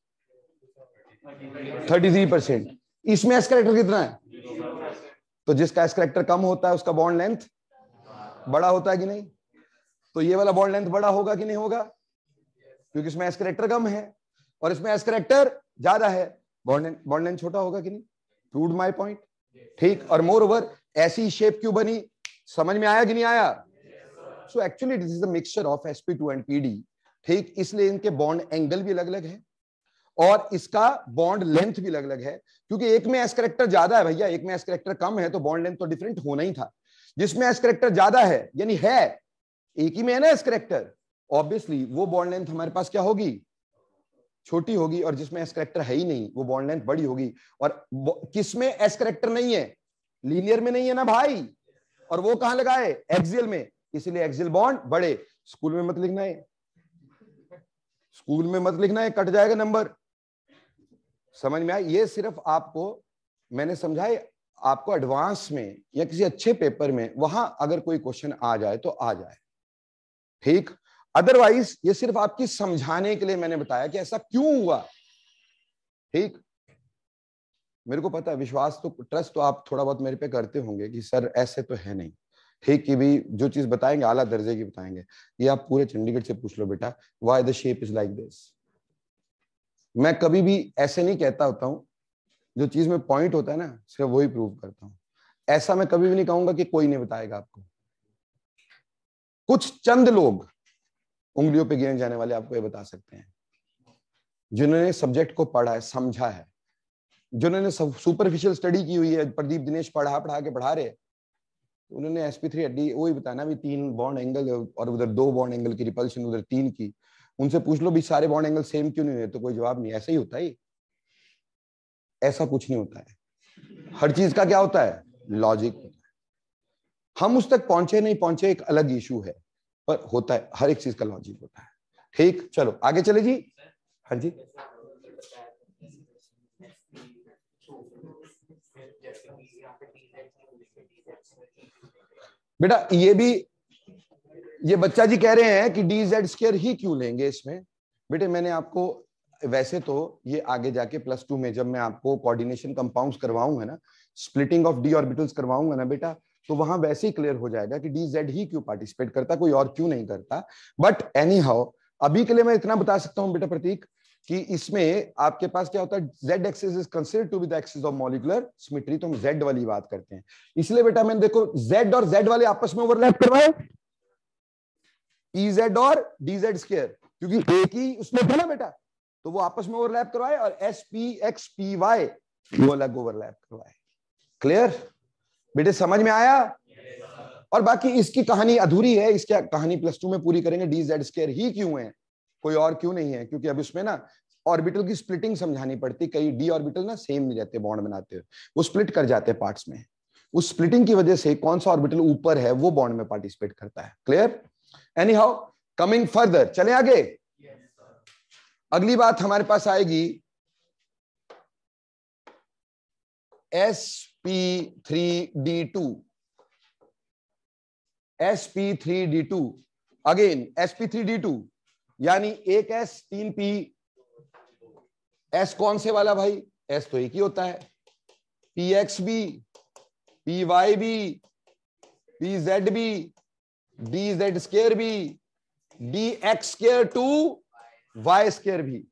A: थर्टी थ्री परसेंट इसमें एस करेक्टर कितना है तो जिसका एस करेक्टर कम होता है उसका बॉन्ड लेंथ बड़ा होता है कि नहीं तो ये वाला बॉन्ड लेंथ बड़ा होगा कि नहीं होगा क्योंकि इसमें एस करेक्टर कम है और इसमें एस करेक्टर ज्यादा है बॉन्ड लेंथ बॉन्ड लेंथ छोटा होगा कि नहीं प्रूव माई पॉइंट ठीक और मोर ओवर ऐसी शेप क्यों बनी समझ में आया कि नहीं आया so actually this is the mixture of sp2 and pd ठीक इसलिए इनके बॉन्ड एंगल भी अलग अलग है और इसका बॉन्ड लेंथ भी अलग अलग है क्योंकि एक में एस करेक्टर ज्यादा है भैया एक में एस करेक्टर कम है तो बॉन्ड लेंथ तो डिफरेंट होना ही था जिसमें एस करेक्टर ज्यादा है यानी है एक ही में है ना एस करेक्टर ऑब्वियसली वो बॉन्ड लेंथ हमारे पास क्या होगी छोटी होगी और जिसमें एस करेक्टर है ही नहीं वो बॉन्ड लेंथ बड़ी होगी और किसमें एस करेक्टर नहीं है लीनियर में नहीं है ना भाई और वो कहां लगाए एक्सियल में इसलिए एक्सिल बॉन्ड बड़े स्कूल में मत लिखना है स्कूल में मत लिखना है कट जाएगा नंबर समझ में आए ये सिर्फ आपको मैंने समझाए आपको एडवांस में या किसी अच्छे पेपर में वहां अगर कोई क्वेश्चन आ जाए तो आ जाए ठीक अदरवाइज ये सिर्फ आपकी समझाने के लिए मैंने बताया कि ऐसा क्यों हुआ ठीक मेरे को पता है विश्वास तो ट्रस्ट तो आप थोड़ा बहुत मेरे पे करते होंगे कि सर ऐसे तो है नहीं हे की भी जो चीज बताएंगे आला दर्जे की बताएंगे ये आप पूरे चंडीगढ़ से पूछ लो बेटा why the shape is like this मैं कभी भी ऐसे नहीं कहता होता हूँ जो चीज में पॉइंट होता है ना सिर्फ वही प्रूव करता हूँ ऐसा मैं कभी भी नहीं कहूंगा कि कोई नहीं बताएगा आपको कुछ चंद लोग उंगलियों पे गिने जाने वाले आपको ये बता सकते हैं जिन्होंने सब्जेक्ट को पढ़ा है समझा है जिन्होंने सुपरफिशियल स्टडी की हुई है प्रदीप दिनेश पढ़ा पढ़ा के पढ़ा रहे उन्होंने एस पी थ्री हड्डी वही बताना भी तीन बॉन्ड एंगल और उधर दो बॉन्ड एंगल की रिपल्शन उधर तीन की उनसे पूछ लो भी सारे बॉन्ड एंगल सेम क्यों नहीं हुए तो कोई जवाब नहीं ऐसा ही होता है ऐसा कुछ नहीं होता है हर चीज का क्या होता है लॉजिक हम उस तक पहुंचे नहीं पहुंचे एक अलग इशू है पर होता है हर एक चीज का लॉजिक होता है ठीक चलो आगे चले जी हाँ जी बेटा ये भी ये बच्चा जी कह रहे हैं कि डी जेड स्केयर ही क्यों लेंगे इसमें बेटे मैंने आपको वैसे तो ये आगे जाके प्लस टू में जब मैं आपको कोऑर्डिनेशन कंपाउंड्स करवाऊंगा ना स्प्लिटिंग ऑफ डी ऑर्बिटल्स करवाऊंगा ना बेटा तो वहां वैसे ही क्लियर हो जाएगा कि डी जेड ही क्यों पार्टिसिपेट करता कोई और क्यों नहीं करता बट एनी हाउ अभी के लिए मैं इतना बता सकता हूँ बेटा प्रतीक कि इसमें आपके पास क्या होता है z axis is consider to be the axis of molecular symmetry तो हम जेड वाली बात करते हैं इसलिए बेटा मैंने देखो जेड और जेड वाले आपस में ओवरलैप करवाए जेड e और डी जेड स्केयर क्योंकि एक ही उसमें था ना बेटा तो वो आपस में ओवरलैप करवाए और s p x p y वो अलग ओवरलैप करवाए क्लियर बेटे समझ में आया और बाकी इसकी कहानी अधूरी है इसकी कहानी प्लस टू में पूरी करेंगे डी जेड स्केयर ही क्यों है कोई और क्यों नहीं है क्योंकि अब उसमें ना ऑर्बिटल की स्प्लिटिंग समझानी पड़ती कई डी ऑर्बिटल ना सेम नहीं रहते बॉन्ड बनाते हुए वो स्प्लिट कर जाते हैं पार्ट्स में उस स्प्लिटिंग की वजह से कौन सा ऑर्बिटल ऊपर है वो बॉन्ड में पार्टिसिपेट करता है clear anyhow coming further चले आगे अगली बात हमारे पास आएगी s p three d two s p three d two again s p three d two यानी एक एस तीन पी एस कौन से वाला भाई एस तो एक ही होता है पी एक्स बी पी वाई बी पी जेड भी डी जेड स्केयर बी d x square two y square भी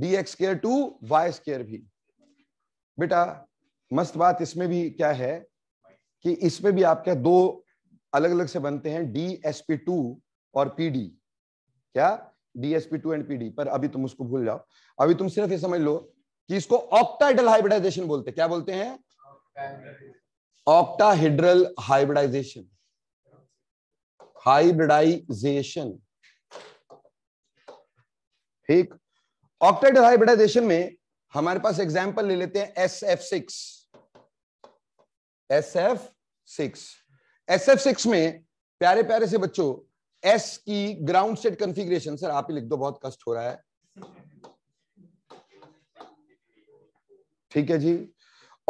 A: d x square two y square भी बेटा मस्त बात इसमें भी क्या है कि इसमें भी आपके दो अलग अलग से बनते हैं डी एस पी टू और पी डी क्या डीएसपी टू एंड पीडी पर अभी तुम उसको भूल जाओ अभी तुम सिर्फ ये समझ लो कि इसको ऑक्टाइडल हाइब्रिडाइजेशन बोलते क्या बोलते हैं ऑक्टाहीड्रल हाइब्रिडाइजेशन हाइब्रिडाइजेशन ठीक ऑक्टाइडल हाइब्रिडाइजेशन में हमारे पास एग्जांपल ले लेते हैं S F six S F six S F six में प्यारे प्यारे से बच्चों एस की ग्राउंड सेट कॉन्फ़िगरेशन सर आप ही लिख दो बहुत कष्ट हो रहा है ठीक है जी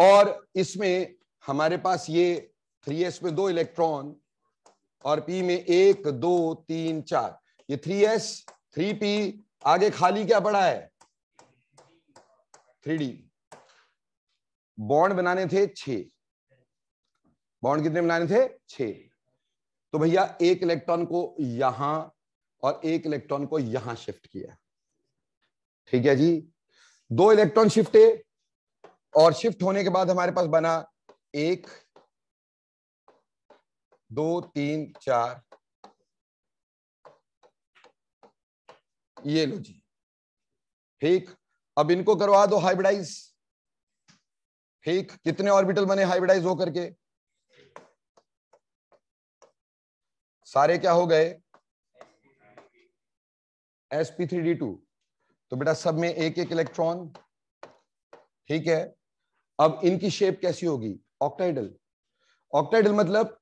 A: और इसमें हमारे पास ये थ्री एस में दो इलेक्ट्रॉन और पी में एक दो तीन चार ये थ्री एस थ्री पी आगे खाली क्या पड़ा है थ्री डी बॉन्ड बनाने थे छ बॉन्ड कितने बनाने थे छह तो भैया एक इलेक्ट्रॉन को यहां और एक इलेक्ट्रॉन को यहां शिफ्ट किया ठीक है जी दो इलेक्ट्रॉन शिफ्ट और शिफ्ट होने के बाद हमारे पास बना एक दो तीन चार ये लो जी ठीक अब इनको करवा दो हाइब्रिडाइज ठीक कितने ऑर्बिटल बने हाइब्रिडाइज होकर के सारे क्या हो गए s p three d two तो बेटा सब में एक एक इलेक्ट्रॉन ठीक है अब इनकी शेप कैसी होगी ऑक्टाइडल ऑक्टाइडल मतलब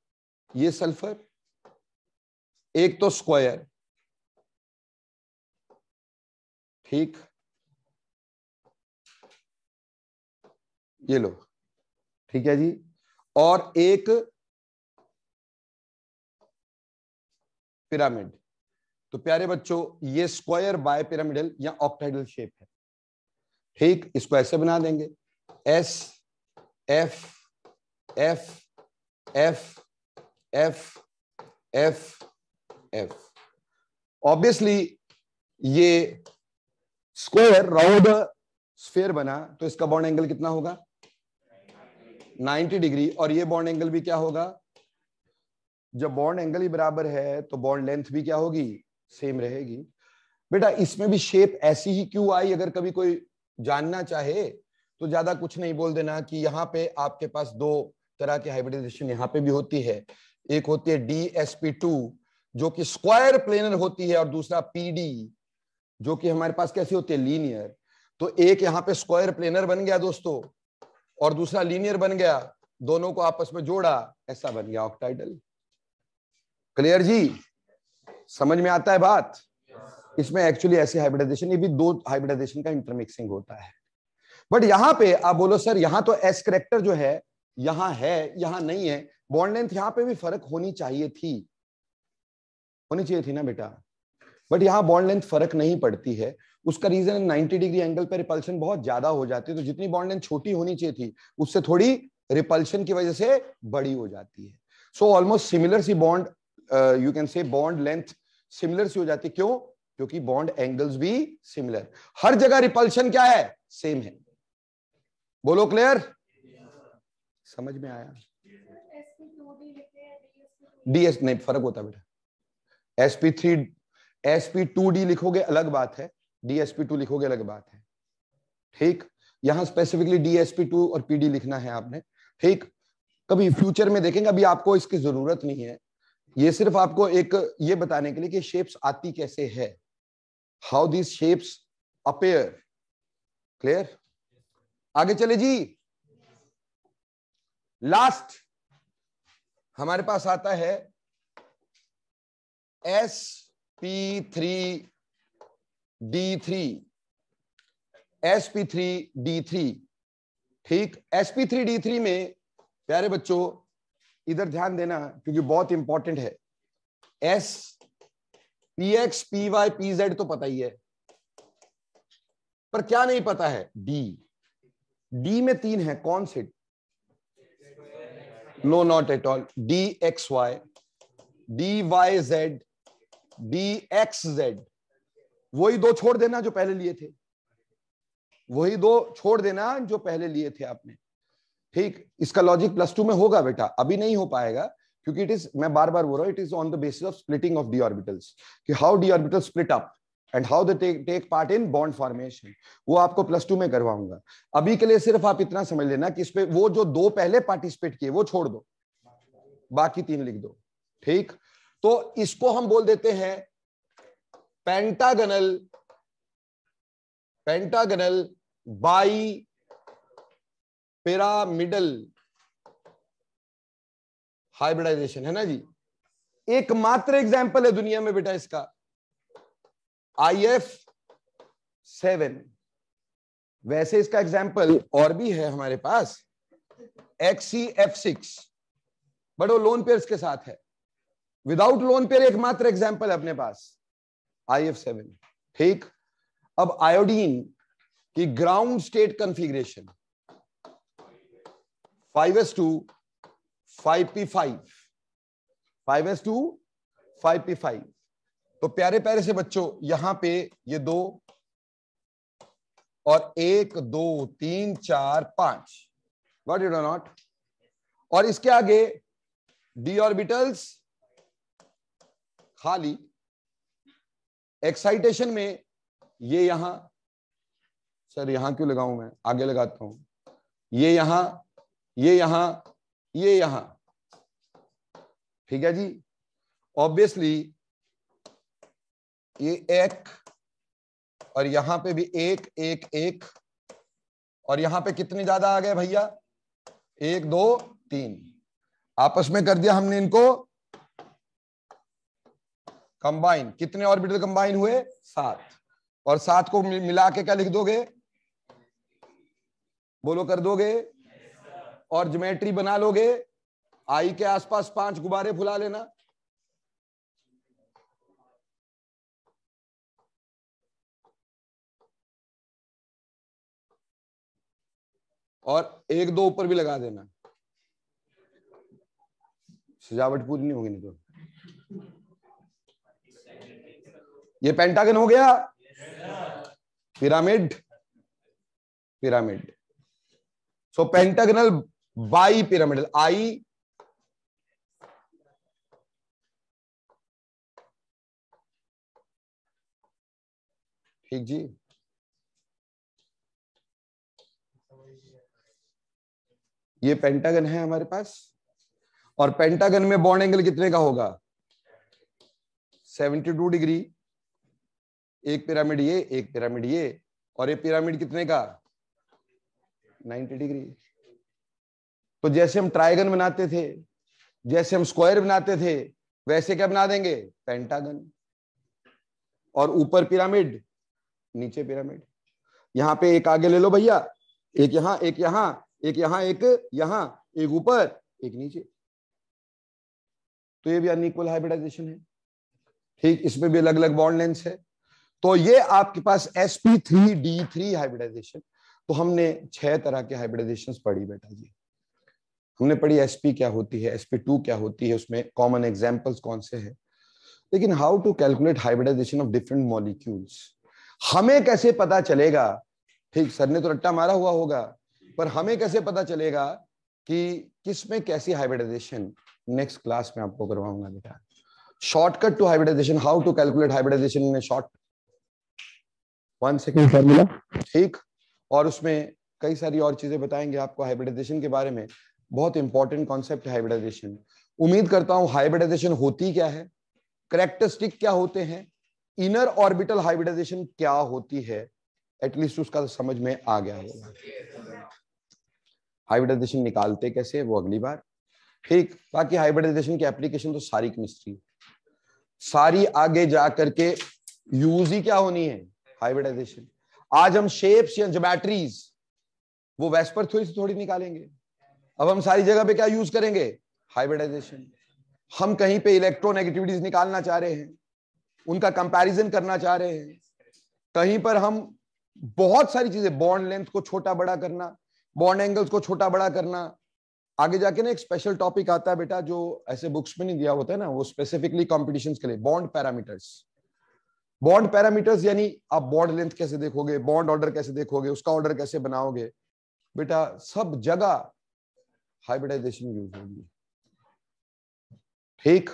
A: ये सल्फर एक तो स्क्वायर ठीक ये लो ठीक है जी और एक पिरामिड तो प्यारे बच्चों ये स्क्वायर बाय पिरामिडल या ऑक्टाइडल शेप है ठीक इसको ऐसे बना देंगे S F F F F F F obviously ये स्क्वायर राउंड स्फेयर बना तो इसका बॉन्ड एंगल कितना होगा 90 डिग्री और ये बॉन्ड एंगल भी क्या होगा जब बॉन्ड एंगल ही बराबर है तो बॉन्ड लेंथ भी क्या होगी सेम रहेगी बेटा इसमें भी शेप ऐसी ही क्यों आई अगर कभी कोई जानना चाहे तो ज्यादा कुछ नहीं बोल देना कि यहाँ पे आपके पास दो तरह के हाइब्रिडाइजेशन यहाँ पे भी होती है एक होती है डी एस पी टू जो कि स्क्वायर प्लेनर होती है और दूसरा डी जो कि हमारे पास कैसी होती है लीनियर तो एक यहाँ पे स्क्वायर प्लेनर बन गया दोस्तों और दूसरा लीनियर बन गया दोनों को आपस में जोड़ा ऐसा बन गया ऑक्टाइडल क्लियर जी समझ में आता है बात इसमें एक्चुअली ऐसे हाइब्रिडाइजेशन ये भी दो हाइब्रिडाइजेशन का इंटरमिक्सिंग होता है बट यहाँ पे आप बोलो सर यहाँ तो एस करेक्टर जो है यहाँ है यहाँ नहीं है बॉन्ड लेंथ यहाँ पे भी फर्क होनी चाहिए थी होनी चाहिए थी ना बेटा बट यहाँ बॉन्ड लेंथ फर्क नहीं पड़ती है उसका रीजन 90 डिग्री एंगल पर रिपल्शन बहुत ज्यादा हो जाती है तो जितनी बॉन्ड लेंथ छोटी होनी चाहिए थी उससे थोड़ी रिपल्शन की वजह से बड़ी हो जाती है सो ऑलमोस्ट सिमिलर सी bond you can say bond length similar सी हो जाती क्यों क्योंकि बॉन्ड एंगल्स भी सिमिलर हर जगह रिपल्शन क्या है सेम है बोलो क्लियर समझ में आया डीएस नहीं फर्क होता बेटा s p three s p two d लिखोगे अलग बात है डीएसपी टू लिखोगे अलग बात है ठीक यहां स्पेसिफिकली डीएसपी टू और पीडी लिखना है आपने ठीक कभी फ्यूचर में देखेंगे अभी आपको इसकी जरूरत नहीं है ये सिर्फ आपको एक ये बताने के लिए कि शेप्स आती कैसे है how these shapes appear clear आगे चले जी लास्ट हमारे पास आता है s p three d three s p three d three ठीक s p three d three में प्यारे बच्चों इधर ध्यान देना क्योंकि बहुत इंपॉर्टेंट है s p x p y p z तो पता ही है पर क्या नहीं पता है डी डी में तीन है कौन से no not at all d x y d y z d x z वही दो छोड़ देना जो पहले लिए थे वही दो छोड़ देना जो पहले लिए थे आपने ठीक इसका लॉजिक प्लस टू में होगा बेटा अभी नहीं हो पाएगा क्योंकि इट इज मैं बार बार बोल रहा हूँ it is on the basis of splitting of d orbitals कि how d orbital split up and how they take part in bond formation वो आपको प्लस टू में करवाऊंगा अभी के लिए सिर्फ आप इतना समझ लेना कि इसपे वो जो दो पहले पार्टिसिपेट किए वो छोड़ दो बाकी तीन लिख दो ठीक तो इसको हम बोल देते हैं pentagonal pentagonal bipyramidal hybridization है ना जी एकमात्र एग्जाम्पल है दुनिया में बेटा इसका आई एफ सेवन वैसे इसका एग्जाम्पल और भी है हमारे पास एक्सी एफ सिक्स बट वो लोन पेयर के साथ है विदाउट लोन पेयर एकमात्र एग्जाम्पल है अपने पास आई एफ सेवन ठीक अब आयोडीन की ground state configuration five s two five p five five s two five p five तो प्यारे प्यारे से बच्चों यहां पे ये दो और एक दो तीन चार पांच यू डो नॉट और इसके आगे डी ऑर्बिटल्स खाली एक्साइटेशन में ये यहां सर यहां क्यों लगाऊं मैं आगे लगाता हूं ये यहां ये यहां ये यहां ठीक है जी ऑब्वियसली ये एक और यहां पे भी एक एक एक और यहां पे कितने ज्यादा आ गए भैया एक दो तीन आपस में कर दिया हमने इनको कंबाइन कितने ऑर्बिटल कंबाइन हुए सात और सात को मिला के क्या लिख दोगे बोलो कर दोगे और ज्योमेट्री बना लोगे आई के आसपास पांच गुब्बारे फुला लेना और एक दो ऊपर भी लगा देना सजावट पूरी नहीं होगी नहीं तो ये पेंटागन हो गया pyramid pyramid so pentagonal bipyramidal आई ठीक जी ये पेंटागन है हमारे पास और पेंटागन में बॉन्ड एंगल कितने का होगा 72 डिग्री एक पिरामिड ये एक पिरामिड ये और ये पिरामिड कितने का 90 डिग्री तो जैसे हम ट्राइगन बनाते थे जैसे हम स्क्वायर बनाते थे वैसे क्या बना देंगे पेंटागन और ऊपर पिरामिड नीचे पिरामिड यहां पे एक आगे ले लो भैया एक यहां एक यहां एक यहां एक यहाँ एक ऊपर एक नीचे तो ये भी अनिक्वल हाइब्रिडाइजेशन है ठीक इसमें भी अलग अलग बॉन्ड लेंस है तो ये आपके पास s p three d three hybridization तो हमने छह तरह के हाइब्रिडाइजेशन पढ़ी बेटा जी हमने पढ़ी एसपी क्या होती है एसपी टू क्या होती है उसमें कॉमन एग्जाम्पल्स कौन से हैं लेकिन how to calculate hybridization of different molecules हमें कैसे पता चलेगा ठीक सर ने तो रट्टा मारा हुआ होगा पर हमें कैसे पता चलेगा कि किस में कैसी हाइब्रिडाइजेशन नेक्स्ट क्लास में आपको करवाऊंगा बेटा shortcut to hybridization how to calculate hybridization in short one second formula ठीक और उसमें कई सारी और चीजें बताएंगे आपको हाइब्रिडाइजेशन के बारे में बहुत इंपॉर्टेंट कॉन्सेप्ट हाइब्रिडाइजेशन उम्मीद करता हूं हाइब्रिडाइजेशन होती क्या है करेक्टरिस्टिक क्या होते हैं इनर ऑर्बिटल हाइब्रिडाइजेशन क्या होती है एटलीस्ट उसका तो समझ में आ गया होगा हाइब्रिडाइजेशन निकालते कैसे वो अगली बार ठीक बाकी हाइब्रिडाइजेशन की एप्लीकेशन तो सारी केमिस्ट्री सारी आगे जा करके यूज ही क्या होनी है हाइब्रिडाइजेशन आज हम शेप्स या जोमेट्रीज वो वेस्पर थ्योरी से थोड़ी निकालेंगे अब हम सारी जगह पे क्या यूज करेंगे हाइब्रिडाइजेशन हम कहीं पे इलेक्ट्रोनेगेटिविटीज निकालना चाह रहे हैं उनका कंपैरिजन करना चाह रहे हैं कहीं पर हम बहुत सारी चीजें बॉन्ड लेंथ को छोटा बड़ा करना बॉन्ड एंगल्स को छोटा बड़ा करना आगे जाके ना एक स्पेशल टॉपिक आता है बेटा जो ऐसे बुक्स में नहीं दिया होता है ना वो स्पेसिफिकली कॉम्पिटिशन के लिए बॉन्ड पैरामीटर्स बॉन्ड पैरामीटर्स यानी आप बॉन्ड लेंथ कैसे देखोगे बॉन्ड ऑर्डर कैसे देखोगे उसका ऑर्डर कैसे बनाओगे बेटा सब जगह हाइब्रिडाइजेशन यूज होगी ठीक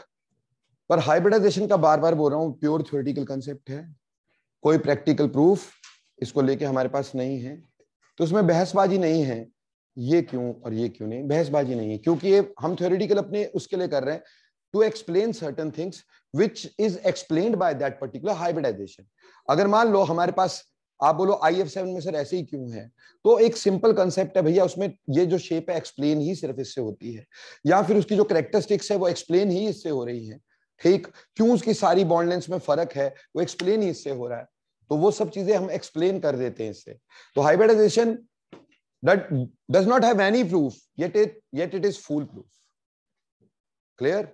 A: पर हाइब्रिडाइजेशन का बार बार बोल रहा हूं प्योर थ्योरेटिकल कंसेप्ट है कोई प्रैक्टिकल प्रूफ इसको लेके हमारे पास नहीं है तो उसमें बहसबाजी नहीं है ये क्यों और ये क्यों नहीं बहसबाजी नहीं है क्योंकि ये हम थ्योरेटिकल अपने उसके लिए कर रहे हैं to explain certain things which is explain by that particular hybridization अगर मान लो हमारे पास आप बोलो आई एफ सेवन में सर ऐसे ही क्यों है तो एक सिंपल कंसेप्ट है भैया उसमें ये जो शेप है एक्सप्लेन ही सिर्फ इससे होती है या फिर उसकी जो करेक्टरिस्टिक्स है वो एक्सप्लेन ही इससे हो रही है ठीक क्यों उसकी सारी बॉन्डलेंस में फर्क है वो एक्सप्लेन ही इससे हो रहा है तो वो सब चीजें हम एक्सप्लेन कर देते हैं इससे तो hybridization does not have any proof yet it yet it is full proof clear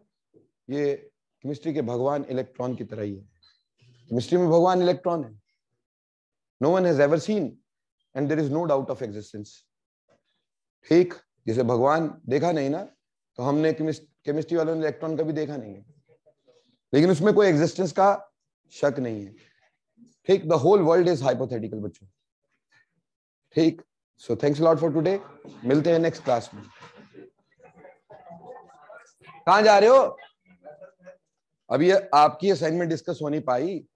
A: ये केमिस्ट्री के भगवान इलेक्ट्रॉन की तरह ही है केमिस्ट्री में भगवान इलेक्ट्रॉन है no one has ever seen and there is no doubt of existence ठीक जैसे भगवान देखा नहीं ना तो हमने केमिस्ट्री वालों ने इलेक्ट्रॉन कभी देखा नहीं है लेकिन उसमें कोई एग्जिस्टेंस का शक नहीं है ठीक the whole world is hypothetical बच्चों ठीक so thanks lot for today मिलते हैं नेक्स्ट क्लास में कहा जा रहे हो अभी आपकी असाइनमेंट डिस्कस हो नहीं पाई